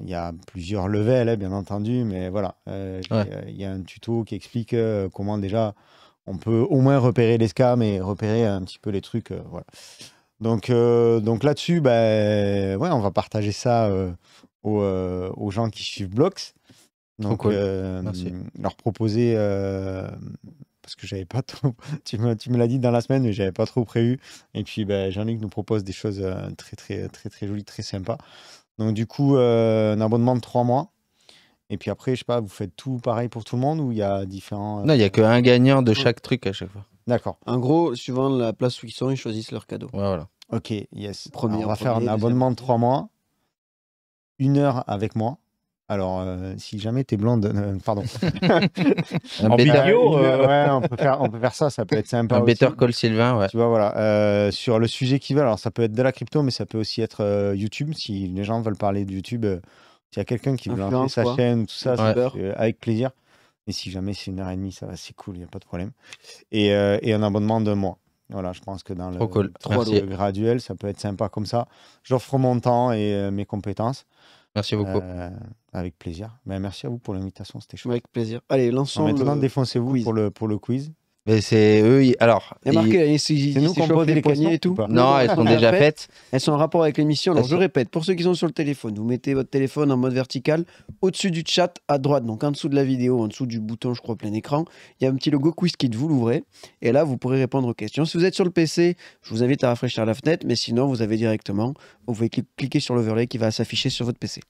il y a plusieurs levels, hein, bien entendu, mais voilà. Il y a un tuto qui explique comment déjà on peut au moins repérer les scams et repérer un petit peu les trucs. Euh, voilà. Donc, euh, donc là-dessus, bah, ouais, on va partager ça euh, aux, gens qui suivent Blox. Donc, leur proposer, parce que j'avais pas trop, tu me, tu l'as dit dans la semaine, mais j'avais pas trop prévu. Et puis, ben, Jean-Luc nous propose des choses très, très, très, très jolies, très sympas. Donc, du coup, un abonnement de trois mois et puis après, je sais pas, vous faites tout pareil pour tout le monde ou il y a différents. Euh, non, il n'y a qu'un gagnant de chaque truc à chaque fois. D'accord. En gros, suivant la place où ils sont, ils choisissent leur cadeau. voilà. Ok, yes. on va faire un abonnement de trois mois, une heure avec moi. Alors, euh, si jamais tu es blonde, euh, pardon. un en vidéo, ouais, on peut, faire, on peut faire ça, ça peut être sympa. Un Better Call Sylvain, ouais. Tu vois, voilà. sur le sujet qui veulent, alors ça peut être de la crypto, mais ça peut aussi être YouTube. Si les gens veulent parler de YouTube, s'il y a quelqu'un qui veut lancer sa chaîne tout ça, euh, avec plaisir. Et si jamais c'est une heure et demie, ça va, c'est cool, il n'y a pas de problème. Et, euh, un abonnement de mois. Voilà, je pense que dans le, cool. graduel, ça peut être sympa comme ça. J'offre mon temps et euh, mes compétences. Merci beaucoup. avec plaisir. Ben, merci à vous pour l'invitation, c'était chouette. Avec plaisir. Allez, lançons. Maintenant, défoncez-vous pour le quiz. Mais c'est eux. Alors, Il marqué, ils, nous qui avons les, et tout. Non, elles sont déjà faites. Elles sont en rapport avec l'émission. Alors, je répète, pour ceux qui sont sur le téléphone, vous mettez votre téléphone en mode vertical au-dessus du chat à droite, donc en dessous de la vidéo, en dessous du bouton, je crois, plein écran. Il y a un petit logo quiz qui vous l'ouvrez. Et là, vous pourrez répondre aux questions. Si vous êtes sur le PC, je vous invite à rafraîchir la fenêtre, mais sinon, vous avez directement, vous pouvez cliquer sur l'overlay qui va s'afficher sur votre PC.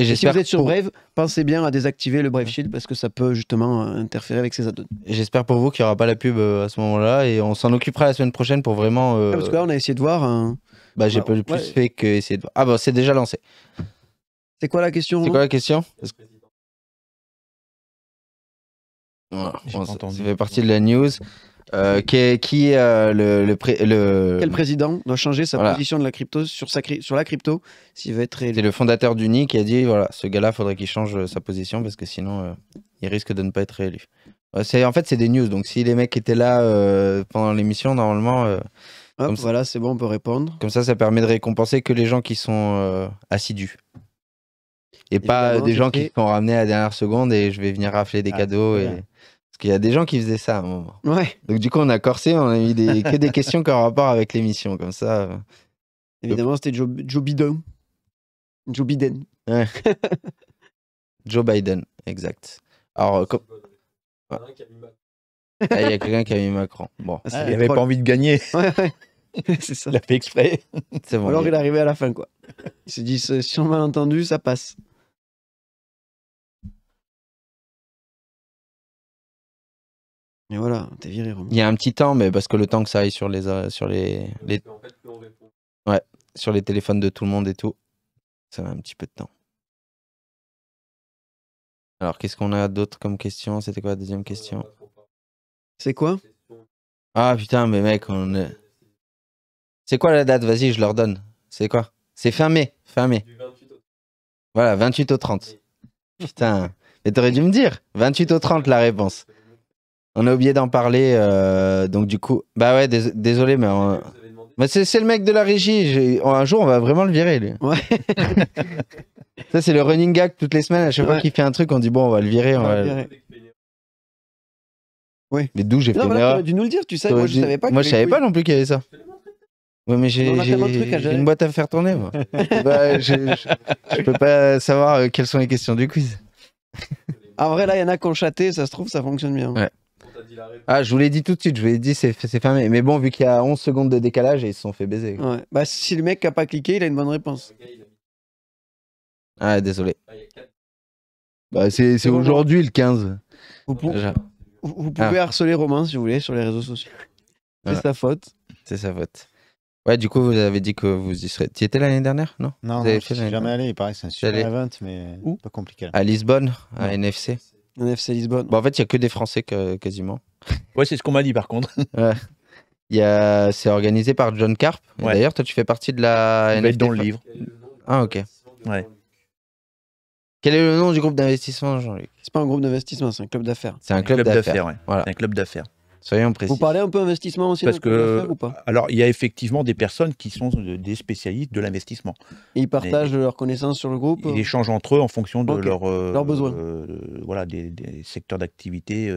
Et, si vous êtes sur Brave, pensez bien à désactiver le Brave Shield parce que ça peut justement euh, interférer avec ces ados. J'espère pour vous qu'il n'y aura pas la pub euh, à ce moment-là et on s'en occupera la semaine prochaine pour vraiment. Euh, ah, parce que on a essayé de voir. Hein. Bah, j'ai bah, plus fait que essayer de voir. Ah, bah, c'est déjà lancé. C'est quoi la question C'est quoi la question voilà, Ça fait partie de la news. Euh, qui est, euh, le, le, le, Quel président doit changer sa position de la crypto sur, sa sur la crypto s'il veut être réélu C'est le fondateur d'Uni qui a dit voilà, ce gars-là, faudrait qu'il change euh, sa position parce que sinon, il risque de ne pas être réélu. C'est, en fait, c'est des news. Donc, si les mecs étaient là pendant l'émission, normalement. voilà, c'est bon, on peut répondre. Comme ça, ça permet de récompenser que les gens qui sont assidus. Et pas des gens qui sont ramenés à la dernière seconde et je vais venir rafler des ah, cadeaux. Et il y a des gens qui faisaient ça à un moment. Ouais. Donc du coup, on a corsé, on a eu des, que des questions qui rapport avec l'émission, comme ça. Euh. Évidemment, c'était Joe, Joe, Biden. Joe Biden. Joe Biden, exact. Alors, euh, ah, il y a quelqu'un qui a mis Macron. Bon. Ah, il n'avait pas envie de gagner. ça. Il a fait exprès. Alors, il est arrivé à la fin, quoi. Il s'est dit, si on mal entendu ça passe. Mais voilà, t'es viré, Il y a un petit temps, mais parce que le temps que ça aille sur les. Euh, sur les, les... ouais, sur les téléphones de tout le monde et tout, ça va un petit peu de temps. Alors, qu'est-ce qu'on a d'autre comme question C'était quoi la deuxième question euh, C'est quoi Ah putain, mais mec, on est. C'est quoi la date Vas-y, je leur donne. C'est quoi C'est fin mai. Fin mai. Voilà, 28 au 30. Putain. Mais t'aurais dû me dire. 28 au 30, la réponse. On a oublié d'en parler, euh, donc du coup... Bah ouais, désolé, mais... c'est, le mec de la régie, oh, un jour on va vraiment le virer, lui. Ouais. Ça, c'est le running gag toutes les semaines, à chaque fois qu'il fait un truc, on dit bon, on va le virer. on va- Mais d'où j'ai fait Non, dû nous le dire, tu sais. Moi, je savais pas. Moi, je savais pas non plus qu'il y avait ça. Ouais, mais j'ai une boîte à faire tourner, bah, je, peux pas savoir euh, quelles sont les questions du quiz. En vrai, là, il y en a qui ont chaté, ça se trouve, ça fonctionne bien. Ouais. Ah, je vous l'ai dit tout de suite, je vous l'ai dit, c'est fermé. Mais bon, vu qu'il y a 11 secondes de décalage, ils se sont fait baiser. Ouais. Bah, si le mec a pas cliqué, il a une bonne réponse. Ah, désolé. Ah, bah, c'est aujourd'hui le 15. Vous, pouvez ah. harceler Romain, si vous voulez, sur les réseaux sociaux. C'est sa faute. C'est sa faute. Ouais, du coup, vous avez dit que vous y seriez Tu étais l'année dernière, non Non, je suis jamais allé. Il paraît que c'est un super event, mais Où pas compliqué. À Lisbonne, à NFC. NFC Lisbonne. Bah, en fait, il n'y a que des Français quasiment. Ouais, c'est ce qu'on m'a dit par contre. ouais. Il a... C'est organisé par John Carp. D'ailleurs, toi, tu fais partie de la. Il être dans le livre. Ah, ok. Ouais. Quel est le nom du groupe d'investissement, Jean-Luc C'est pas un groupe d'investissement, c'est un club d'affaires. C'est un club, d'affaires. ouais. un club d'affaires. Vous parlez un peu investissement aussi Parce que, ou pas alors, il y a effectivement des personnes qui sont euh, des spécialistes de l'investissement. Ils partagent leurs connaissances sur le groupe Ils euh échangent entre eux en fonction de euh, leurs besoins. voilà, des, secteurs d'activité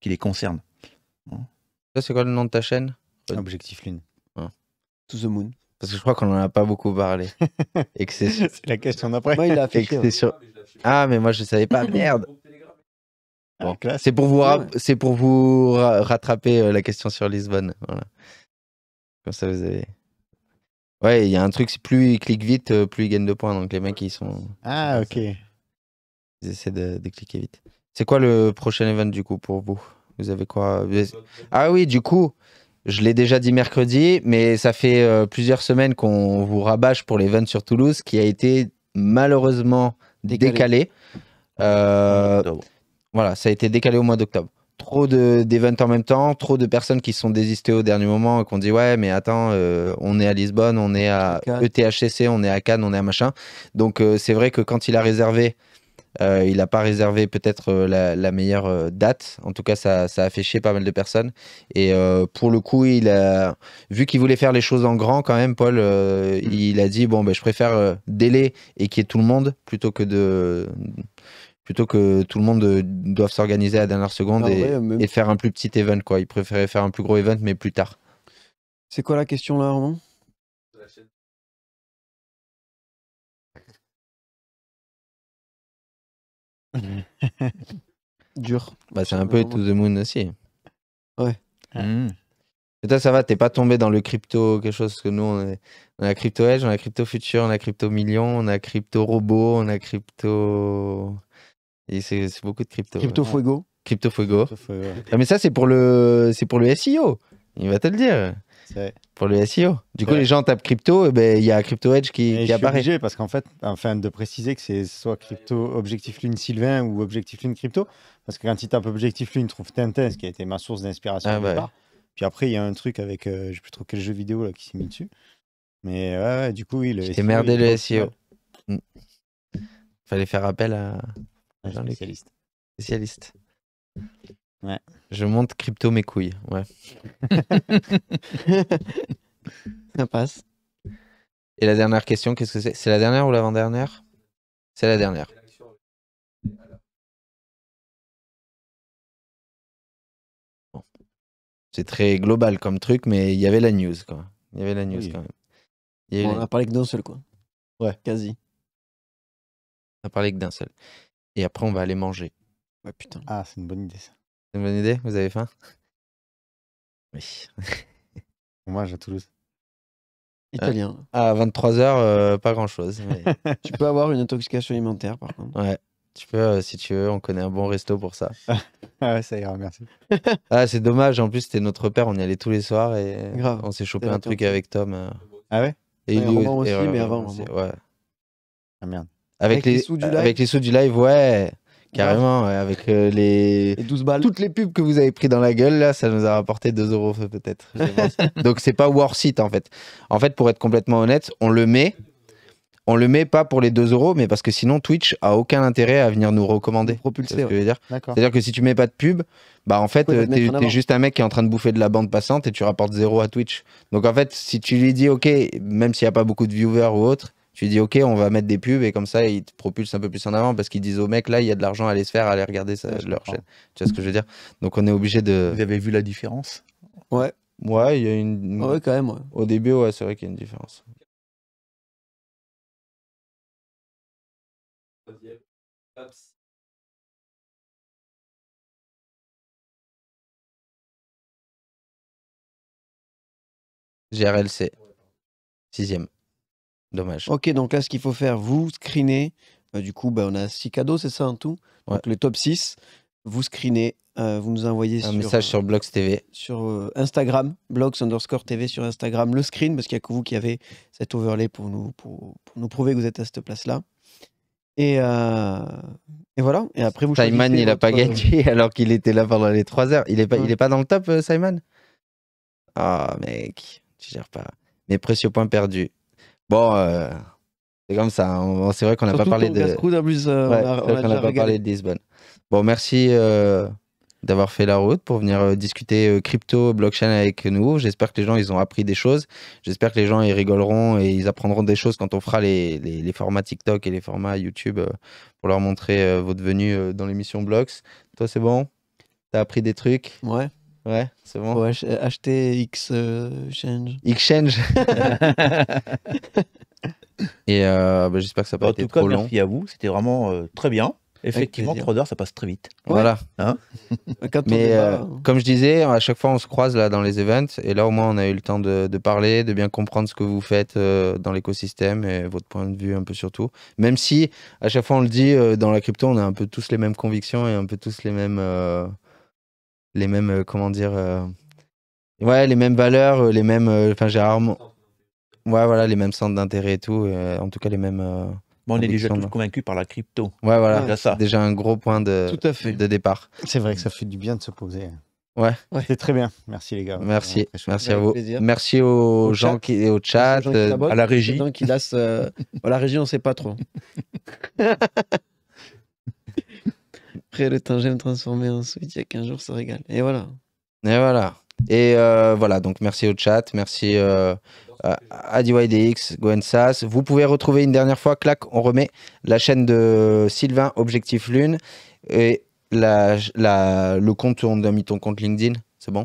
qui les concernent. Hein Ça, c'est quoi le nom de ta chaîne ah, Objectif Lune. Ouais. Ah. To the Moon. Parce que je crois qu'on n'en a pas beaucoup parlé. c'est la question d'après. Hein. Ah, mais moi, je ne savais pas. Merde c'est pour vous, c'est pour vous rattraper euh, la question sur Lisbonne. Voilà. Comme ça, vous avez. Ouais, il y a un truc, plus ils cliquent vite, euh, plus ils gagnent de points. Donc les mecs, ils sont. Ah, ok. Ils essaient de, cliquer vite. C'est quoi le prochain event du coup pour vous Vous avez quoi Ah oui, du coup, je l'ai déjà dit mercredi, mais ça fait euh, plusieurs semaines qu'on vous rabâche pour l'event sur Toulouse qui a été malheureusement décalé. décalé. Euh, voilà, ça a été décalé au mois d'octobre. Trop d'événements en même temps, trop de personnes qui se sont désistées au dernier moment et ont dit ouais mais attends, euh, on est à Lisbonne, on est à ETHCC, e on est à Cannes, on est à machin. Donc euh, c'est vrai que quand il a réservé, euh, il n'a pas réservé peut-être la, meilleure date. En tout cas, ça, a fait chier pas mal de personnes. Et pour le coup, il a vu qu'il voulait faire les choses en grand quand même, Paul. Mm. Il a dit bon ben je préfère délai et qu'il y ait tout le monde plutôt que de plutôt que tout le monde euh, doive s'organiser à la dernière seconde ah et, faire un plus petit event. Quoi. Ils préféraient faire un plus gros event, mais plus tard. C'est quoi la question là, Armand Dur. Bah, c'est un peu To the Moon aussi. Ouais. Hmm. Et toi, ça va, t'es pas tombé dans le crypto, quelque chose que nous, on, est... on a crypto edge, on a crypto future, on a crypto million, on a crypto robot, on a crypto. Et c'est beaucoup de crypto. Crypto Fuego. Crypto Fuego. mais ça, c'est pour, le... pour le SEO. Il va te le dire. Vrai. Pour le SEO. Du coup, les gens tapent crypto, eh ben, il y a Crypto Edge qui, qui apparaît. Suis obligé parce qu'en fait, enfin, de préciser que c'est soit crypto Objectif Lune Sylvain ou Objectif Lune Crypto. Parce que quand ils tapent Objectif Lune, ils trouvent Tintin, ce qui a été ma source d'inspiration ah au départ. Puis après, il y a un truc avec, je euh, je sais plus trop quel jeu vidéo là, qui s'est mis dessus. Mais ouais, du coup, oui. Le merdé le SEO. Hmm. Fallait faire appel à, spécialiste. Ouais. Je monte crypto mes couilles. Ouais. Ça passe. Et la dernière question, qu'est-ce que c'est C'est la dernière ou l'avant-dernière C'est la dernière. C'est très global comme truc, mais il y avait la news quoi. Il y avait la news quand même. on a parlé que d'un seul, quoi. Ouais. Quasi. On a parlé que d'un seul et après on va aller manger. Ouais, putain. Ah, c'est une bonne idée ça. C'est une bonne idée Vous avez faim Oui. mange à Toulouse. Euh, Italien. à 23h, euh, pas grand chose. tu peux avoir une intoxication alimentaire par contre. Ouais. Tu peux, euh, si tu veux, on connaît un bon resto pour ça. ah ouais, ça ira, merci. ah, c'est dommage, en plus, c'était notre père, on y allait tous les soirs et on s'est chopé un truc avec Tom. Ah ouais Et, ouais, il aussi, mais avant. ouais. Ah merde. Avec, les, sous du live. avec les sous du live, ouais. Carrément, avec euh, les... 12 balles. Toutes les pubs que vous avez pris dans la gueule, là, ça nous a rapporté 2 euros peut-être. Donc c'est pas worth it en fait. En fait, pour être complètement honnête, on le met. On le met pas pour les 2 euros, mais parce que sinon Twitch a aucun intérêt à venir nous recommander. Propulser. C'est dire. à dire que si tu mets pas de pub, bah en fait, euh, tu es juste un mec qui est en train de bouffer de la bande passante et tu rapportes zéro à Twitch. Donc en fait, si tu lui dis, ok, même s'il n'y a pas beaucoup de viewers ou autre, tu dis, OK, on va mettre des pubs et comme ça, ils te propulsent un peu plus en avant parce qu'ils disent au mec, là, il y a de l'argent à aller se faire, à aller regarder ça, leur chaîne. Tu vois ce que je veux dire Donc, on est obligé de. Vous avez vu la différence Ouais. Ouais, il y a une. Ouais, quand même. Au début, ouais, c'est vrai qu'il y a une différence. GRLC. Sixième. Dommage. Ok, donc là, ce qu'il faut faire, vous screenez. Euh, du coup, bah, on a 6 cadeaux, c'est ça en tout Donc le top 6, vous screenez, euh, vous nous envoyez un message sur euh, Blogs TV. Sur Instagram, Blogs underscore TV sur Instagram, le screen, parce qu'il n'y a que vous qui avez cet overlay pour nous, pour, nous prouver que vous êtes à cette place-là. Et, et, voilà. Et après, vous Simon, il n'a pas gagné alors qu'il était là pendant les 3 heures. Il n'est pas, pas dans le top, Simon Ah, mec, tu gères pas. Mes précieux points perdus. Bon, euh, c'est comme ça. C'est vrai qu'on n'a pas parlé de. Euh, pas parlé de Lisbonne. Bon, merci euh, d'avoir fait la route pour venir discuter crypto, blockchain avec nous. J'espère que les gens ils ont appris des choses. J'espère que les gens ils rigoleront et ils apprendront des choses quand on fera les, les, les formats TikTok et les formats YouTube pour leur montrer votre venue dans l'émission Blocks. Toi, c'est bon T'as appris des trucs Ouais. Ouais, c'est bon. Ouais, acheter X Xchange. Euh, Change. Et euh, bah, j'espère que ça n'a pas bah, en tout cas, Merci à vous, c'était vraiment euh, très bien. Effectivement, 3 heures, ça passe très vite. Voilà. Hein Mais hein. comme je disais, à chaque fois, on se croise là dans les events. Et là, au moins, on a eu le temps de, parler, de bien comprendre ce que vous faites dans l'écosystème et votre point de vue un peu surtout. Même si, à chaque fois, on le dit, dans la crypto, on a un peu tous les mêmes convictions et un peu tous les mêmes les mêmes, euh, comment dire, euh, ouais, les mêmes valeurs, euh, les mêmes, enfin, j'ai ouais, voilà, les mêmes centres d'intérêt et tout, en tout cas, les mêmes. Bon, on est déjà tous convaincus par la crypto. Ouais, voilà. déjà un gros point de, Tout à fait. de départ. C'est vrai que ça fait du bien de se poser. Ouais. C'est très bien. Merci les gars. Merci. Merci à vous. Merci aux gens qui qui au chat, à la régie. Qui lasse, la régie, on ne sait pas trop. Après, le j'aime transformer en suite il y a 15 jours, ça régale. Et voilà. Et voilà. Et euh, voilà, donc merci au chat, merci euh, à DYDX, Gwensas. Vous pouvez retrouver une dernière fois, clac, on remet la chaîne de Sylvain, Objectif Lune, et le compte, on a mis ton compte LinkedIn, c'est bon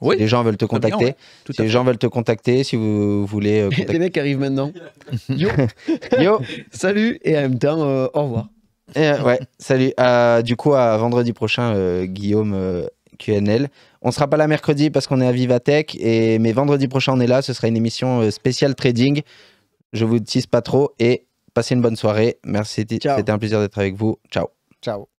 oui. les gens veulent te contacter. les gens veulent te contacter, si vous voulez. Euh, les mecs arrivent maintenant. Yo. Yo. Salut et en même temps, au revoir. Eh, ouais, salut. Euh, du coup, à vendredi prochain, euh, Guillaume euh, QNL. On sera pas là mercredi parce qu'on est à Vivatech, et... mais vendredi prochain, on est là. Ce sera une émission spéciale trading. Je vous tease pas trop et passez une bonne soirée. Merci. C'était un plaisir d'être avec vous. Ciao. Ciao.